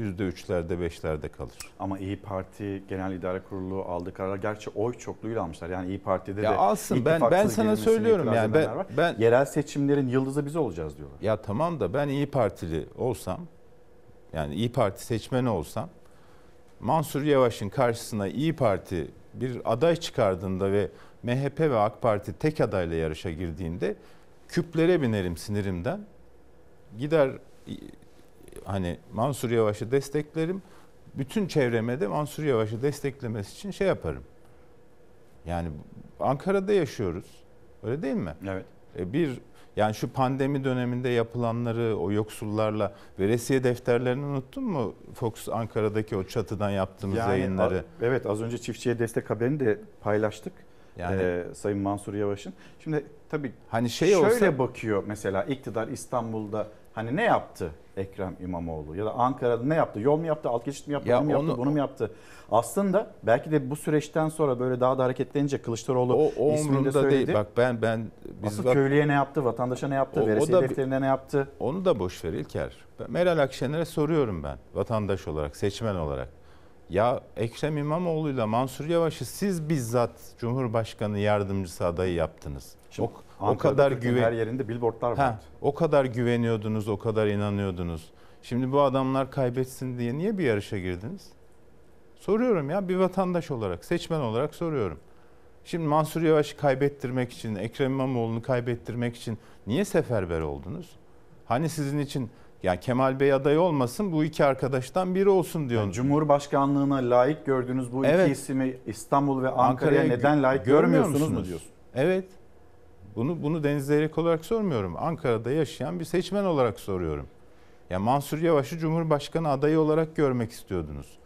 %3'lerde 5'lerde kalır. Ama İyi Parti Genel İdare Kurulu aldığı kararlar gerçi oy çokluğuyla almışlar. Yani İyi Parti'de ya de alsın ben ben sana söylüyorum yani ben, ben yerel seçimlerin yıldızı biz olacağız diyorlar. Ya tamam da ben İyi Partili olsam yani İyi Parti seçmeni olsam Mansur Yavaş'ın karşısına İyi Parti bir aday çıkardığında ve MHP ve AK Parti tek adayla yarışa girdiğinde küplere binerim sinirimden. Gider hani Mansur Yavaş'ı desteklerim. Bütün çevreme de Mansur Yavaş'ı desteklemesi için şey yaparım. Yani Ankara'da yaşıyoruz. Öyle değil mi? Evet. E bir yani şu pandemi döneminde yapılanları o yoksullarla veresiye defterlerini unuttun mu? Fox Ankara'daki o çatıdan yaptığımız yani, yayınları. A, evet az önce çiftçiye destek haberini de paylaştık. Yani ee, Sayın Mansur Yavaş'ın. Şimdi tabii hani şey şöyle olsa, bakıyor mesela iktidar İstanbul'da Hani ne yaptı Ekrem İmamoğlu ya da Ankara'da ne yaptı? Yol mu yaptı, alt geçit mi yaptı, ya onu, mu yaptı, bunu mu yaptı? Aslında belki de bu süreçten sonra böyle daha da hareketlenince Kılıçdaroğlu o, o ismini söyledi. Değil. Bak ben ben biz Asıl bak, köylüye ne yaptı, vatandaşa ne yaptı, o, veresiye ne yaptı? Onu da boş ver İlker. Ben Meral Akşener'e soruyorum ben vatandaş olarak, seçmen olarak. Ya Ekrem İmamoğlu'yla Mansur Yavaş'ı siz bizzat Cumhurbaşkanı yardımcısı adayı yaptınız. Şimdi, o o kadar güven her yerinde billboardlar vardı. Ha, o kadar güveniyordunuz, o kadar inanıyordunuz. Şimdi bu adamlar kaybetsin diye niye bir yarışa girdiniz? Soruyorum ya bir vatandaş olarak, seçmen olarak soruyorum. Şimdi Mansur Yavaş'ı kaybettirmek için, Ekrem İmamoğlu'nu kaybettirmek için niye seferber oldunuz? Hani sizin için ya Kemal Bey aday olmasın bu iki arkadaştan biri olsun diyor. Yani Cumhurbaşkanlığına layık gördüğünüz bu evet. iki ismi İstanbul ve Ankara'ya Ankara neden layık görmüyorsunuz, görmüyorsunuz mu diyorsun? Evet. Bunu bunu Deniz Zeyrek olarak sormuyorum. Ankara'da yaşayan bir seçmen olarak soruyorum. Ya Mansur Yavaş'ı Cumhurbaşkanı adayı olarak görmek istiyordunuz.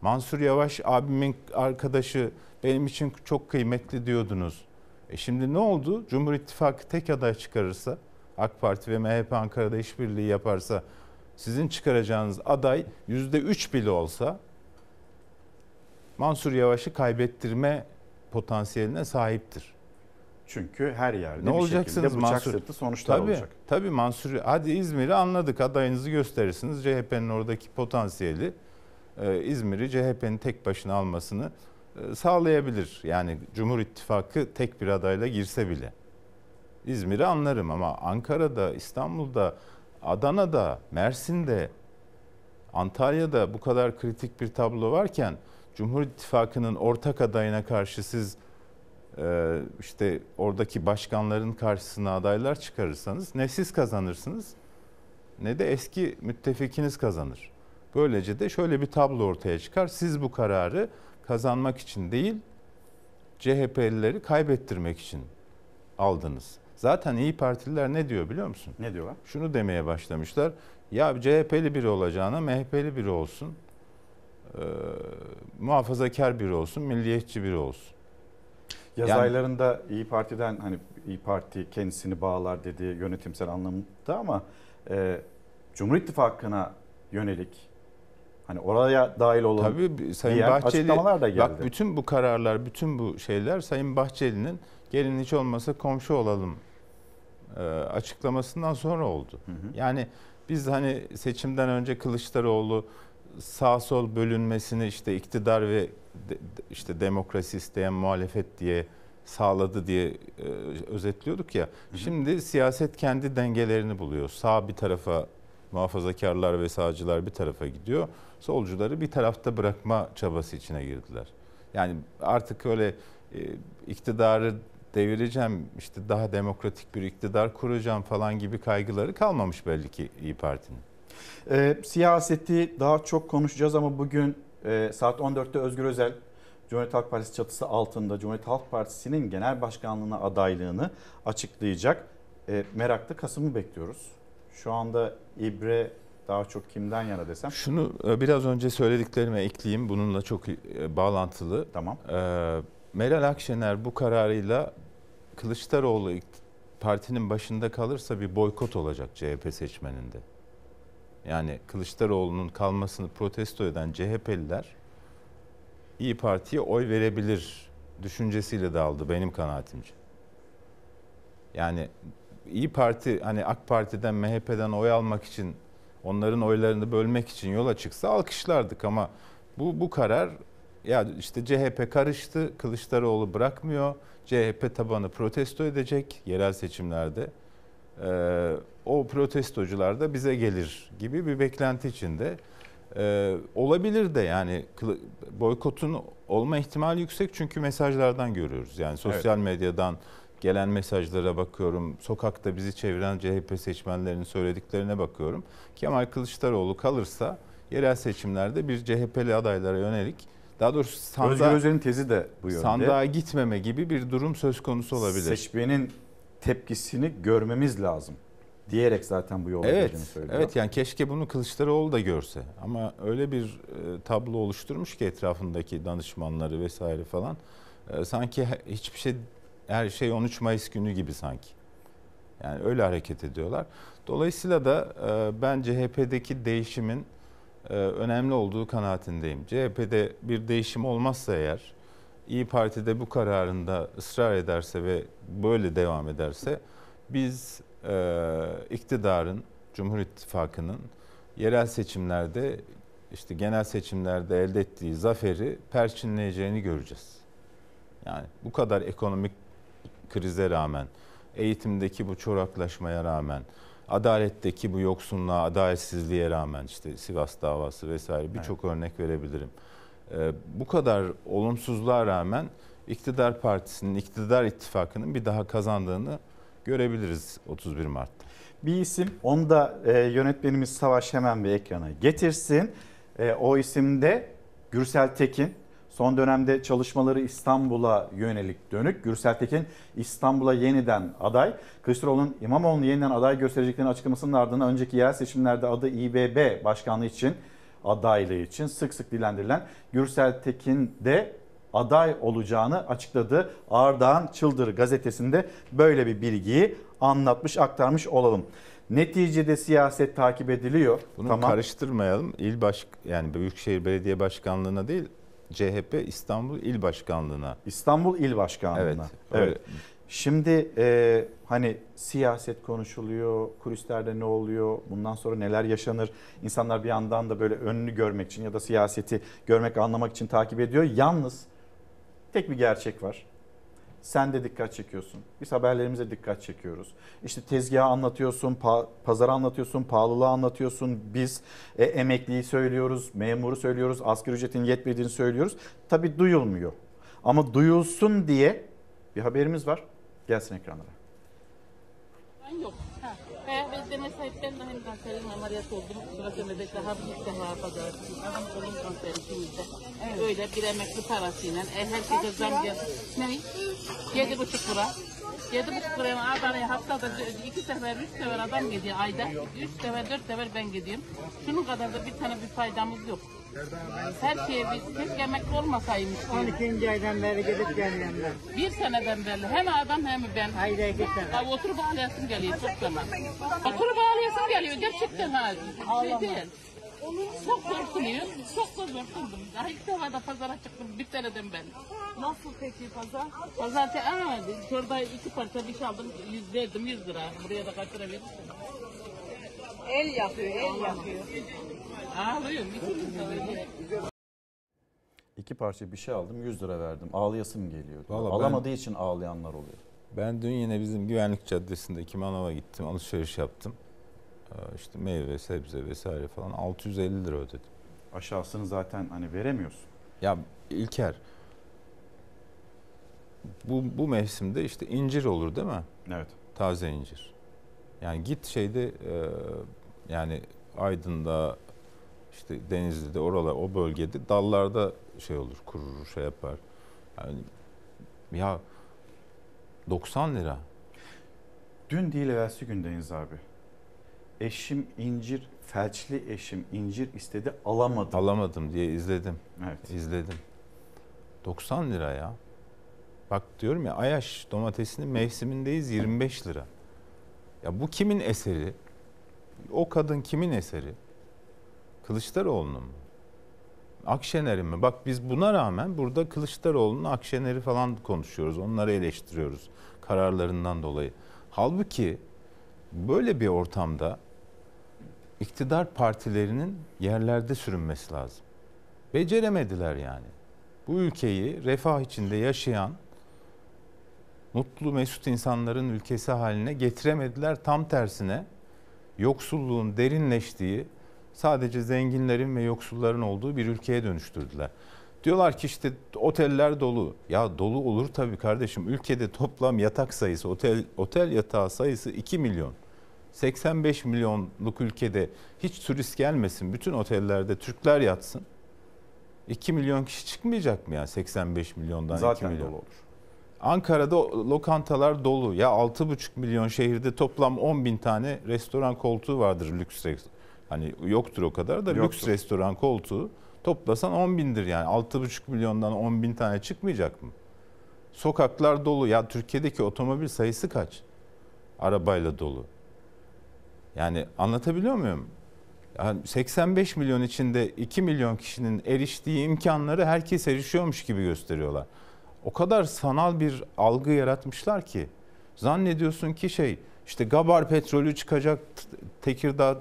Mansur Yavaş abimin arkadaşı benim için çok kıymetli diyordunuz. E şimdi ne oldu? Cumhur İttifakı tek aday çıkarırsa, AK Parti ve MHP Ankara'da işbirliği yaparsa sizin çıkaracağınız aday %3 bile olsa Mansur Yavaş'ı kaybettirme potansiyeline sahiptir. Çünkü her yerde ne bir olacaksınız şekilde bıçak Mansur, sırtı sonuçlar tabii, olacak. Tabii Mansur, hadi İzmir'i anladık adayınızı gösterirsiniz. CHP'nin oradaki potansiyeli e, İzmir'i CHP'nin tek başına almasını e, sağlayabilir. Yani Cumhur İttifakı tek bir adayla girse bile. İzmir'i anlarım ama Ankara'da, İstanbul'da, Adana'da, Mersin'de, Antalya'da bu kadar kritik bir tablo varken Cumhur İttifakı'nın ortak adayına karşı siz ee, işte oradaki başkanların karşısına adaylar çıkarırsanız ne siz kazanırsınız ne de eski müttefikiniz kazanır. Böylece de şöyle bir tablo ortaya çıkar. Siz bu kararı kazanmak için değil CHP'lileri kaybettirmek için aldınız. Zaten iyi Partililer ne diyor biliyor musun? Ne diyorlar? Şunu demeye başlamışlar. Ya CHP'li biri olacağına MHP'li biri olsun. E, muhafazakar biri olsun, milliyetçi biri olsun. Yaz yani, aylarında İyi Parti'den hani İyi Parti kendisini bağlar dediği yönetimsel anlamda ama e, Cumhur İttifakı'na yönelik Hani oraya dahil olun Tabii, Sayın Bahçeli, açıklamalar da geldi. Bak bütün bu kararlar, bütün bu şeyler Sayın Bahçeli'nin gelin hiç olmasa komşu olalım e, açıklamasından sonra oldu. Hı hı. Yani biz hani seçimden önce Kılıçdaroğlu sağ sol bölünmesini işte iktidar ve de, işte demokrasi isteyen muhalefet diye sağladı diye e, özetliyorduk ya. Hı hı. Şimdi siyaset kendi dengelerini buluyor. Sağ bir tarafa muhafazakarlar ve sağcılar bir tarafa gidiyor. Solcuları bir tarafta bırakma çabası içine girdiler. Yani artık öyle e, iktidarı devireceğim, işte daha demokratik bir iktidar kuracağım falan gibi kaygıları kalmamış belli ki İyi Parti'nin. E, siyaseti daha çok konuşacağız ama bugün e, saat 14'te Özgür Özel Cumhuriyet Halk Partisi çatısı altında Cumhuriyet Halk Partisi'nin genel başkanlığına adaylığını açıklayacak. E, meraklı Kasım'ı bekliyoruz. Şu anda İbre daha çok kimden yana desem? Şunu e, biraz önce söylediklerime ekleyeyim. Bununla çok e, bağlantılı. Tamam. Ee, Meral Akşener bu kararıyla Kılıçdaroğlu partinin başında kalırsa bir boykot olacak CHP seçmeninde yani Kılıçdaroğlu'nun kalmasını protesto eden CHP'liler İyi Parti'ye oy verebilir düşüncesiyle dağıldı benim kanaatimce. Yani İyi Parti hani AK Parti'den MHP'den oy almak için onların oylarını bölmek için yola çıksa alkışlardık ama bu bu karar ya işte CHP karıştı, Kılıçdaroğlu bırakmıyor. CHP tabanı protesto edecek yerel seçimlerde e, o protestocular da bize gelir gibi bir beklenti içinde. E, olabilir de yani boykotun olma ihtimali yüksek çünkü mesajlardan görüyoruz. Yani sosyal evet. medyadan gelen mesajlara bakıyorum. Sokakta bizi çeviren CHP seçmenlerinin söylediklerine bakıyorum. Kemal Kılıçdaroğlu kalırsa yerel seçimlerde bir CHP'li adaylara yönelik daha doğrusu sandığa, Özgür Özel'in tezi de bu yönde. Sandığa gitmeme gibi bir durum söz konusu olabilir. Seçmenin tepkisini görmemiz lazım diyerek zaten bu yolda evet, söylüyor. Evet yani keşke bunu Kılıçdaroğlu da görse. Ama öyle bir e, tablo oluşturmuş ki etrafındaki danışmanları vesaire falan. E, sanki hiçbir şey her şey 13 Mayıs günü gibi sanki. Yani öyle hareket ediyorlar. Dolayısıyla da e, ben CHP'deki değişimin e, önemli olduğu kanaatindeyim. CHP'de bir değişim olmazsa eğer İyi Parti de bu kararında ısrar ederse ve böyle devam ederse biz e, iktidarın, Cumhur İttifakı'nın yerel seçimlerde işte genel seçimlerde elde ettiği zaferi perçinleyeceğini göreceğiz. Yani bu kadar ekonomik krize rağmen, eğitimdeki bu çoraklaşmaya rağmen, adaletteki bu yoksunluğa, adaletsizliğe rağmen işte Sivas davası vesaire birçok evet. örnek verebilirim. Ee, bu kadar olumsuzluğa rağmen iktidar partisinin, iktidar ittifakının bir daha kazandığını görebiliriz 31 Mart'ta. Bir isim, onu da e, yönetmenimiz Savaş hemen bir ekrana getirsin. E, o de Gürsel Tekin. Son dönemde çalışmaları İstanbul'a yönelik dönük. Gürsel Tekin İstanbul'a yeniden aday. Kılıçdaroğlu'nun İmamoğlu'nu yeniden aday göstereceklerini açıklamasının ardından önceki yer seçimlerde adı İBB başkanlığı için adaylığı için sık sık dilendirilen Gürsel Tekin de aday olacağını açıkladı. Ardahan Çıldır gazetesinde böyle bir bilgiyi anlatmış, aktarmış olalım. Neticede siyaset takip ediliyor. Bunu tamam. karıştırmayalım. İl baş yani Büyükşehir Belediye Başkanlığına değil CHP İstanbul İl Başkanlığına. İstanbul İl Başkanlığına. Evet. evet. Şimdi e, hani siyaset konuşuluyor, kulislerde ne oluyor, bundan sonra neler yaşanır. İnsanlar bir yandan da böyle önünü görmek için ya da siyaseti görmek, anlamak için takip ediyor. Yalnız tek bir gerçek var. Sen de dikkat çekiyorsun. Biz haberlerimize dikkat çekiyoruz. İşte tezgahı anlatıyorsun, pa- pazarı anlatıyorsun, pahalılığı anlatıyorsun. Biz e, emekliyi söylüyoruz, memuru söylüyoruz, asgari ücretin yetmediğini söylüyoruz. Tabii duyulmuyor. Ama duyulsun diye bir haberimiz var. Gelsin ekranlara. Ben yok. Ha. Ve deme sahipten de hem kanserin ameliyat oldum. Sırası bebek daha büyük daha kadar. Adam kolun kanseri kimizde. Öyle bir emekli parasıyla. E, herkese zam geldi. Ne? Yedi buçuk lira. Yedi buçuk liraya Adana'ya haftada iki sefer, üç sefer adam gidiyor ayda. Üç sefer, dört sefer ben gidiyorum. Şunun kadar da bir tane bir faydamız yok. Her şeye biz keşke yemek olmasaymış. On ikinci aydan beri gelip geliyorum ben. Bir seneden beri hem adam hem ben. Ayda iki sene. Ya oturup ağlayasın geliyor çok zaman. Oturup ağlayasın geliyor gerçekten ha. Şey değil. Çok korkuluyum. Çok da zor kıldım. Daha ilk defa da pazara çıktım bir seneden ben. Nasıl peki pazar? Pazar te aa, şurada iki parça bir şey aldım. Yüz verdim yüz lira. Buraya da kaçırabilirsin. El yapıyor, el yapıyor. Ağlıyorum. İkimiz İki parça bir şey aldım 100 lira verdim. Ağlayasım geliyor. diyor. Vallahi ben- Alamadığı için ağlayanlar oluyor. Ben dün yine bizim güvenlik caddesindeki manava gittim, alışveriş yaptım. Ee, işte meyve, sebze vesaire falan 650 lira ödedim. Aşağısını zaten hani veremiyorsun. Ya İlker bu, bu mevsimde işte incir olur değil mi? Evet. Taze incir. Yani git şeyde e, yani Aydın'da işte Denizli'de oralar o bölgede dallarda şey olur kurur şey yapar. Yani ya 90 lira. Dün değil evvelsi gün Deniz abi eşim incir, felçli eşim incir istedi alamadım. Alamadım diye izledim. Evet. İzledim. 90 lira ya. Bak diyorum ya Ayaş domatesinin mevsimindeyiz 25 lira. Ya bu kimin eseri? O kadın kimin eseri? Kılıçdaroğlu'nun mu? Akşener'in mi? Bak biz buna rağmen burada Kılıçdaroğlu'nun Akşener'i falan konuşuyoruz. Onları eleştiriyoruz kararlarından dolayı. Halbuki böyle bir ortamda iktidar partilerinin yerlerde sürünmesi lazım. Beceremediler yani. Bu ülkeyi refah içinde yaşayan mutlu mesut insanların ülkesi haline getiremediler. Tam tersine yoksulluğun derinleştiği, sadece zenginlerin ve yoksulların olduğu bir ülkeye dönüştürdüler. Diyorlar ki işte oteller dolu. Ya dolu olur tabii kardeşim. Ülkede toplam yatak sayısı, otel otel yatağı sayısı 2 milyon. 85 milyonluk ülkede hiç turist gelmesin, bütün otellerde Türkler yatsın. 2 milyon kişi çıkmayacak mı ya 85 milyondan Zaten 2 milyon? Zaten dolu olur. Ankara'da lokantalar dolu. Ya 6,5 milyon şehirde toplam 10 bin tane restoran koltuğu vardır lüks Hani yoktur o kadar da yoktur. lüks restoran koltuğu toplasan 10 bindir yani. 6,5 milyondan 10 bin tane çıkmayacak mı? Sokaklar dolu. Ya Türkiye'deki otomobil sayısı kaç? Arabayla dolu. Yani anlatabiliyor muyum? Yani 85 milyon içinde 2 milyon kişinin eriştiği imkanları herkes erişiyormuş gibi gösteriyorlar. O kadar sanal bir algı yaratmışlar ki zannediyorsun ki şey işte Gabar petrolü çıkacak, Tekirdağ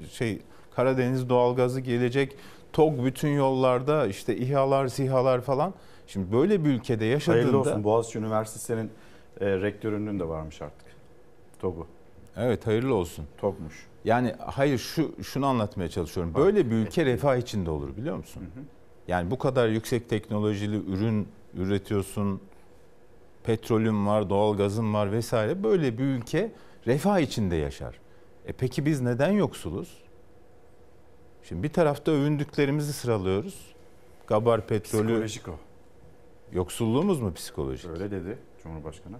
e, şey Karadeniz doğalgazı gelecek, TOG bütün yollarda işte İHA'lar, SİHA'lar falan. Şimdi böyle bir ülkede yaşadığında... Hayırlı olsun Boğaziçi Üniversitesi'nin e, rektörünün de varmış artık. TOG'u. Evet hayırlı olsun. Tokmuş. Yani hayır şu şunu anlatmaya çalışıyorum. Böyle bir ülke refah içinde olur biliyor musun? Yani bu kadar yüksek teknolojili ürün üretiyorsun. Petrolün var, doğalgazın var vesaire. Böyle bir ülke refah içinde yaşar. E peki biz neden yoksuluz? Şimdi bir tarafta övündüklerimizi sıralıyoruz. Gabar petrolü... Psikolojik o. Yoksulluğumuz mu psikolojik? Öyle dedi Cumhurbaşkanı.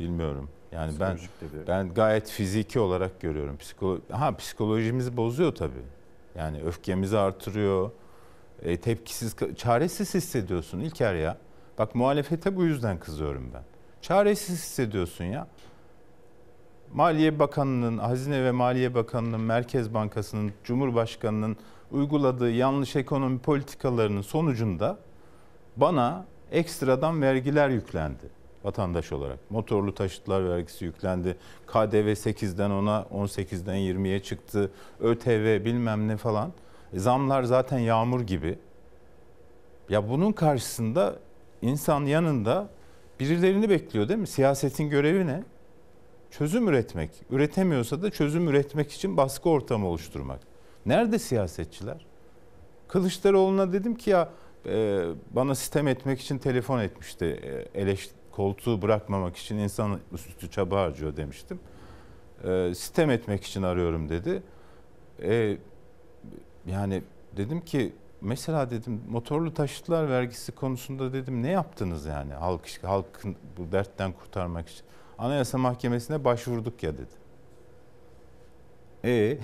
Bilmiyorum. Yani ben dedi. ben gayet fiziki olarak görüyorum. Psikolo ha psikolojimizi bozuyor tabii. Yani öfkemizi artırıyor. E, tepkisiz, çaresiz hissediyorsun İlker ya. Bak muhalefete bu yüzden kızıyorum ben. Çaresiz hissediyorsun ya. Maliye Bakanı'nın, Hazine ve Maliye Bakanı'nın, Merkez Bankası'nın, Cumhurbaşkanı'nın uyguladığı yanlış ekonomi politikalarının sonucunda bana ekstradan vergiler yüklendi vatandaş olarak. Motorlu taşıtlar vergisi yüklendi. KDV 8'den 10'a, 18'den 20'ye çıktı. ÖTV bilmem ne falan. E, zamlar zaten yağmur gibi. Ya bunun karşısında insan yanında birilerini bekliyor değil mi? Siyasetin görevi ne? Çözüm üretmek. Üretemiyorsa da çözüm üretmek için baskı ortamı oluşturmak. Nerede siyasetçiler? Kılıçdaroğlu'na dedim ki ya e, bana sistem etmek için telefon etmişti e, eleştiri koltuğu bırakmamak için insan üstü çaba harcıyor demiştim. E, ee, sistem etmek için arıyorum dedi. E, yani dedim ki mesela dedim motorlu taşıtlar vergisi konusunda dedim ne yaptınız yani halk halkın bu dertten kurtarmak için. Anayasa Mahkemesi'ne başvurduk ya dedi. E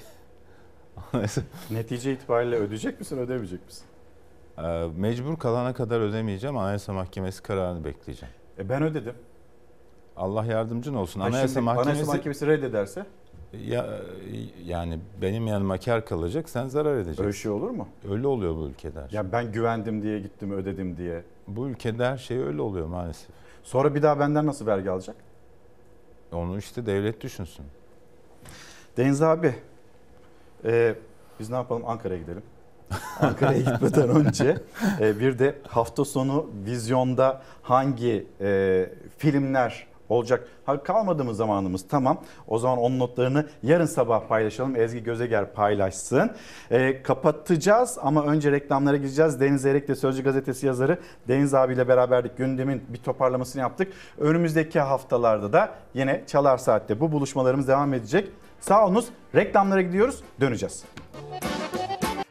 Netice itibariyle ödeyecek misin, ödemeyecek misin? Mecbur kalana kadar ödemeyeceğim. Anayasa Mahkemesi kararını bekleyeceğim. E ben ödedim. Allah yardımcın olsun. Ha Anayasa şimdi, Mahkemesi, Anayasa Mahkemesi reddederse? Ya, e, yani benim yanıma kar kalacak, sen zarar edeceksin. Öyle şey olur mu? Öyle oluyor bu ülkede. Şey. Ya yani ben güvendim diye gittim, ödedim diye. Bu ülkede her şey öyle oluyor maalesef. Sonra bir daha benden nasıl vergi alacak? Onu işte devlet düşünsün. Deniz abi, e, biz ne yapalım Ankara'ya gidelim. Ankara'ya gitmeden önce. E, bir de hafta sonu vizyonda hangi e, filmler olacak. Ha, kalmadı mı zamanımız? Tamam. O zaman onun notlarını yarın sabah paylaşalım. Ezgi Gözeger paylaşsın. E, kapatacağız ama önce reklamlara gideceğiz. Deniz Erek de Sözcü Gazetesi yazarı Deniz abiyle beraberdik. Gündemin bir toparlamasını yaptık. Önümüzdeki haftalarda da yine Çalar Saat'te bu buluşmalarımız devam edecek. Sağ olunuz. Reklamlara gidiyoruz. Döneceğiz. Müzik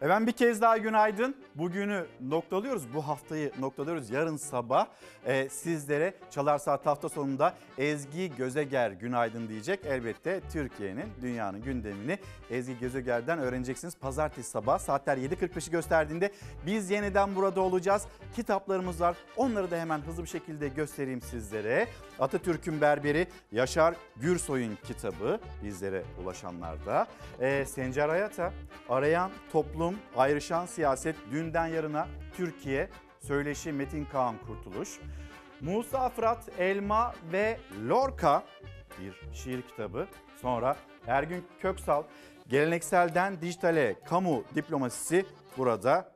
Efendim bir kez daha günaydın. Bugünü noktalıyoruz, bu haftayı noktalıyoruz. Yarın sabah e, sizlere Çalar Saat hafta sonunda Ezgi Gözeger günaydın diyecek. Elbette Türkiye'nin, dünyanın gündemini Ezgi Gözeger'den öğreneceksiniz. Pazartesi sabah saatler 7.45'i gösterdiğinde biz yeniden burada olacağız. Kitaplarımız var, onları da hemen hızlı bir şekilde göstereyim sizlere. Atatürk'ün berberi Yaşar Gürsoy'un kitabı bizlere ulaşanlarda. E, Sencer Hayata, Arayan Toplum Toplum, Ayrışan Siyaset, Dünden Yarına, Türkiye, Söyleşi Metin Kaan Kurtuluş, Musa Fırat, Elma ve Lorca bir şiir kitabı. Sonra Ergün Köksal, Gelenekselden Dijitale Kamu Diplomasisi burada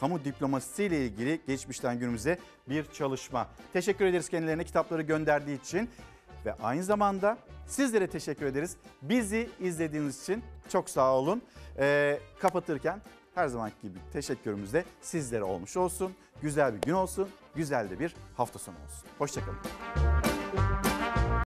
kamu diplomasisi ile ilgili geçmişten günümüze bir çalışma. Teşekkür ederiz kendilerine kitapları gönderdiği için ve aynı zamanda sizlere teşekkür ederiz. Bizi izlediğiniz için çok sağ olun. Ee, kapatırken her zamanki gibi teşekkürümüz de sizlere olmuş olsun. Güzel bir gün olsun, güzel de bir hafta sonu olsun. Hoşçakalın.